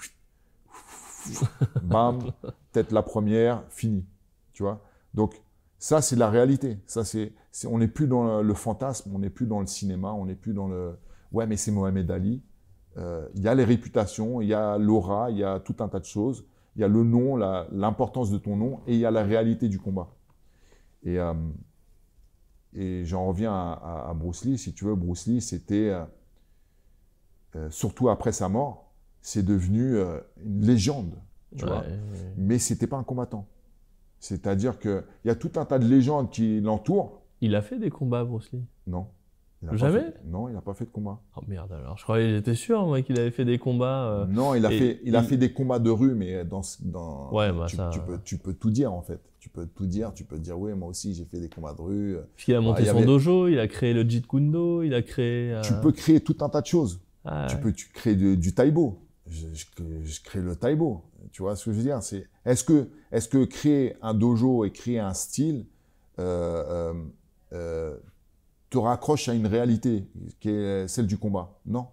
bam, tête la première, fini. Tu vois Donc, ça, c'est la réalité. Ça, c'est, on n'est plus dans le, fantasme, on n'est plus dans le cinéma, on n'est plus dans le. Ouais, mais c'est Mohamed Ali. Euh, il y a les réputations, il y a l'aura, il y a tout un tas de choses. Il y a le nom, l'importance de ton nom et il y a la réalité du combat. Et, euh, et j'en reviens à, Bruce Lee. Si tu veux, Bruce Lee, c'était, euh, euh, surtout après sa mort, c'est devenu une légende, tu ce vois. Mais c'était pas un combattant. C'est-à-dire qu'il y a tout un tas de légendes qui l'entourent. Il a fait des combats, Bruce Lee Non. Jamais Non, il n'a pas fait de combat. Oh merde alors, je croyais, j'étais sûr moi qu'il avait fait des combats. Non, il a, fait, il a fait des combats de rue, mais dans. dans... Ouais, bah, tu, peux, tu peux tout dire en fait tu peux tout dire, tu peux te dire oui, moi aussi j'ai fait des combats de rue. Il a monté bah, son dojo, il a créé le Jeet Do, il a créé. Euh, tu peux créer tout un tas de choses. Ah tu peux tu créer du, Taïbo. Je, crée le taibo. Tu vois ce que je veux dire C'est est-ce que est-ce que créer un dojo et créer un style euh, euh, te raccroche à une réalité qui est celle du combat Non.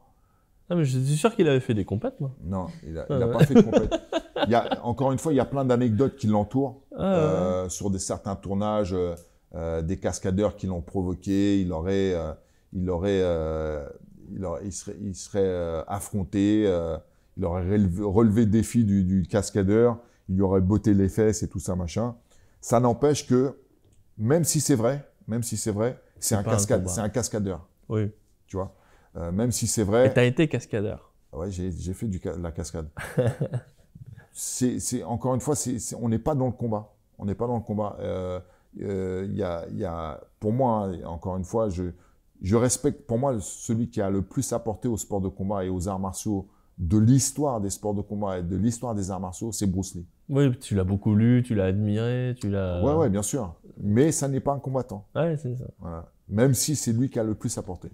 mais je suis sûr qu'il avait fait des compètes, moi. Non, il n'a ah pas fait de compètes. y a, encore une fois, il y a plein d'anecdotes qui l'entourent ah, euh, sur des, certains tournages, euh, euh, des cascadeurs qui l'ont provoqué. Il aurait, il aurait, il, serait, affronté. il aurait relevé, le défi du, cascadeur il lui aurait botté les fesses et tout ça, machin. Ça n'empêche que, même si c'est vrai, même si c'est vrai, c'est un, cascade, un cascadeur. Oui. Tu vois Même si c'est vrai. Et as été cascadeur. Ouais, j'ai fait du, la cascade. c'est encore une fois, c'est on n'est pas dans le combat. On n'est pas dans le combat. Euh, euh y a, pour moi, hein, encore une fois, je, respecte, pour moi, celui qui a le plus apporté au sport de combat et aux arts martiaux de l'histoire des sports de combat et de l'histoire des arts martiaux, c'est Bruce Lee. Oui, tu l'as beaucoup lu, tu l'as admiré, tu l'as. Ouais, bien sûr. Mais ça n'est pas un combattant. Même si c'est lui qui a le plus apporté.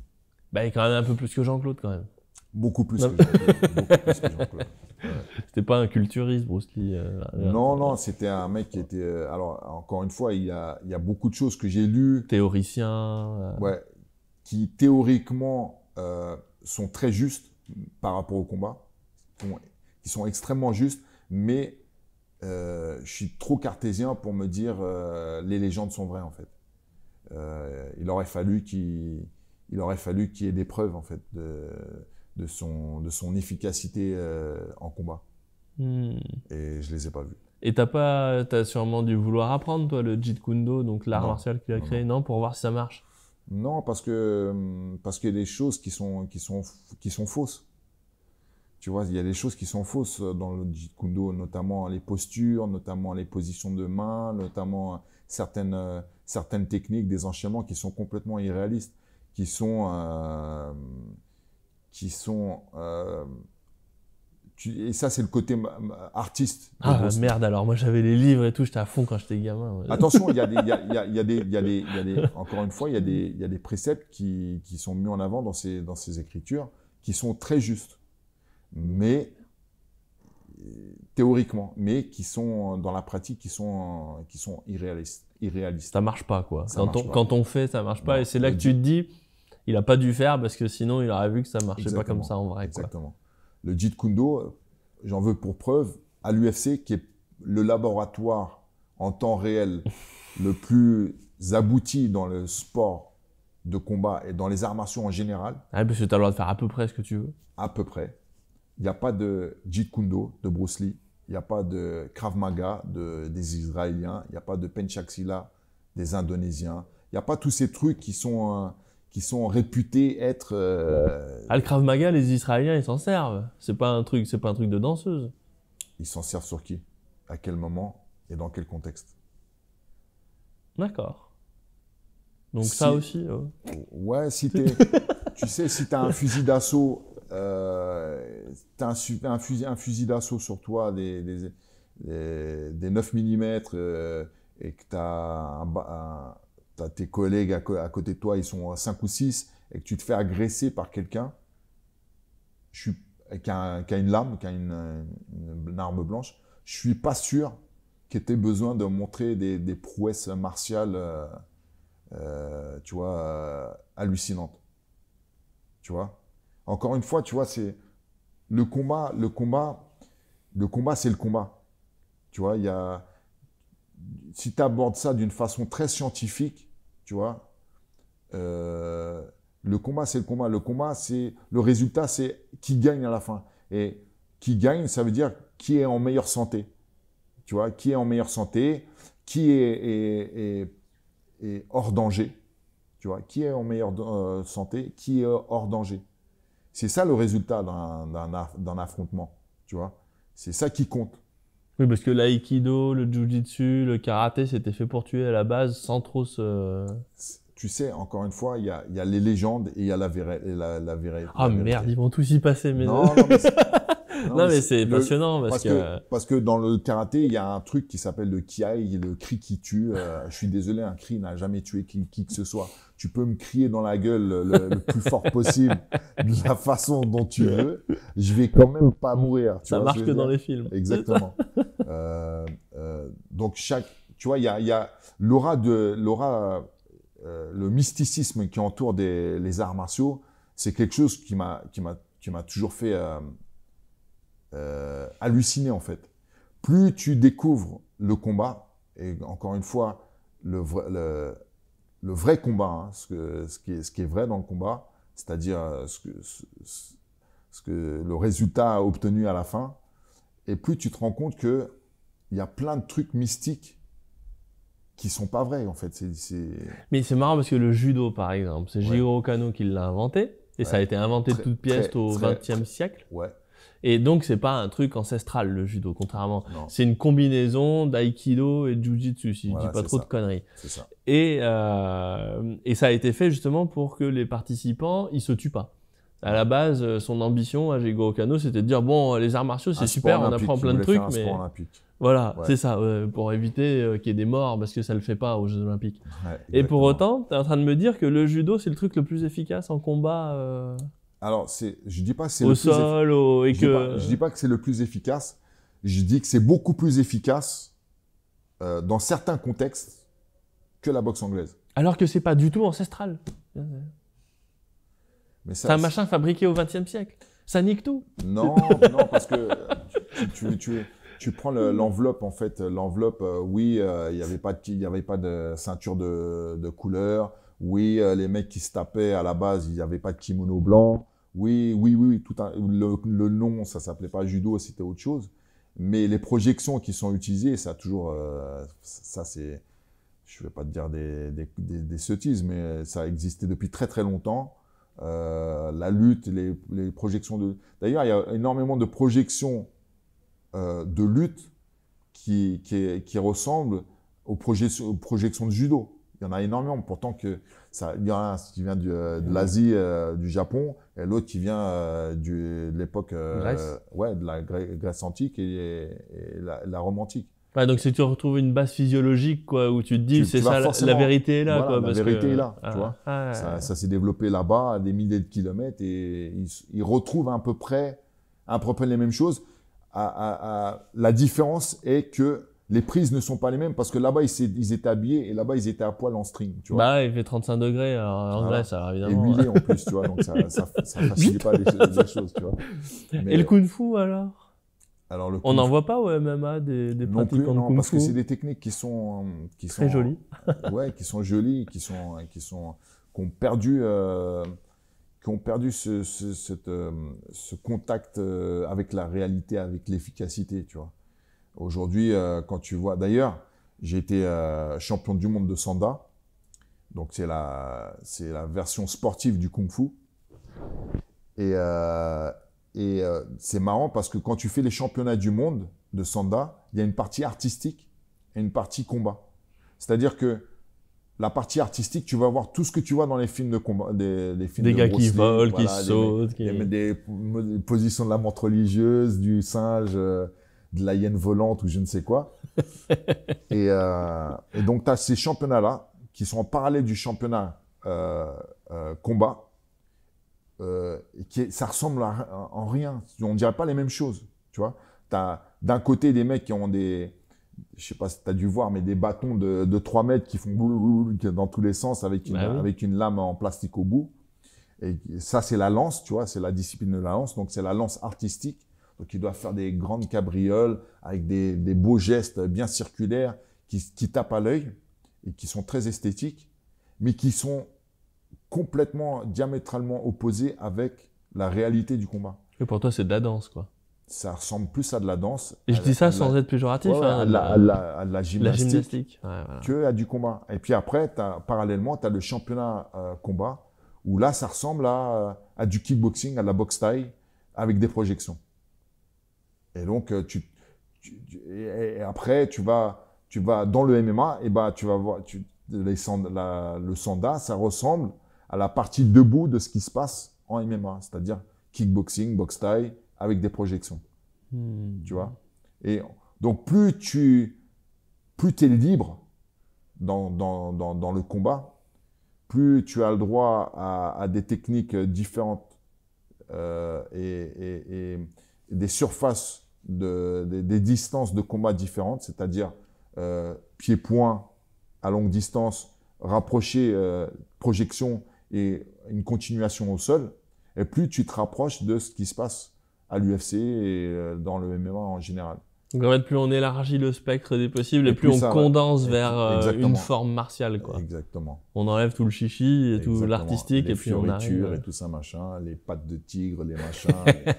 Bah, il est quand même un peu plus que Jean-Claude, quand même. Beaucoup plus que jean c'était pas un culturiste, Bruce Lee. Euh, non, non, c'était un mec qui était. Euh, alors, encore une fois, il y a, beaucoup de choses que j'ai lues. Théoricien. Euh. Ouais, qui théoriquement sont très justes par rapport au combat, qui sont extrêmement justes, mais je suis trop cartésien pour me dire les légendes sont vraies en fait. il aurait fallu qu'il aurait fallu qu'il y ait des preuves en fait. De de son, de son efficacité euh, en combat. Hmm. Et je les ai pas vus. Et tu pas, as sûrement dû vouloir apprendre toi le Jeet Kundo, donc l'art martial qu'il a créé, non. pour voir si ça marche. Non, parce que parce qu'il y a des choses qui sont qui sont qui sont fausses. Tu vois, il y a des choses qui sont fausses dans le Jeet Do, notamment les postures, notamment les positions de main, notamment certaines certaines techniques, des enchaînements qui sont complètement irréalistes, qui sont euh, qui sont. Euh, tu, et ça, c'est le côté artiste. Ah merde, alors moi j'avais les livres et tout, j'étais à fond quand j'étais gamin. Attention, il y, a des. Encore une fois, il y, a des, il y a des préceptes qui, qui, sont mis en avant dans ces, dans ces écritures qui sont très justes. Mais théoriquement, mais qui sont dans la pratique, qui sont, qui sont irréalistes, irréalistes. Ça marche pas, quoi. Quand on, quand, on, fait, ça marche pas. Et c'est là que tu te dis, il a pas dû faire parce que sinon il aurait vu que ça marchait pas comme ça en vrai. Exactement. Le Jeet Kundo, euh, j'en veux pour preuve, à l'UFC, qui est le laboratoire en temps réel le plus abouti dans le sport de combat et dans les armations en général. Ah, parce que tu as le droit de faire à peu près ce que tu veux. À peu près. Il n'y a pas de Jeet Kundo de Bruce Lee. Il n'y a pas de Krav Maga des Israéliens. Il n'y a pas de Penchaksila des Indonésiens. Il n'y a pas tous ces trucs qui sont qui sont réputés être. Euh, Al Krav Maga, les Israéliens, ils s'en servent. C'est pas un truc, c'est pas un truc de danseuse. Ils s'en servent sur qui À quel moment et dans quel contexte D'accord. Donc ça aussi. Oh. Ouais, si t'es, tu sais, si t'as un fusil d'assaut, euh, t'as un, fusil, un fusil d'assaut sur toi, des, 9 mm, euh, et que t'as un, un tes collègues à, côté de toi, ils sont 5 ou 6, et que tu te fais agresser par quelqu'un qui, a une lame, qui a une, arme blanche, je suis pas sûr qu'il était besoin de montrer des, prouesses martiales, euh, euh, tu vois, euh, hallucinantes. Tu vois Encore une fois, tu vois, c'est le combat, le combat, le combat, c'est le combat. Tu vois, il y a si tu abordes ça d'une façon très scientifique, tu vois, euh, le combat, c'est le combat. Le combat, c'est le résultat, c'est qui gagne à la fin. Et qui gagne, ça veut dire qui est en meilleure santé. Tu vois, qui est en meilleure santé, qui est, hors danger. Tu vois, qui est en meilleure euh, santé, qui est hors danger. C'est ça le résultat d'un affrontement. Tu vois, c'est ça qui compte. Oui, parce que l'aïkido, le jujitsu, le karaté, c'était fait pour tuer à la base sans trop se tu sais, encore une fois, il y a, y a, les légendes et il y a la, la, la, vérité. Ah merde, ils vont tous y passer, mais non. non, mais c'est passionnant parce, que... parce que dans le karaté il y a un truc qui s'appelle le kiai, le cri qui tue. Euh, je suis désolé, un cri n'a jamais tué qui, que ce soit. Tu peux me crier dans la gueule le, plus fort possible de la façon dont tu veux, je vais quand même pas mourir. ça marche que, dans les films. Exactement. Euh, euh, donc chaque, tu vois, il y a, y a l'aura de l'aura euh, le mysticisme qui entoure les arts martiaux, c'est quelque chose qui m'a, toujours fait euh, euh, halluciner, en fait. Plus tu découvres le combat, et encore une fois, le, vrai, combat, hein, ce, qui est, vrai dans le combat, c'est-à-dire ce que, le résultat obtenu à la fin, et plus tu te rends compte qu'il y a plein de trucs mystiques qui sont pas vrais en fait. Mais c'est marrant parce que le judo par exemple, c'est ouais. Kano qui l'a inventé et ça a été inventé de toutes pièces au XXe siècle. Ouais. Et donc c'est pas un truc ancestral le judo, contrairement. C'est une combinaison d'aïkido et de jujitsu si je dis pas trop de conneries. Ça. Et euh, et ça a été fait justement pour que les participants ils se tuent pas à la base, euh, son ambition à Jigoro Kano, c'était de dire bon, euh, les arts martiaux, c'est super, on apprend plein de trucs, mais voilà, c'est ça, pour éviter euh, qu'il y ait des morts parce que ça le fait pas aux Jeux Olympiques. et pour autant, tu es en train de me dire que le judo, c'est le truc le plus efficace en combat. Alors, c'est, je dis pas c'est au le sol, et je que dis pas, je dis pas que c'est le plus efficace. Je dis que c'est beaucoup plus efficace dans certains contextes que la boxe anglaise. Alors que c'est pas du tout ancestral c'est un machin fabriqué au XXe siècle. Ça nique tout. Non, non, parce que euh, tu, prends l'enveloppe en fait. L'enveloppe, euh, oui, euh, il n'y avait pas de, il avait pas de ceinture de, de couleur. Oui, les mecs qui se tapaient à la base, il n'y avait pas de kimono blanc. Oui, oui, oui, tout le, nom, ça s'appelait pas judo, c'était autre chose. Mais les projections qui sont utilisées, ça a toujours, ça c'est, je vais pas te dire des, des, des sottises, mais ça a existé depuis très très longtemps. Euh, la lutte, les, projections de... D'ailleurs, il y a énormément de projections euh, de lutte qui, qui, ressemblent aux, projections, de judo. Il y en a énormément. Pourtant, que ça, il y en a un qui vient euh, de l'Asie, du Japon, et l'autre qui vient de l'époque ouais, de la Grèce antique et, la, la, Rome antique. Ouais, donc si tu retrouves une base physiologique quoi, où tu te dis c'est ça, la vérité est là. quoi, la vérité est là, tu ah, vois. Ah, ça, s'est développé là-bas à des milliers de kilomètres et ils, retrouvent à peu près, à peu près les mêmes choses. la différence est que les prises ne sont pas les mêmes parce que là-bas ils, étaient habillés et là-bas ils étaient à poil en string. Tu vois. Bah il fait 35 degrés alors, en Grèce, alors évidemment. Et huilé en plus, tu vois, donc ça, ça, facilite pas les, choses, tu vois. et le kung fu alors on n'en voit pas au MMA des, des non pratiquants plus, non, parce que c'est des techniques qui sont euh, qui très jolies. ouais, qui sont jolies, qui sont euh, qui sont ont perdu euh, qui ont perdu ce, cette, ce contact avec la réalité, avec l'efficacité, tu vois. Aujourd'hui, quand tu vois, d'ailleurs, j'ai été champion du monde de sanda, donc c'est la c'est la version sportive du kung fu. Et, et euh, c'est marrant parce que quand tu fais les championnats du monde de Sanda, il y a une partie artistique et une partie combat. C'est-à-dire que la partie artistique, tu vas voir tout ce que tu vois dans les films de combat, des, films gars qui volent, qui sautent, des, qui... des, positions de la montre religieuse, du singe, euh, de la hyène volante ou je ne sais quoi. Euh, et, donc tu as ces championnats-là qui sont en parallèle du championnat combat euh, qui ça ressemble en rien. On dirait pas les mêmes choses, tu vois. T'as d'un côté des mecs qui ont des, je sais pas si tu as dû voir, mais des bâtons de, de 3 mètres qui font dans tous les sens avec une, bah avec une lame en plastique au bout. Et ça, c'est la lance, tu vois, c'est la discipline de la lance. Donc, c'est la lance artistique. Donc, ils doivent faire des grandes cabrioles avec des, des beaux gestes bien circulaires qui, qui tapent à l'œil et qui sont très esthétiques, mais qui sont complètement, diamétralement opposé avec la réalité du combat. Et pour toi, c'est de la danse, quoi. Ça ressemble plus à de la danse. Et je dis ça sans être péjoratif. Hein, à, la, à, la, gymnastique, que à du combat. Et puis après, as, parallèlement, tu as le championnat euh, combat, où là, ça ressemble à, euh, du kickboxing, à la boxe taille, avec des projections. Et donc, euh, tu, après, tu vas, tu vas dans le MMA, et bah, tu vas voir, tu, le sanda, ça ressemble à la partie debout de ce qui se passe en MMA, c'est-à-dire kickboxing, box tie avec des projections. Hmm. Tu vois Et donc, plus tu plus es libre dans, dans, dans, le combat, plus tu as le droit à, des techniques différentes euh, et, des surfaces, de, des, distances de combat différentes, c'est-à-dire euh, pied-point à longue distance, rapproché, euh, projection et une continuation au sol, et plus tu te rapproches de ce qui se passe à l'UFC et euh, dans le MMA en général. Donc en fait, plus on élargit le spectre des possibles et, plus, on condense vers euh, une forme martiale, quoi. Exactement. On enlève tout le chichi et tout l'artistique et puis on arrive. et euh, tout ça, machin, les pattes de tigre, les machins,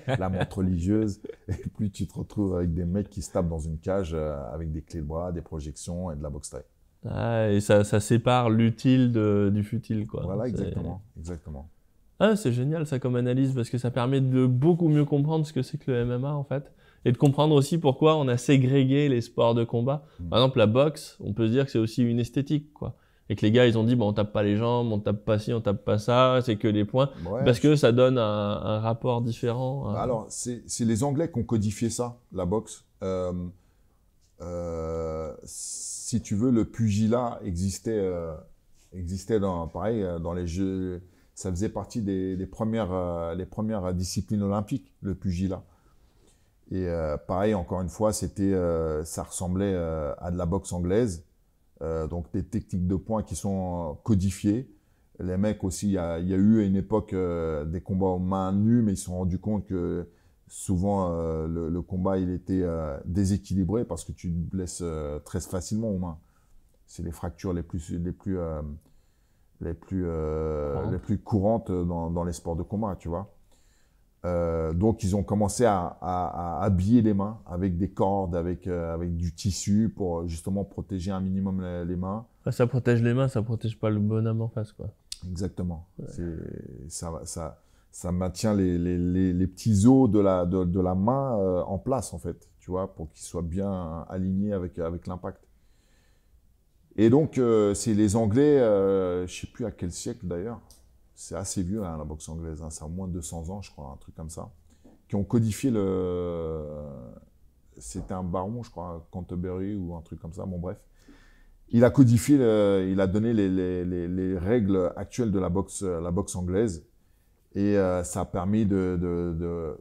la montre religieuse. Et plus tu te retrouves avec des mecs qui se tapent dans une cage avec des clés de bras, des projections et de la boxe taille. Ah, et ça, ça sépare l'utile du futile, quoi. Voilà, exactement, exactement. Ah, c'est génial ça comme analyse parce que ça permet de beaucoup mieux comprendre ce que c'est que le MMA en fait et de comprendre aussi pourquoi on a ségrégué les sports de combat. Mm. Par exemple, la boxe, on peut se dire que c'est aussi une esthétique, quoi. Et que les gars, ils ont dit, bon, on tape pas les jambes, on tape pas ci, on tape pas ça, c'est que les points, parce que ça donne un, rapport différent. Alors, c'est les Anglais qui ont codifié ça, la boxe. Euh, euh, si tu veux, le pugilat existait, euh, existait dans, pareil, euh, dans les Jeux. Ça faisait partie des, premières, les premières disciplines olympiques, le pugilat. Et pareil, encore une fois, c'était, ça ressemblait à de la boxe anglaise. donc des techniques de points qui sont codifiées. Les mecs aussi, il y a, eu à une époque des combats aux mains nues, mais ils se sont rendus compte que souvent euh, le, combat il était euh, déséquilibré parce que tu te blesses euh, très facilement aux mains. C'est les fractures les plus les plus les plus les plus courantes dans, dans, les sports de combat, tu vois. donc ils ont commencé à, habiller les mains avec des cordes, avec avec du tissu pour justement protéger un minimum les, mains. Ça protège les mains, ça protège pas le bonhomme en face, quoi. Exactement. Ça ça ça maintient les, les, les, petits os de la, de, la main euh, en place, en fait, tu vois, pour qu'ils soient bien alignés avec, euh, avec l'impact. Et donc, euh, c'est les Anglais, je ne sais plus à quel siècle d'ailleurs, c'est assez vieux hein, la boxe anglaise, hein. ça c'est à moins de 200 ans, je crois, un truc comme ça, qui ont codifié le. C'était un baron, je crois, Canterbury ou un truc comme ça, bon, bref. Il a codifié, il a donné les, règles actuelles de la boxe, la boxe anglaise et euh, ça a permis de,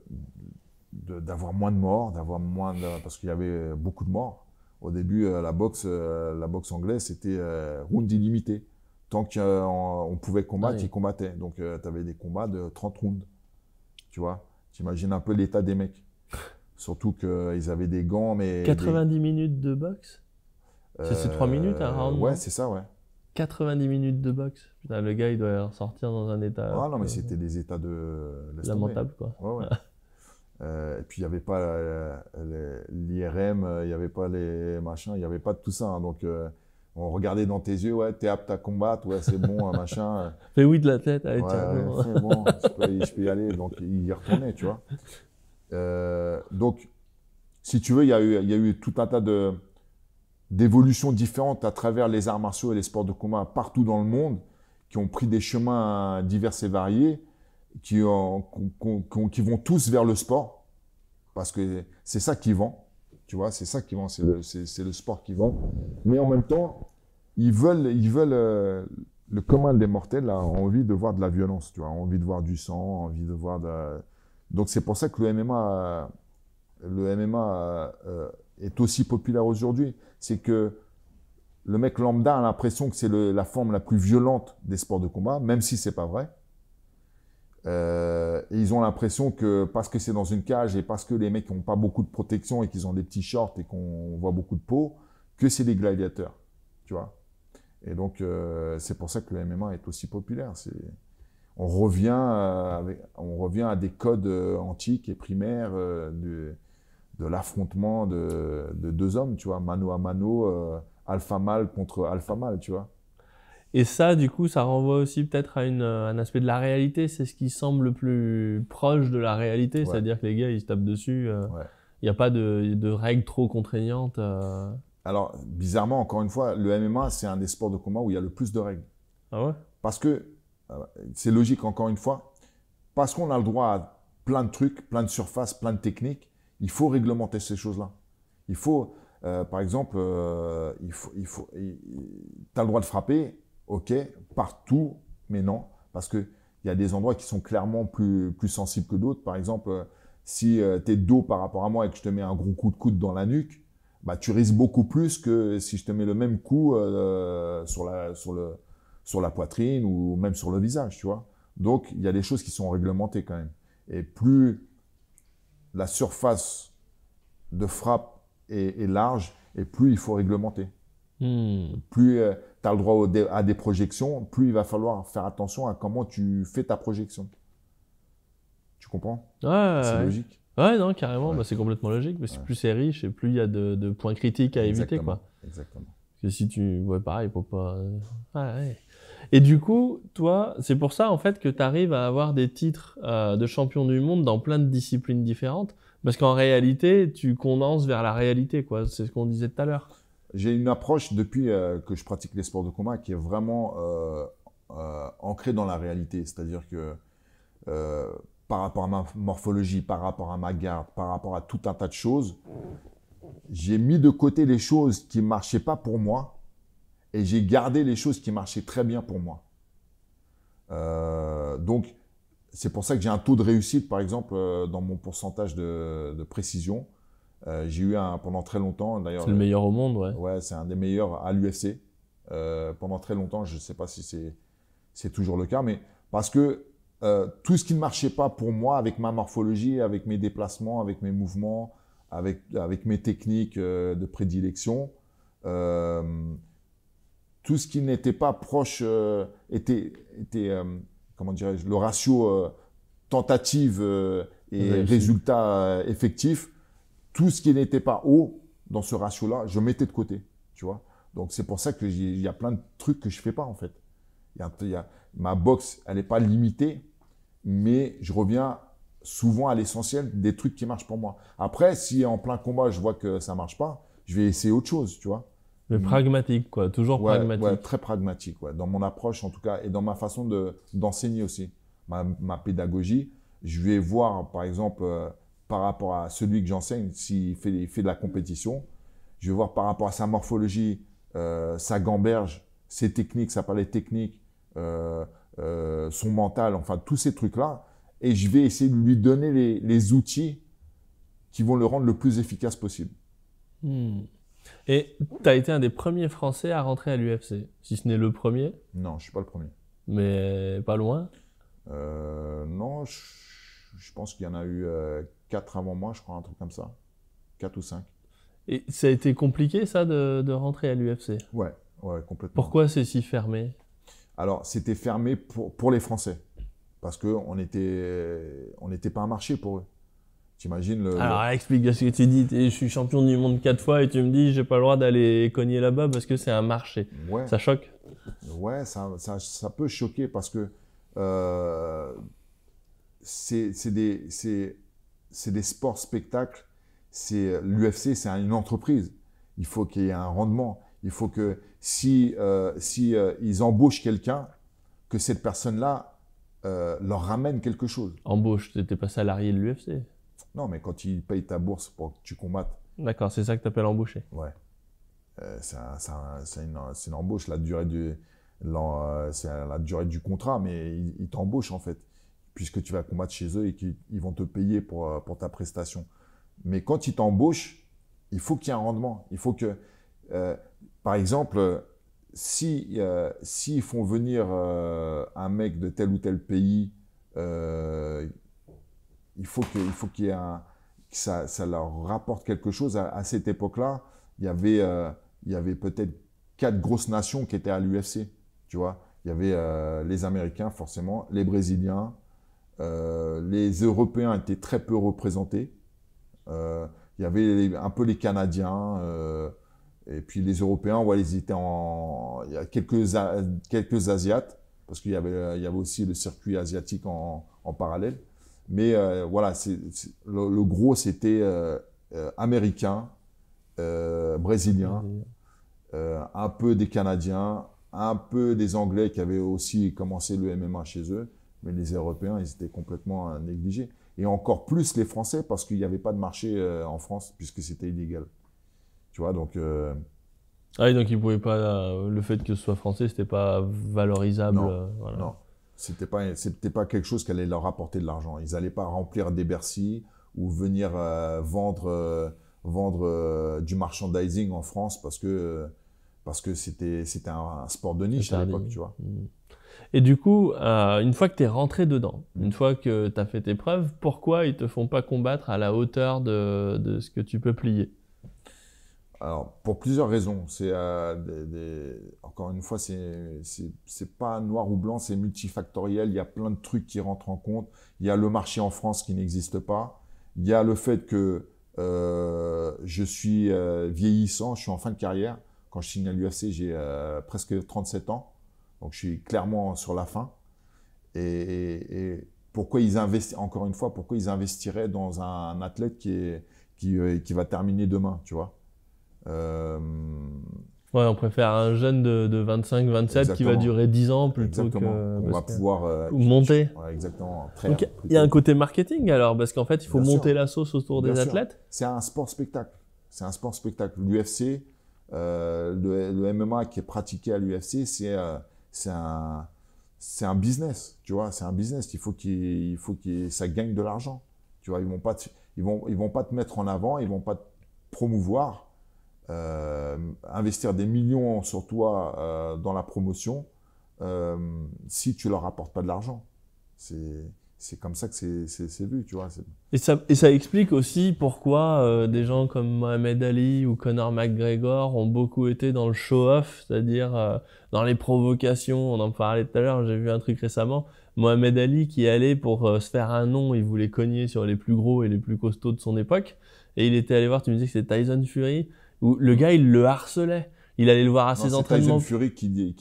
d'avoir moins de morts, d'avoir moins de, parce qu'il y avait beaucoup de morts. Au début, euh, la boxe, euh, la boxe anglaise, c'était round illimité. Tant qu'on pouvait combattre, ah ils combattaient. Donc, tu avais des combats de 30 rounds. Tu vois tu imagines un peu l'état des mecs. Surtout qu'ils avaient des gants, mais. 90 minutes de boxe C'est 3 minutes un round Ouais, c'est ça, ouais. 90 minutes de boxe. Putain, le gars, il doit sortir dans un état. Ah non, mais euh, c'était des états de. lamentable, quoi. Ouais, euh, et puis, il n'y avait pas euh, l'IRM, il n'y avait pas les machins, il n'y avait pas de tout ça. Hein. donc, on regardait dans tes yeux, ouais, t'es apte à combattre, ouais, c'est bon, machin. Fais oui de la tête, allez, ouais, c'est bon, je peux, y aller. Donc, il y retournait, tu vois. donc, si tu veux, il y, y a eu tout un tas de d'évolutions différentes à travers les arts martiaux et les sports de combat partout dans le monde, qui ont pris des chemins divers et variés, qui, ont, qui vont tous vers le sport, parce que c'est ça qui vend, tu vois, c'est ça qui vend, c'est le, le, sport qui vend. Mais en même temps, ils veulent, ils veulent euh, le commun des mortels a envie de voir de la violence, tu vois, envie de voir du sang, envie de voir de... Donc c'est pour ça que le MMA, le MMA euh, est aussi populaire aujourd'hui c'est que le mec lambda a l'impression que c'est la forme la plus violente des sports de combat, même si c'est pas vrai. Euh, et ils ont l'impression que parce que c'est dans une cage et parce que les mecs n'ont pas beaucoup de protection et qu'ils ont des petits shorts et qu'on voit beaucoup de peau, que c'est des gladiateurs, tu vois. Et donc euh, c'est pour ça que le MMA est aussi populaire. on revient, à, euh, on revient à des codes antiques et primaires de, de l'affrontement de, deux hommes, tu vois, mano à mano, euh, alpha mal contre alpha mal tu vois. Et ça, du coup, ça renvoie aussi peut-être à, euh, un aspect de la réalité. C'est ce qui semble le plus proche de la réalité, c'est-à-dire que les gars, ils se tapent dessus. Euh, il n'y a pas de, règles trop contraignantes. Alors, bizarrement, encore une fois, le MMA, c'est un des sports de combat où il y a le plus de règles. Ah ouais Parce que, c'est logique, encore une fois, parce qu'on a le droit à plein de trucs, plein de surfaces, plein de techniques, il faut réglementer ces choses-là. Il faut, euh, par exemple, euh, il faut, il faut, tu as le droit de frapper, ok, partout, mais non, parce qu'il y a des endroits qui sont clairement plus, plus sensibles que d'autres. Par exemple, euh, si tu es dos par rapport à moi et que je te mets un gros coup de coude dans la nuque, bah, tu risques beaucoup plus que si je te mets le même coup sur, la, sur la poitrine ou même sur le visage, tu vois. Donc, il y a des choses qui sont réglementées quand même. Et plus la surface de frappe est, large et plus il faut réglementer. Hmm. Plus euh, tu as le droit à des projections, plus il va falloir faire attention à comment tu fais ta projection. Tu comprends C'est logique. Ouais, non, carrément, bah, c'est complètement logique. mais plus c'est riche et plus il y a de, points critiques à éviter. Quoi. Exactement. Parce que si tu. Ouais, pareil, pour pas. Euh, ouais. Et du coup, toi, c'est pour ça en fait que tu arrives à avoir des titres euh, de champion du monde dans plein de disciplines différentes, parce qu'en réalité, tu condenses vers la réalité, quoi. C'est ce qu'on disait tout à l'heure. J'ai une approche depuis euh, que je pratique les sports de combat qui est vraiment euh, ancrée dans la réalité, c'est-à-dire que par rapport à ma morphologie, par rapport à ma garde, par rapport à tout un tas de choses, j'ai mis de côté les choses qui ne marchaient pas pour moi et j'ai gardé les choses qui marchaient très bien pour moi. Euh, donc, c'est pour ça que j'ai un taux de réussite, par exemple, euh, dans mon pourcentage de, précision. Euh, j'ai eu un pendant très longtemps, d'ailleurs. C'est le meilleur au monde, ouais. Ouais, c'est un des meilleurs à l'USC. pendant très longtemps, je ne sais pas si c'est toujours le cas, mais parce que tout ce qui ne marchait pas pour moi avec ma morphologie, avec mes déplacements, avec mes mouvements, avec, avec mes techniques de prédilection, tout ce qui n'était pas proche euh, était, était euh, comment dirais le ratio euh, tentative et résultat effectif, tout ce qui n'était pas haut dans ce ratio-là, je mettais de côté, tu vois. Donc c'est pour ça que il y a plein de trucs que je fais pas en fait. ma boxe, elle n'est pas limitée, mais je reviens souvent à l'essentiel des trucs qui marchent pour moi. Après, si en plein combat je vois que ça marche pas, je vais essayer autre chose, tu vois. Mais mhm. pragmatique, quoi. Toujours pragmatique. Ouais, très pragmatique, Dans mon approche, en tout cas, et dans ma façon d'enseigner aussi. Ma, ma, pédagogie, je vais voir, par exemple, euh, par rapport à celui que j'enseigne, s'il fait, fait, de la compétition, je vais voir par rapport à sa morphologie, euh, sa gamberge, ses techniques, sa palette technique, euh, son mental, enfin, tous ces trucs-là. Et je vais essayer de lui donner les, les, outils qui vont le rendre le plus efficace possible. Hmm. Et tu as été un des premiers Français à rentrer à l'UFC, si ce n'est le premier. Non, je suis pas le premier. Mais pas loin euh, Non, je, pense qu'il y en a eu euh, quatre avant moi, je crois, un truc comme ça. Quatre ou cinq. Et ça a été compliqué, ça, de, rentrer à l'UFC Ouais, ouais, complètement. Pourquoi c'est si fermé Alors, c'était fermé pour, les Français. Parce qu'on n'était on n'était pas un marché pour eux. T'imagines le. Alors, explique ce que tu dis. Je suis champion du monde quatre fois et tu me dis, j'ai pas le droit d'aller cogner là-bas parce que c'est un marché. Ouais. Ça choque Ouais, ça, ça, ça, peut choquer parce que euh, c'est des, des sports spectacles. L'UFC, c'est une entreprise. Il faut qu'il y ait un rendement. Il faut que si, euh, si euh, ils embauchent quelqu'un, que cette personne-là euh, leur ramène quelque chose. Embauche, tu n'étais pas salarié de l'UFC non, mais quand ils payent ta bourse pour que tu combattes. D'accord, c'est ça que tu appelles embaucher. Ouais. Euh, c'est l'embauche, embauche, la durée du, euh, c'est la durée du contrat, mais ils, t'embauchent en fait, puisque tu vas combattre chez eux et qu'ils vont te payer pour, euh, pour ta prestation. Mais quand ils t'embauchent, il faut qu'il y ait un rendement. Il faut que, par exemple, si s'ils font venir un mec de tel ou tel pays il faut qu'il y ait que ça, ça, leur rapporte quelque chose. À, cette époque-là, il y avait, euh, il y avait peut-être quatre grosses nations qui étaient à l'UFC. Tu vois, il y avait euh, les Américains forcément, les Brésiliens, euh, les Européens étaient très peu représentés. il y avait un peu les Canadiens. et puis les Européens, ouais, ils étaient en. Il y a quelques, quelques Asiates, parce qu'il y, avait, il y avait aussi le circuit asiatique en, en parallèle. Mais euh, voilà, le, gros, c'était euh, euh, américain, brésilien, un peu des Canadiens, un peu des Anglais qui avaient aussi commencé le MMA chez eux. Mais les Européens, ils étaient complètement négligés. Et encore plus les Français, parce qu'il n'y avait pas de marché en France, puisque c'était illégal. Tu vois, donc. Ah, donc ils pouvaient pas. le fait que ce soit français, c'était pas valorisable. non. C'était pas, c'était pas quelque chose qui allait leur apporter de l'argent. Ils n'allaient pas remplir des Bercy ou venir euh, vendre, euh, vendre euh, du merchandising en France parce que parce que c'était c'était un, sport de niche à l'époque, tu vois. Et du coup, une fois que tu es rentré dedans, mm. une fois que tu as fait tes preuves, pourquoi ils te font pas combattre à la hauteur de, de ce que tu peux plier alors, pour plusieurs raisons. C'est euh, encore une fois, c'est pas noir ou blanc, c'est multifactoriel. Il y a plein de trucs qui rentrent en compte. Il y a le marché en France qui n'existe pas. Il y a le fait que euh, je suis euh, vieillissant, je suis en fin de carrière. Quand je signe à l'UFC, j'ai presque 37 ans. Donc, je suis clairement sur la fin. Et, pourquoi ils encore une fois, pourquoi ils investiraient dans un, athlète qui, est, qui va terminer demain, tu vois euh, ouais, on préfère un jeune de, 25, 27 qui va durer 10 ans plutôt que. On va pouvoir. Euh, monter. exactement. il y a un côté marketing alors, parce qu'en fait, il faut monter la sauce autour des athlètes. C'est un sport spectacle. C'est un sport spectacle. L'UFC, euh, le, MMA qui est pratiqué à l'UFC, c'est un, un business. Tu vois, c'est un business. Il faut qu'il faut ça gagne de l'argent. Tu vois, ils vont pas ils vont ils vont pas te mettre en avant, ils vont pas te promouvoir euh, investir des millions sur toi euh, dans la promotion euh, si tu leur apportes pas de l'argent. C'est comme ça que c'est vu, tu vois. Et ça, et ça explique aussi pourquoi des gens comme Mohamed Ali ou Conor McGregor ont beaucoup été dans le show-off, c'est-à-dire dans les provocations. On en parlait tout à l'heure, j'ai vu un truc récemment. Mohamed Ali qui allait pour se faire un nom, il voulait cogner sur les plus gros et les plus costauds de son époque. Et il était allé voir, tu me disais que c'était Tyson Fury le gars, il le harcelait. Il allait le voir à ses entraînements. C'est Fury qui,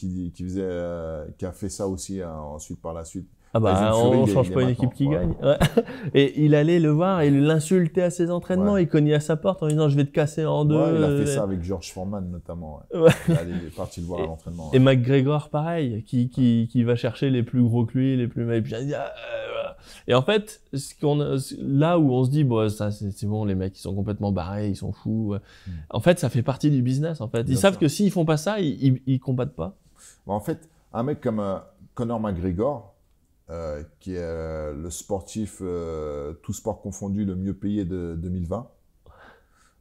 faisait, euh, qui a fait ça aussi hein, ensuite par la suite. Ah bah on change pas une équipe qui gagne. Ouais. Et il allait le voir et l'insulter à ses entraînements. Il cognait à sa porte en disant je vais te casser en deux. il a fait euh, ça avec George Foreman notamment. Il, est parti le voir et, à l'entraînement. Et McGregor pareil, qui, qui, qui, va chercher les plus gros que lui, les plus mal. Ah, euh, et en fait, ce qu'on, là où on se dit, bon, ça, c'est, bon, les mecs, ils sont complètement barrés, ils sont fous. Euh. Hmm. En fait, ça fait partie du business. En fait, ils savent que s'ils font pas ça, ils, ils, combattent pas. Bah, en fait, un mec comme connor Conor McGregor, euh, qui est euh, le sportif, euh, tout sport confondu, le mieux payé de 2020.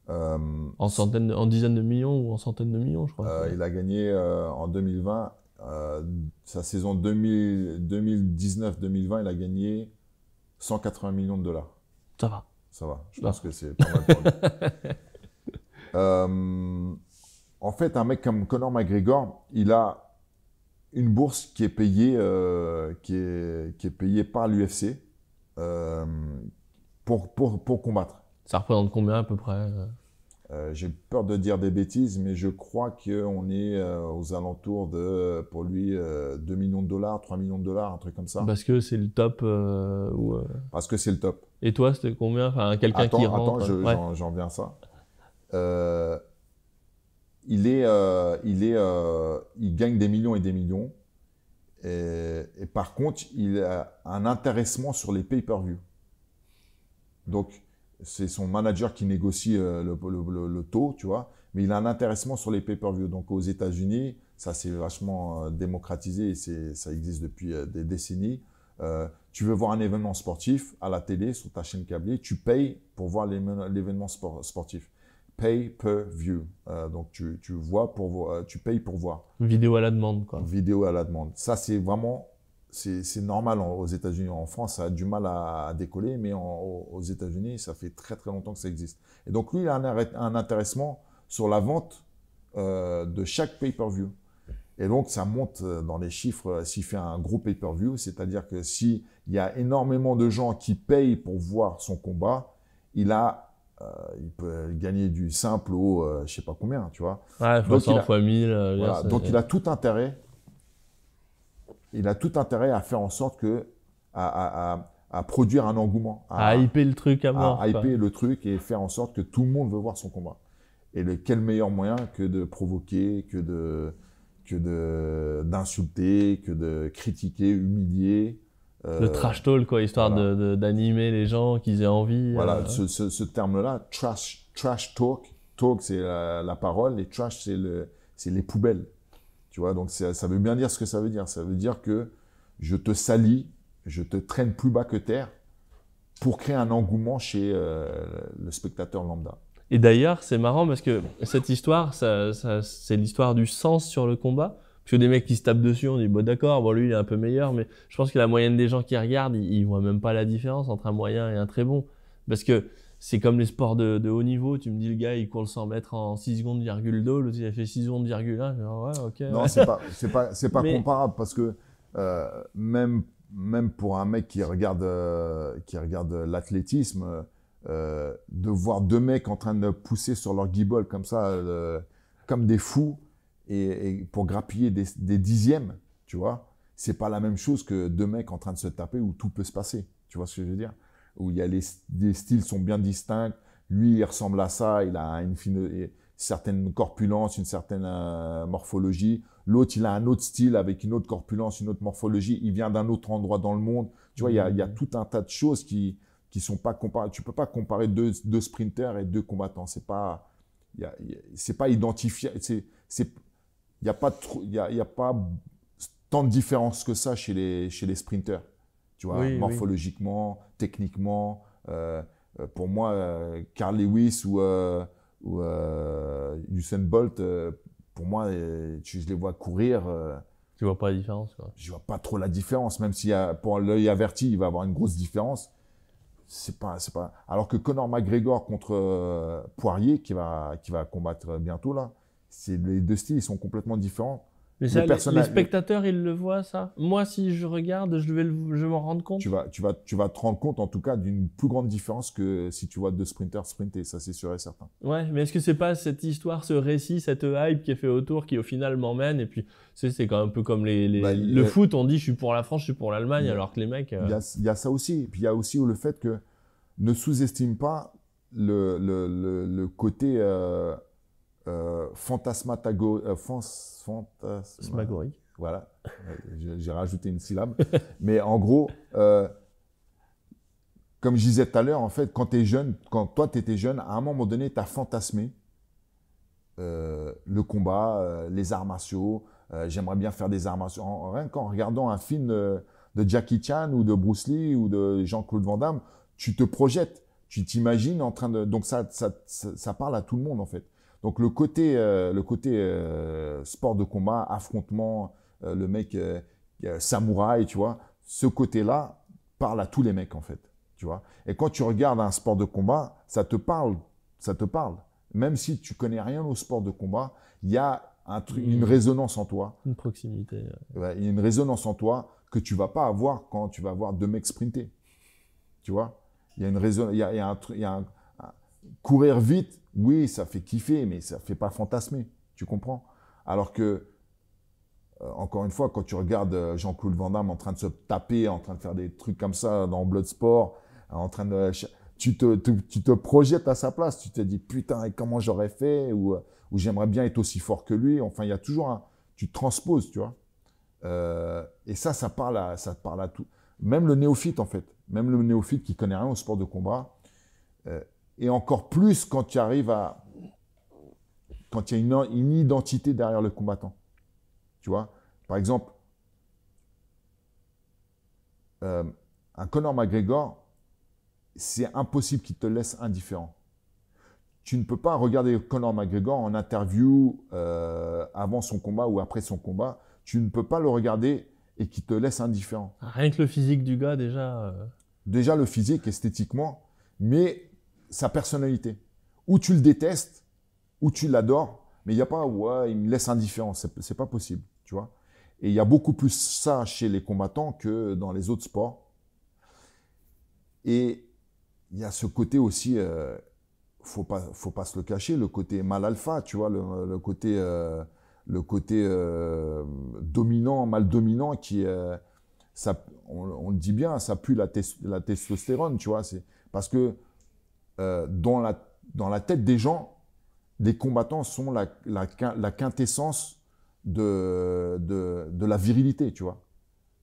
en, centaines, en dizaines de millions ou en centaines de millions, je crois. il a gagné en 2020, sa saison 2019-2020, il a gagné 180 millions de dollars. Ça va. Ça va, je pense que c'est pas mal pour lui. en fait, un mec comme Conor McGregor, il a une bourse qui est payée, euh, qui est, est payée par l'UFC euh, pour, pour, combattre. Ça représente combien à peu près euh? J'ai peur de dire des bêtises, mais je crois qu'on est aux alentours de, pour lui, 2 millions de dollars, 3 millions de dollars, un truc comme ça. Parce que c'est le top Parce que c'est le top. Et toi, c'était combien enfin, Quelqu'un qui rentre Attends, j'en viens à ça. Euh, euh, il, gagne des millions et des millions. Et, par contre, il a un intéressement sur les pay-per-view. Donc, c'est son manager qui négocie euh, le, taux, tu vois. Mais il a un intéressement sur les pay-per-view. Donc, aux États-Unis, ça s'est vachement démocratisé et ça existe depuis des décennies. tu veux voir un événement sportif à la télé, sur ta chaîne câblée, tu payes pour voir l'événement sportif pay per view. Euh, donc tu, tu, vois pour voir, euh, tu payes pour voir. Vidéo à la demande quoi. Vidéo à la demande. Ça c'est vraiment c'est normal aux États-Unis. En France, ça a du mal à, décoller, mais aux États-Unis, ça fait très très longtemps que ça existe. Et donc lui, il a un, un intéressement sur la vente euh, de chaque pay-per-view. Et donc ça monte dans les chiffres s'il fait un gros pay-per-view, c'est-à-dire que s'il y a énormément de gens qui payent pour voir son combat, il a euh, il peut gagner du simple au euh, je ne sais pas combien, tu vois. Ouais, donc, il a, fois 1000. Euh, donc il a tout intérêt. Il a tout intérêt à faire en sorte que à, produire un engouement, à, hyper le truc à mort, à hyper le truc et faire en sorte que tout le monde veut voir son combat. Et quel meilleur moyen que de provoquer, que de que d'insulter, que de critiquer, humilier, euh, le trash talk, quoi, histoire d'animer les gens, qu'ils aient envie. Euh. Voilà, ce, ce, terme-là, trash, trash talk. Talk, c'est la, parole, et trash, c'est, le, c'est les poubelles. Tu vois, donc ça, veut bien dire ce que ça veut dire. Ça veut dire que je te salis, je te traîne plus bas que terre pour créer un engouement chez euh, le spectateur lambda. Et d'ailleurs, c'est marrant parce que cette histoire, ça, c'est l'histoire du sens sur le combat. Parce que des mecs qui se tapent dessus, on dit, bon, d'accord, bon, lui, il est un peu meilleur, mais je pense que la moyenne des gens qui regardent, ils, ne voient même pas la différence entre un moyen et un très bon. Parce que c'est comme les sports de, haut niveau. Tu me dis, le gars, il court le 100 mètres en 6 secondes, 2, l'autre, il a fait 6 secondes, 1. Ah ouais, ok. Non, pas c'est pas, pas comparable parce que euh, même, même pour un mec qui regarde, euh, qui regarde l'athlétisme, euh, de voir deux mecs en train de pousser sur leur guibole comme ça, comme des fous et, pour grappiller des, dixièmes, tu vois. C'est pas la même chose que deux mecs en train de se taper où tout peut se passer. Tu vois ce que je veux dire Où il y a les, styles sont bien distincts. Lui, il ressemble à ça. Il a une fine, euh, certaine corpulence, une certaine euh, morphologie. L'autre, il a un autre style avec une autre corpulence, une autre morphologie. Il vient d'un autre endroit dans le monde. Tu vois, il y, a mmh. tout un tas de choses qui qui sont pas comparables. Tu peux pas comparer deux, deux sprinters et deux combattants. C'est pas, c'est pas identifié. C'est, il n'y a, pas y a pas tant de différence que ça chez les, chez les sprinteurs. Tu vois, morphologiquement, techniquement. Euh, euh, pour moi, euh, Carl Lewis ou, euh, Usain Bolt, pour moi, tu, je les vois courir. tu vois pas la différence, quoi. Je vois pas trop la différence, même si pour l'œil averti, il va avoir une grosse différence. C'est pas, c'est pas. Alors que Conor McGregor contre Poirier, qui va, qui va combattre bientôt là, les deux styles, sont complètement différents. Mais les spectateurs, ils le voient, ça Moi, si je regarde, je vais je m'en rendre compte tu vas, tu, vas, tu vas te rendre compte, en tout cas, d'une plus grande différence que si tu vois deux sprinters sprinter, ça c'est sûr et certain. Ouais, mais est-ce que c'est pas cette histoire, ce récit, cette hype qui est fait autour, qui au final m'emmène Et puis, c'est quand même un peu comme les, bah, le foot, on dit je suis pour la France, je suis pour l'Allemagne, alors que les mecs... Euh, il, y a, ça aussi. puis il y a aussi le fait que ne sous-estime pas le, le, côté... Euh, euh, euh, voilà, euh, j'ai rajouté une syllabe. Mais en gros, comme je disais tout à l'heure, en fait, quand tu jeune, quand toi tu étais jeune, à un moment donné, tu as fantasmé le combat, les arts martiaux. J'aimerais bien faire des arts martiaux. En, rien qu'en regardant un film de, Jackie Chan ou de Bruce Lee ou de Jean-Claude Van Damme, tu te projettes, tu t'imagines en train de. Donc ça, ça parle à tout le monde en fait. Donc le côté, euh, le côté euh, sport de combat, affrontement, euh, le mec samouraï, tu vois, ce côté-là parle à tous les mecs en fait, tu vois. Et quand tu regardes un sport de combat, ça te parle, ça te parle. Même si tu connais rien au sport de combat, il y a une, résonance en toi. Une proximité. Il y a une résonance en toi que tu vas pas avoir quand tu vas voir deux mecs sprinter. Tu vois Il y a une résonance, il y a un courir vite, oui, ça fait kiffer, mais ça fait pas fantasmer. Tu comprends Alors que, euh, encore une fois, quand tu regardes euh, Jean-Claude Van Damme en train de se taper, en train de faire des trucs comme ça dans Bloodsport, en train de. Tu te, tu te projettes à sa place. Tu te dis, putain, et comment j'aurais fait Ou, euh, ou j'aimerais bien être aussi fort que lui. Enfin, il y a toujours un. Tu transposes, tu vois. et ça, ça parle, à, ça parle à tout. Même le néophyte, en fait. Même le néophyte qui connaît rien au sport de combat et encore plus quand tu arrives à. quand il y a une, identité derrière le combattant. Tu vois Par exemple, euh, un Conor McGregor, c'est impossible qu'il te laisse indifférent. Tu ne peux pas regarder Conor McGregor en interview euh, avant son combat ou après son combat. Tu ne peux pas le regarder et qu'il te laisse indifférent. Rien que le physique du gars, déjà. Euh, déjà le physique, esthétiquement. Mais sa personnalité. Ou tu le détestes, ou tu l'adores, mais il n'y a pas, ouais, il me laisse indifférent. C'est pas possible, tu vois. Et il y a beaucoup plus ça chez les combattants que dans les autres sports. Et il y a ce côté aussi, euh, faut pas, faut pas se le cacher, le côté mal alpha, tu vois, le, côté, le côté euh, euh, dominant, mal dominant qui, ça, on, le dit bien, ça pue la, la testostérone, tu vois. C'est parce que euh, dans, la, dans la tête des gens, les combattants sont la, la, quintessence de, de, de, la virilité, tu vois,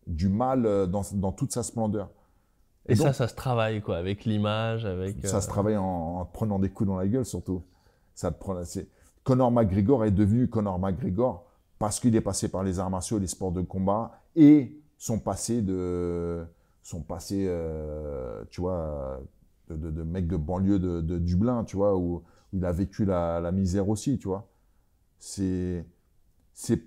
du mal euh, dans, dans toute sa splendeur. Et, ça, ça se travaille, quoi, avec l'image, avec... Ça se euh, travaille en, en, prenant des coups dans la gueule, surtout. Ça te prend, Conor McGregor est devenu Conor McGregor parce qu'il est passé par les arts martiaux les sports de combat et son passé de son passé tu vois de, de, de mec de banlieue de, Dublin, tu vois, où, il a vécu la, misère aussi, tu vois. C'est, c'est,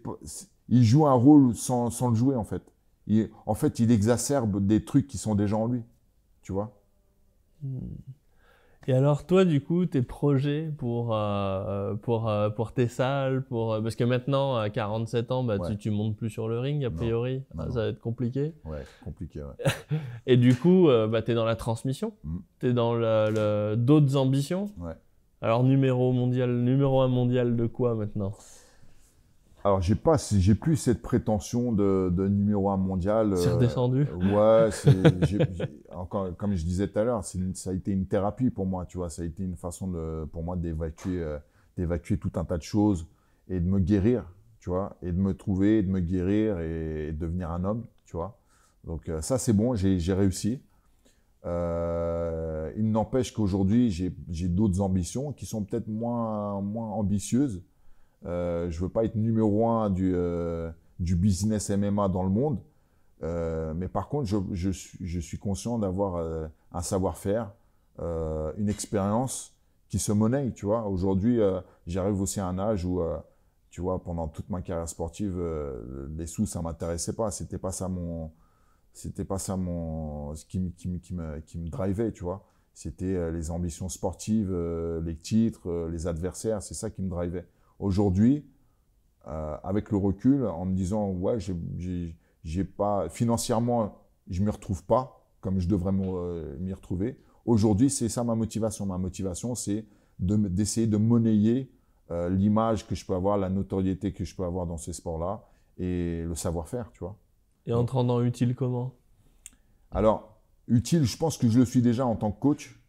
il joue un rôle sans, le jouer, en fait. Il, en fait, il exacerbe des trucs qui sont déjà en lui, tu vois. Hmm. Et alors, toi, du coup, tes projets pour, euh, pour, euh, pour tes salles, pour, euh, parce que maintenant, à 47 ans, bah, tu, tu montes plus sur le ring, a priori. ça va être compliqué. Ouais, compliqué, ouais. Et du coup, bah, tu es dans la transmission, mm. tu es dans le, d'autres ambitions. Ouais. Alors, numéro mondial, numéro un mondial de quoi maintenant alors, j'ai pas, j'ai plus cette prétention de, numéro un mondial. C'est euh, redescendu. ouais, encore, comme je disais tout à l'heure, ça a été une thérapie pour moi, tu vois. Ça a été une façon de, pour moi d'évacuer, euh, d'évacuer tout un tas de choses et de me guérir, tu vois, et de me trouver, de me guérir et, devenir un homme, tu vois. Donc, euh, ça, c'est bon, j'ai réussi. il n'empêche qu'aujourd'hui, j'ai d'autres ambitions qui sont peut-être moins, moins ambitieuses je euh, je veux pas être numéro un du, euh, du business MMA dans le monde. Euh, mais par contre, je, je, suis conscient d'avoir un savoir-faire, une expérience qui se monnaie, tu vois. Aujourd'hui, j'arrive aussi à un âge où, tu vois, pendant toute ma carrière sportive, les sous, ça m'intéressait pas. C'était pas ça mon, c'était pas ça mon, qui, qui, me, qui me drivait, tu vois. C'était les ambitions sportives, les titres, les adversaires. C'est ça qui me drivait. Aujourd'hui, euh, avec le recul, en me disant, ouais, j'ai pas, financièrement, je ne me retrouve pas comme je devrais euh, m'y retrouver. Aujourd'hui, c'est ça ma motivation. Ma motivation, c'est d'essayer de, monnayer euh, l'image que je peux avoir, la notoriété que je peux avoir dans ces sports-là et le savoir-faire, tu vois. Et en te rendant utile comment Alors, utile, je pense que je le suis déjà en tant que coach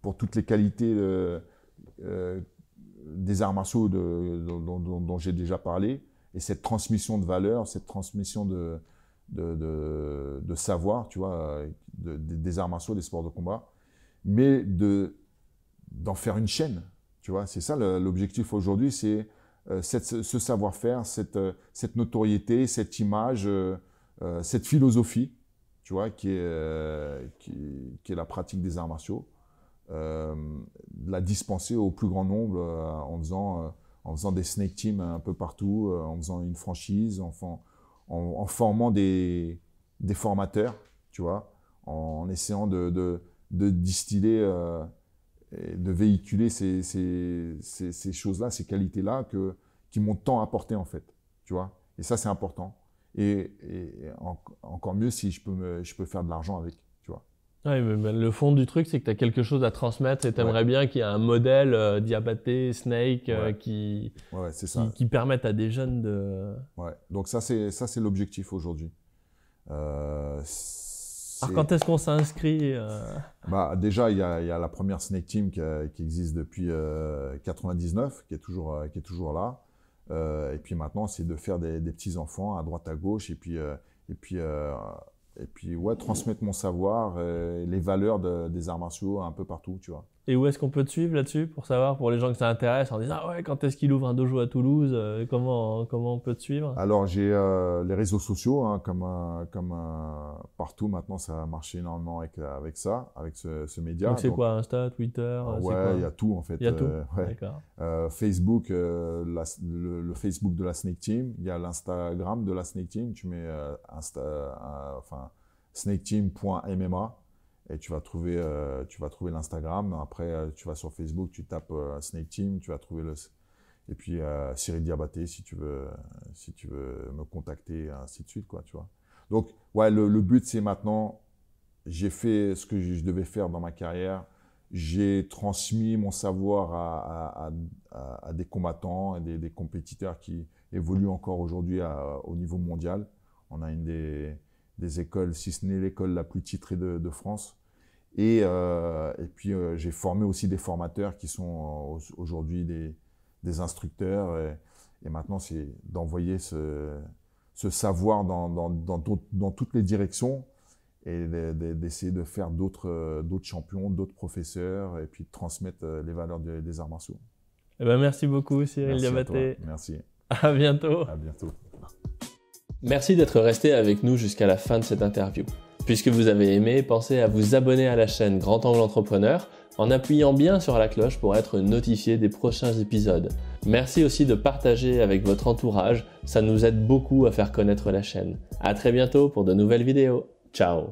pour toutes les qualités euh, des arts martiaux dont, j'ai déjà parlé, et cette transmission de valeurs, cette transmission de, de, savoir, tu vois, des arts martiaux, des sports de combat, mais de d'en faire une chaîne, tu vois. C'est ça l'objectif aujourd'hui, c'est euh, ce savoir-faire, cette, euh, cette, notoriété, cette image, euh, cette philosophie, tu vois, qui est, qui est la pratique des arts martiaux euh, la dispenser au plus grand nombre euh, en, faisant, euh, en faisant des snake teams un peu partout, euh, en faisant une franchise, en, en, formant des, des, formateurs, tu vois, en essayant de, de, distiller, et de véhiculer ces, choses-là, ces qualités-là que, qui m'ont tant apporté en fait, tu vois. Et ça, c'est important. Et, encore mieux si je peux, je peux faire de l'argent avec le fond du truc, c'est que tu as quelque chose à transmettre et tu aimerais bien qu'il y ait un modèle euh, diabaté, snake, euh, qui, qui, permette à des jeunes de. donc ça, c'est l'objectif aujourd'hui. Euh, Alors, quand est-ce qu'on s'inscrit bah, Déjà, il y, a la première Snake Team qui, existe depuis 99, qui est toujours, qui est toujours là. et puis maintenant, c'est de faire des, des petits-enfants à droite, à gauche. Et puis, et puis et puis, ouais, transmettre mon savoir, et les valeurs des arts martiaux un peu partout, tu vois. Et où est-ce qu'on peut te suivre là-dessus pour savoir, pour les gens que ça intéresse, en disant ah ouais, quand est-ce qu'il ouvre un dojo à Toulouse euh, comment, comment on peut te suivre Alors, j'ai euh, les réseaux sociaux, hein, comme, euh, comme partout maintenant, ça a marché énormément avec, avec ça, avec ce, média. Donc, c'est quoi Insta, Twitter Ouais, il y a tout en fait. Il y a tout. Ouais. D'accord. Facebook, le, Facebook de la Snake Team, il y a l'Instagram de la Snake Team, tu mets Insta, enfin, snaketeam.mma et tu vas trouver, euh, trouver l'Instagram. Après, euh, tu vas sur Facebook, tu tapes euh, Snake Team, tu vas trouver le. Et puis Cyril Diabaté, si tu veux, si tu veux me contacter, ainsi de suite, quoi, tu vois. Donc, ouais, le, le but c'est maintenant, j'ai fait ce que je devais faire dans ma carrière j'ai transmis mon savoir à, à, des combattants et des, des, compétiteurs qui évoluent encore aujourd'hui au niveau mondial. On a une des, des écoles, si ce n'est l'école la plus titrée de France. Euh, et, puis, euh, j'ai formé aussi des formateurs qui sont euh, aujourd'hui des, instructeurs. Et, maintenant, c'est d'envoyer ce, savoir dans, toutes les directions et d'essayer de faire d'autres champions, d'autres professeurs, et puis de transmettre les valeurs des arts martiaux. Eh ben, merci beaucoup Cyril Diabaté. merci. À bientôt. À bientôt. Merci d'être resté avec nous jusqu'à la fin de cette interview. Puisque vous avez aimé, pensez à vous abonner à la chaîne Grand Angle Entrepreneur en appuyant bien sur la cloche pour être notifié des prochains épisodes. Merci aussi de partager avec votre entourage, ça nous aide beaucoup à faire connaître la chaîne. À très bientôt pour de nouvelles vidéos. Ciao